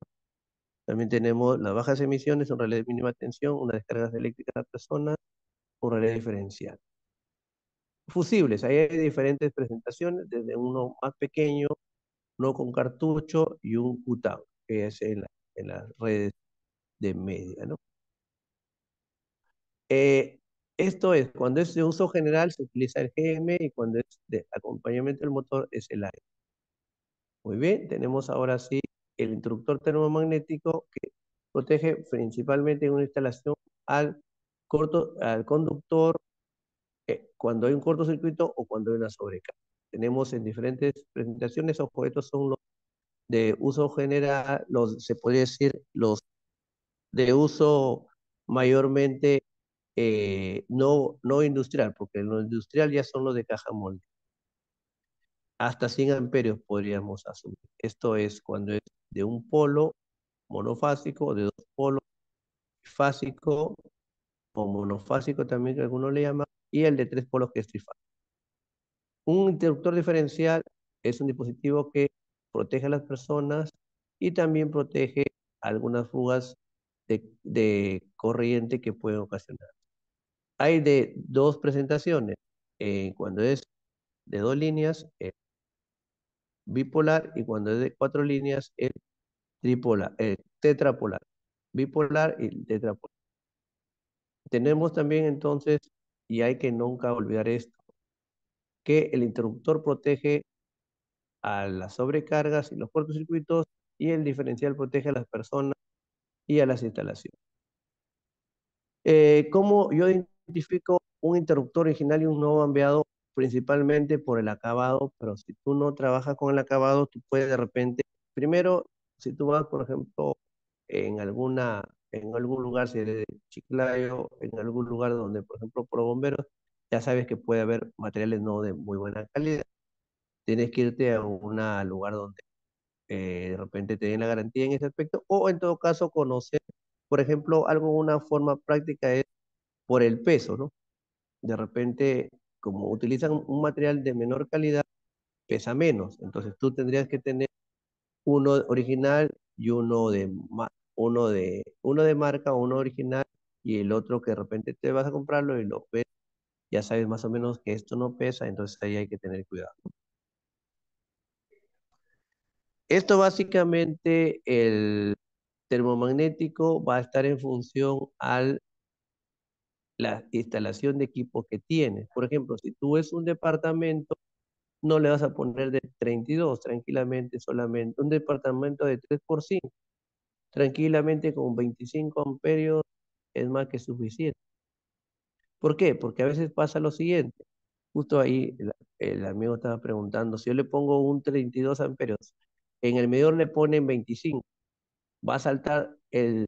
también tenemos las bajas emisiones, un relé de mínima tensión, una descarga eléctrica a la persona, un relé diferencial. Fusibles, ahí hay diferentes presentaciones, desde uno más pequeño, uno con cartucho y un cutado, que es en, en las redes de media. ¿no? Eh, esto es, cuando es de uso general se utiliza el GM y cuando es de acompañamiento del motor es el aire. Muy bien, tenemos ahora sí el interruptor termomagnético que protege principalmente en una instalación al, corto, al conductor eh, cuando hay un cortocircuito o cuando hay una sobrecarga. Tenemos en diferentes presentaciones, esos objetos son los de uso general, los, se podría decir los de uso mayormente eh, no, no industrial, porque lo industrial ya son los de caja molde. Hasta 100 amperios podríamos asumir. Esto es cuando es de un polo monofásico, de dos polos, fásico o monofásico también que algunos le llaman, y el de tres polos que es trifásico. Un interruptor diferencial es un dispositivo que protege a las personas y también protege algunas fugas de, de corriente que pueden ocasionar. Hay de dos presentaciones. Eh, cuando es de dos líneas, es eh, bipolar, y cuando es de cuatro líneas, es tripolar, eh, tetrapolar. Bipolar y tetrapolar. Tenemos también entonces, y hay que nunca olvidar esto, que el interruptor protege a las sobrecargas y los cortocircuitos y el diferencial protege a las personas y a las instalaciones. ¿Cómo yo identifico un interruptor original y un nuevo enviado principalmente por el acabado, pero si tú no trabajas con el acabado, tú puedes de repente, primero, si tú vas, por ejemplo, en alguna en algún lugar, si eres de Chiclayo, en algún lugar donde, por ejemplo, por bomberos, ya sabes que puede haber materiales no de muy buena calidad. Tienes que irte a un lugar donde eh, de repente te den la garantía en ese aspecto, o en todo caso conocer, por ejemplo, algo, una forma práctica es por el peso, ¿no? De repente, como utilizan un material de menor calidad, pesa menos. Entonces tú tendrías que tener uno original y uno de, uno de, uno de marca, uno original y el otro que de repente te vas a comprarlo y lo pesa. ya sabes más o menos que esto no pesa, entonces ahí hay que tener cuidado. Esto básicamente el termomagnético va a estar en función al la instalación de equipos que tienes. Por ejemplo, si tú es un departamento, no le vas a poner de 32, tranquilamente solamente. Un departamento de 3 por 5, tranquilamente con 25 amperios es más que suficiente. ¿Por qué? Porque a veces pasa lo siguiente. Justo ahí el, el amigo estaba preguntando, si yo le pongo un 32 amperios, en el medidor le ponen 25, va a saltar el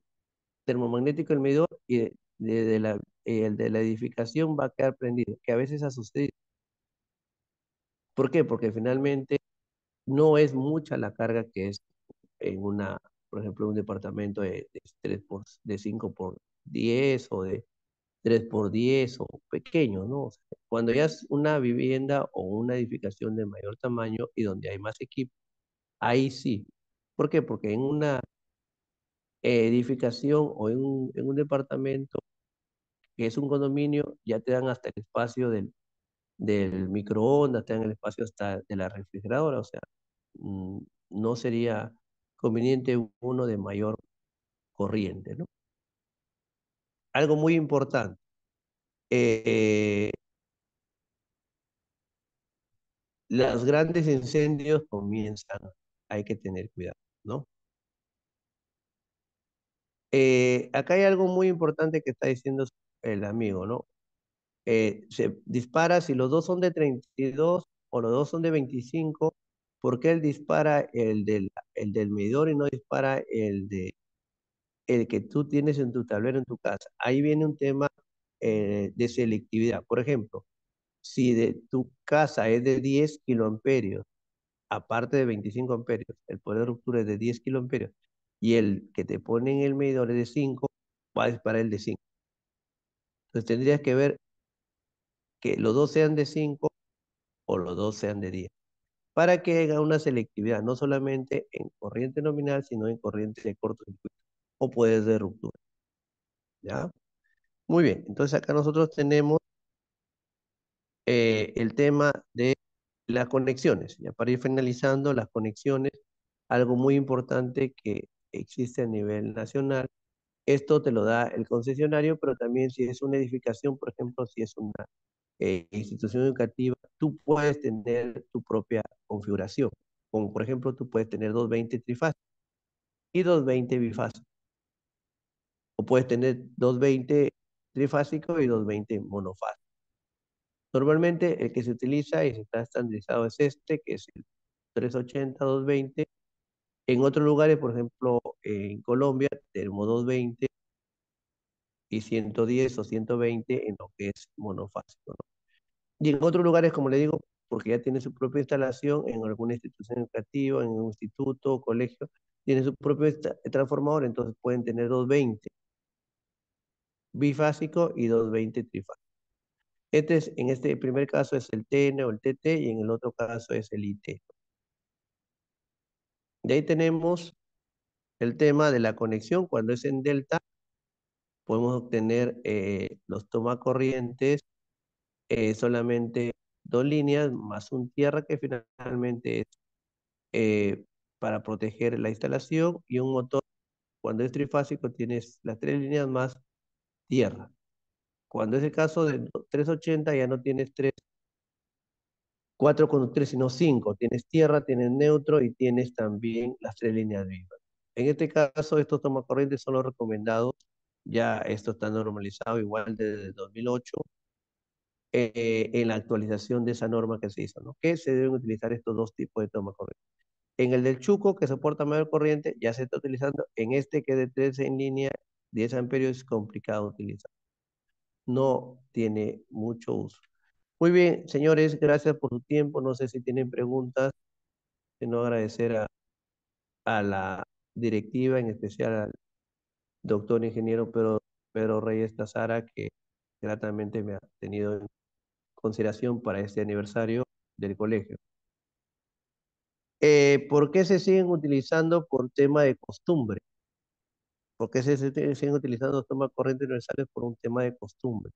termomagnético del medidor y de, la, el de la edificación va a quedar prendido, que a veces ha sucedido. ¿Por qué? Porque finalmente no es mucha la carga que es en una, por ejemplo, un departamento de, de por, de 5 por 10 o de 3 por 10 o pequeño, ¿no? cuando ya es una vivienda o una edificación de mayor tamaño y donde hay más equipo, ahí sí. ¿Por qué? Porque en una edificación o en en un departamento que es un condominio, ya te dan hasta el espacio del, del microondas, te dan el espacio hasta de la refrigeradora, o sea, mm, no sería conveniente uno de mayor corriente, ¿no? Algo muy importante. Eh, los grandes incendios comienzan, hay que tener cuidado, ¿no? Eh, acá hay algo muy importante que está diciendo el amigo, ¿no? Eh, se dispara si los dos son de 32 o los dos son de 25, ¿por qué él dispara el del, el del medidor y no dispara el, de, el que tú tienes en tu tablero en tu casa? Ahí viene un tema eh, de selectividad. Por ejemplo, si de tu casa es de 10 kiloamperios, aparte de 25 amperios, el poder de ruptura es de 10 kiloamperios, y el que te pone en el medidor es de 5, va a disparar el de 5. Entonces tendrías que ver que los dos sean de 5 o los dos sean de 10, para que haya una selectividad, no solamente en corriente nominal, sino en corriente de cortocircuito, o puede ser ruptura. ¿Ya? Muy bien, entonces acá nosotros tenemos eh, el tema de las conexiones. Ya para ir finalizando, las conexiones, algo muy importante que existe a nivel nacional esto te lo da el concesionario, pero también si es una edificación, por ejemplo, si es una eh, institución educativa, tú puedes tener tu propia configuración. Como por ejemplo, tú puedes tener 220 trifásicos y 220 bifásicos. O puedes tener 220 trifásicos y 220 monofásicos. Normalmente el que se utiliza y se está estandarizado es este, que es el 380-220, en otros lugares, por ejemplo, en Colombia, tenemos 220 y 110 o 120 en lo que es monofásico. Y en otros lugares, como le digo, porque ya tiene su propia instalación en alguna institución educativa, en un instituto o colegio, tiene su propio transformador, entonces pueden tener 220 bifásico y 220 trifásico. Este en este primer caso es el TN o el TT y en el otro caso es el IT. De ahí tenemos el tema de la conexión. Cuando es en delta, podemos obtener eh, los tomacorrientes corrientes eh, solamente dos líneas más un tierra que finalmente es eh, para proteger la instalación y un motor. Cuando es trifásico tienes las tres líneas más tierra. Cuando es el caso de 380 ya no tienes tres 4 conductores sino 5. Tienes tierra, tienes neutro y tienes también las tres líneas vivas. En este caso, estos tomacorrientes son los recomendados. Ya esto está normalizado igual desde 2008 eh, en la actualización de esa norma que se hizo, ¿no? Que se deben utilizar estos dos tipos de tomacorrientes. En el del Chuco, que soporta mayor corriente, ya se está utilizando. En este que es de 13 en línea, 10 amperios es complicado utilizar. No tiene mucho uso. Muy bien, señores, gracias por su tiempo. No sé si tienen preguntas, sino agradecer a, a la directiva, en especial al doctor ingeniero Pedro, Reyes Tazara, que gratamente me ha tenido en consideración para este aniversario del colegio. Eh, ¿Por qué se siguen utilizando por tema de costumbre? ¿Por qué se siguen utilizando los tomas corrientes universales por un tema de costumbre?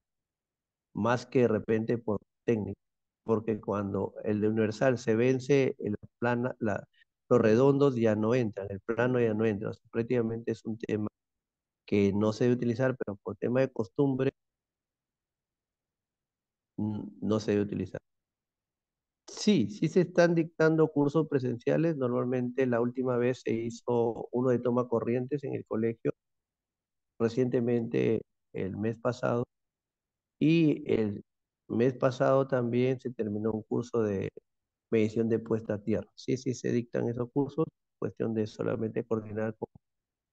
Más que de repente por técnico, porque cuando el de universal se vence, el plana, la, los redondos ya no entran, el plano ya no entra. prácticamente es un tema que no se debe utilizar, pero por tema de costumbre no se debe utilizar. Sí, sí se están dictando cursos presenciales. Normalmente la última vez se hizo uno de toma corrientes en el colegio, recientemente el mes pasado, y el, mes pasado también se terminó un curso de medición de puesta a tierra. Sí, sí se dictan esos cursos, cuestión de solamente coordinar con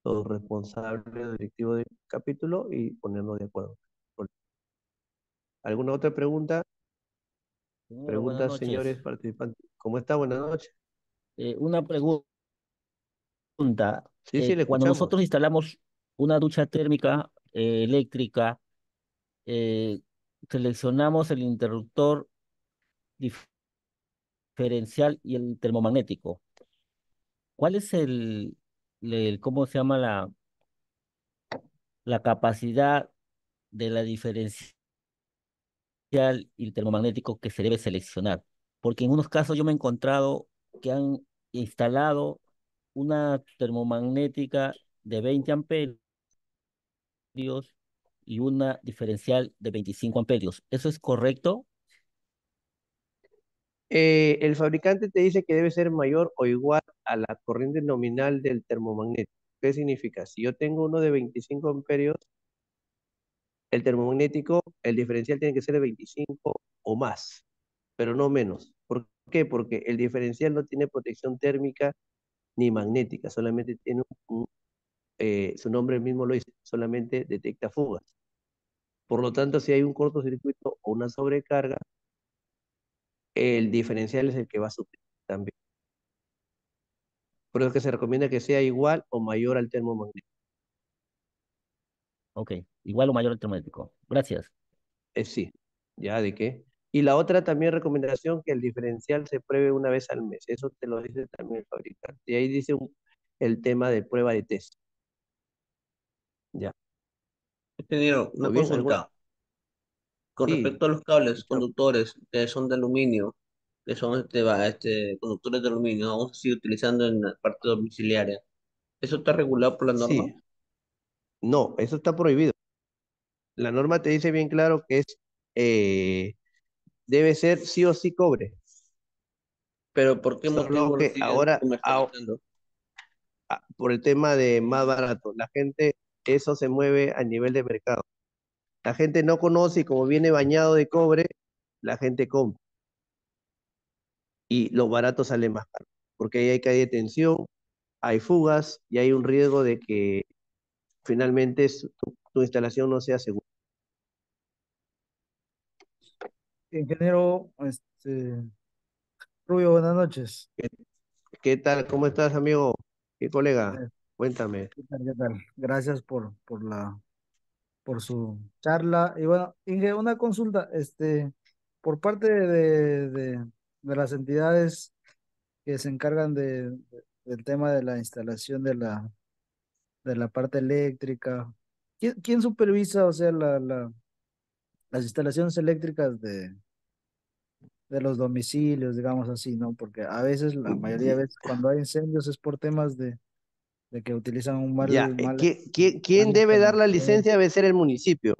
los responsables directivos del capítulo y ponernos de acuerdo. ¿Alguna otra pregunta? Preguntas, señores participantes. ¿Cómo está? Buenas noches. Eh, una pregunta. Sí, sí, eh, le cuando nosotros instalamos una ducha térmica eh, eléctrica, eh, seleccionamos el interruptor diferencial y el termomagnético. ¿Cuál es el, el cómo se llama la, la capacidad de la diferencial y el termomagnético que se debe seleccionar? Porque en unos casos yo me he encontrado que han instalado una termomagnética de 20 amperios y una diferencial de 25 amperios. ¿Eso es correcto? Eh, el fabricante te dice que debe ser mayor o igual a la corriente nominal del termomagnético. ¿Qué significa? Si yo tengo uno de 25 amperios, el termomagnético, el diferencial tiene que ser de 25 o más, pero no menos. ¿Por qué? Porque el diferencial no tiene protección térmica ni magnética, solamente tiene un, eh, su nombre mismo lo dice, solamente detecta fugas. Por lo tanto, si hay un cortocircuito o una sobrecarga, el diferencial es el que va a sufrir también. Por eso es que se recomienda que sea igual o mayor al termomagnético. Ok, igual o mayor al termomagnético. Gracias. Eh, sí, ya de qué. Y la otra también recomendación que el diferencial se pruebe una vez al mes. Eso te lo dice también el fabricante. Y ahí dice el tema de prueba de test. Ya. una consulta. Con respecto a los cables conductores que son de aluminio, que son este, este, conductores de aluminio, aún se sigue utilizando en la parte domiciliaria. ¿Eso está regulado por la norma? no, eso está prohibido. La norma te dice bien claro que es, eh, debe ser sí o sí cobre. Pero ¿por qué motivo lo que ahora, ah, por el tema de más barato, la gente eso se mueve a nivel de mercado. La gente no conoce y como viene bañado de cobre, la gente compra. Y lo barato sale más caro, porque ahí hay que de tensión, hay fugas y hay un riesgo de que finalmente tu, instalación no sea segura. Ingeniero este, Rubio, buenas noches. ¿Qué, ¿Qué, tal? ¿Cómo estás, amigo? ¿Qué colega? Eh, Cuéntame. ¿Qué tal, Gracias por, por, la, por su charla. Y bueno, Inge, una consulta, este, por parte de, de, las entidades que se encargan de, del tema de la instalación de la, de la parte eléctrica, ¿quién, quién supervisa, o sea, la, la, las instalaciones eléctricas de, de los domicilios, digamos así, ¿no? Porque a veces, la mayoría de veces, cuando hay incendios es por temas de, de que utilizan un barrio... Eh, quién debe dar la licencia? Debe ser el municipio.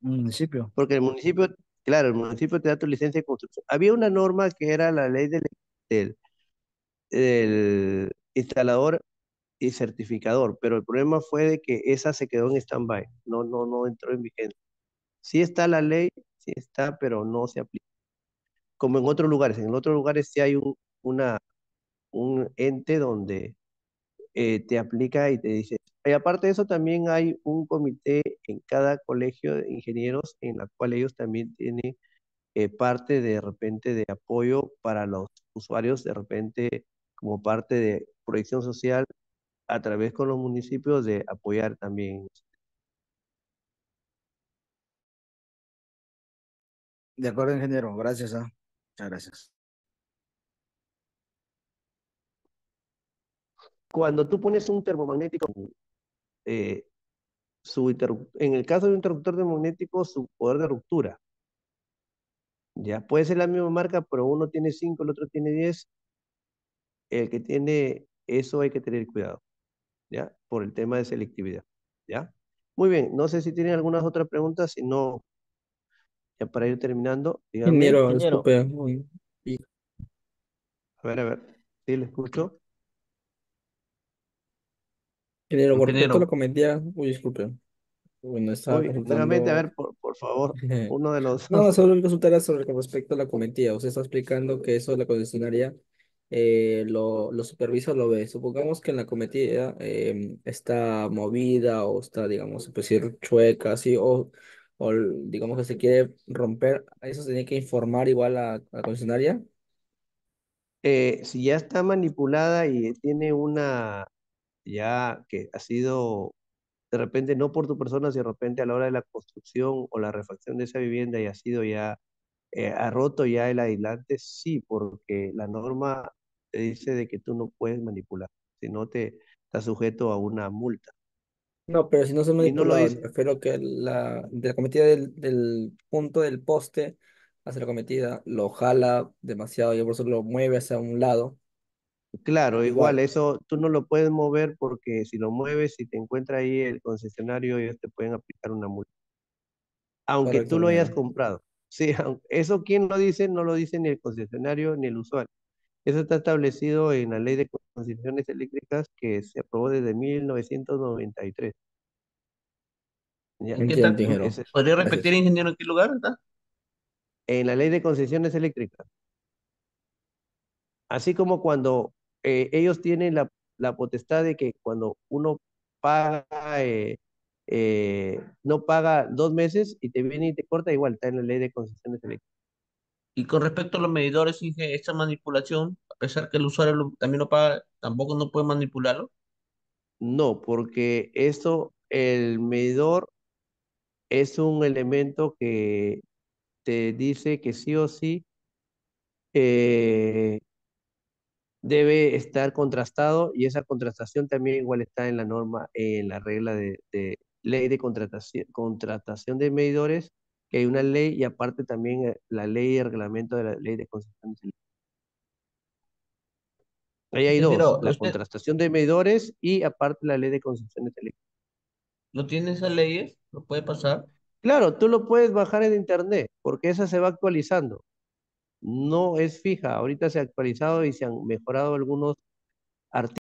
Municipio. Porque el municipio, claro, el municipio te da tu licencia de construcción. Había una norma que era la ley del, del, instalador y certificador, pero el problema fue de que esa se quedó en stand-by, no, no, no entró en vigencia. Sí está la ley, sí está, pero no se aplica. Como en otros lugares, en otros lugares sí hay un, una, un ente donde eh, te aplica y te dice. Y aparte de eso, también hay un comité en cada colegio de ingenieros en la cual ellos también tienen eh, parte de repente de apoyo para los usuarios, de repente como parte de proyección social a través con los municipios de apoyar también. De acuerdo, ingeniero. Gracias. Ah. Muchas gracias. cuando tú pones un termomagnético, eh, en el caso de un interruptor magnético su poder de ruptura. Ya puede ser la misma marca, pero uno tiene 5, el otro tiene 10. El que tiene eso hay que tener cuidado, ¿ya? Por el tema de selectividad, ¿ya? Muy bien, no sé si tienen algunas otras preguntas, si no, ya para ir terminando. A ver, a ver, sí, le escucho. Genero, por qué Ingeniero, la cometida? Uy, disculpe. Bueno, estaba uy, a ver, por, favor, uno de los No, solo mi sobre respecto a la cometía. Usted está explicando que eso de la concesionaria eh, lo, lo supervisa, lo ve. Supongamos que en la cometida em, está movida o está, digamos, pues, chueca, así, o, o digamos que se quiere romper. Eso se tiene que informar igual a, la concesionaria. Eh, si ya está manipulada y tiene una ya que ha sido de repente no por tu persona, si de repente a la hora de la construcción o la refacción de esa vivienda y ha sido ya, eh, ha roto ya el aislante, sí, porque la norma te dice de que tú no puedes manipular, si no te estás sujeto a una multa. No, pero si no se manipula, yo prefiero que la, de la cometida del, punto del poste hacia la cometida lo jala demasiado y por eso lo mueve hacia un lado Claro, igual, eso tú no lo puedes mover porque si lo mueves y si te encuentra ahí el concesionario, ellos te pueden aplicar una multa. Aunque tú lo hayas comprado. Sí, eso ¿quién lo dice, no lo dice ni el concesionario ni el usuario. Eso está establecido en la ley de concesiones eléctricas que se aprobó desde 1993. qué ¿Podría repetir, ingeniero, en qué lugar está? En la ley de concesiones eléctricas. Así como cuando eh, ellos tienen la, potestad de que cuando uno paga, eh, eh, no paga dos meses y te viene y te corta, igual está en la ley de concesiones eléctricas. Y con respecto a los medidores, Inge, esta manipulación, a pesar que el usuario también lo paga, tampoco no puede manipularlo. No, porque eso el medidor es un elemento que te dice que sí o sí debe estar contrastado y esa contrastación también igual está en la norma, en la regla de, ley de contratación, contratación de medidores, que hay una ley y aparte también eh, la ley de reglamento de la ley de concesiones. Ahí hay dos, la contrastación contratación de medidores y aparte la ley de concesiones ¿No tiene esas leyes? ¿No puede pasar? Claro, tú lo puedes bajar en internet, porque esa se va actualizando no es fija. Ahorita se ha actualizado y se han mejorado algunos artículos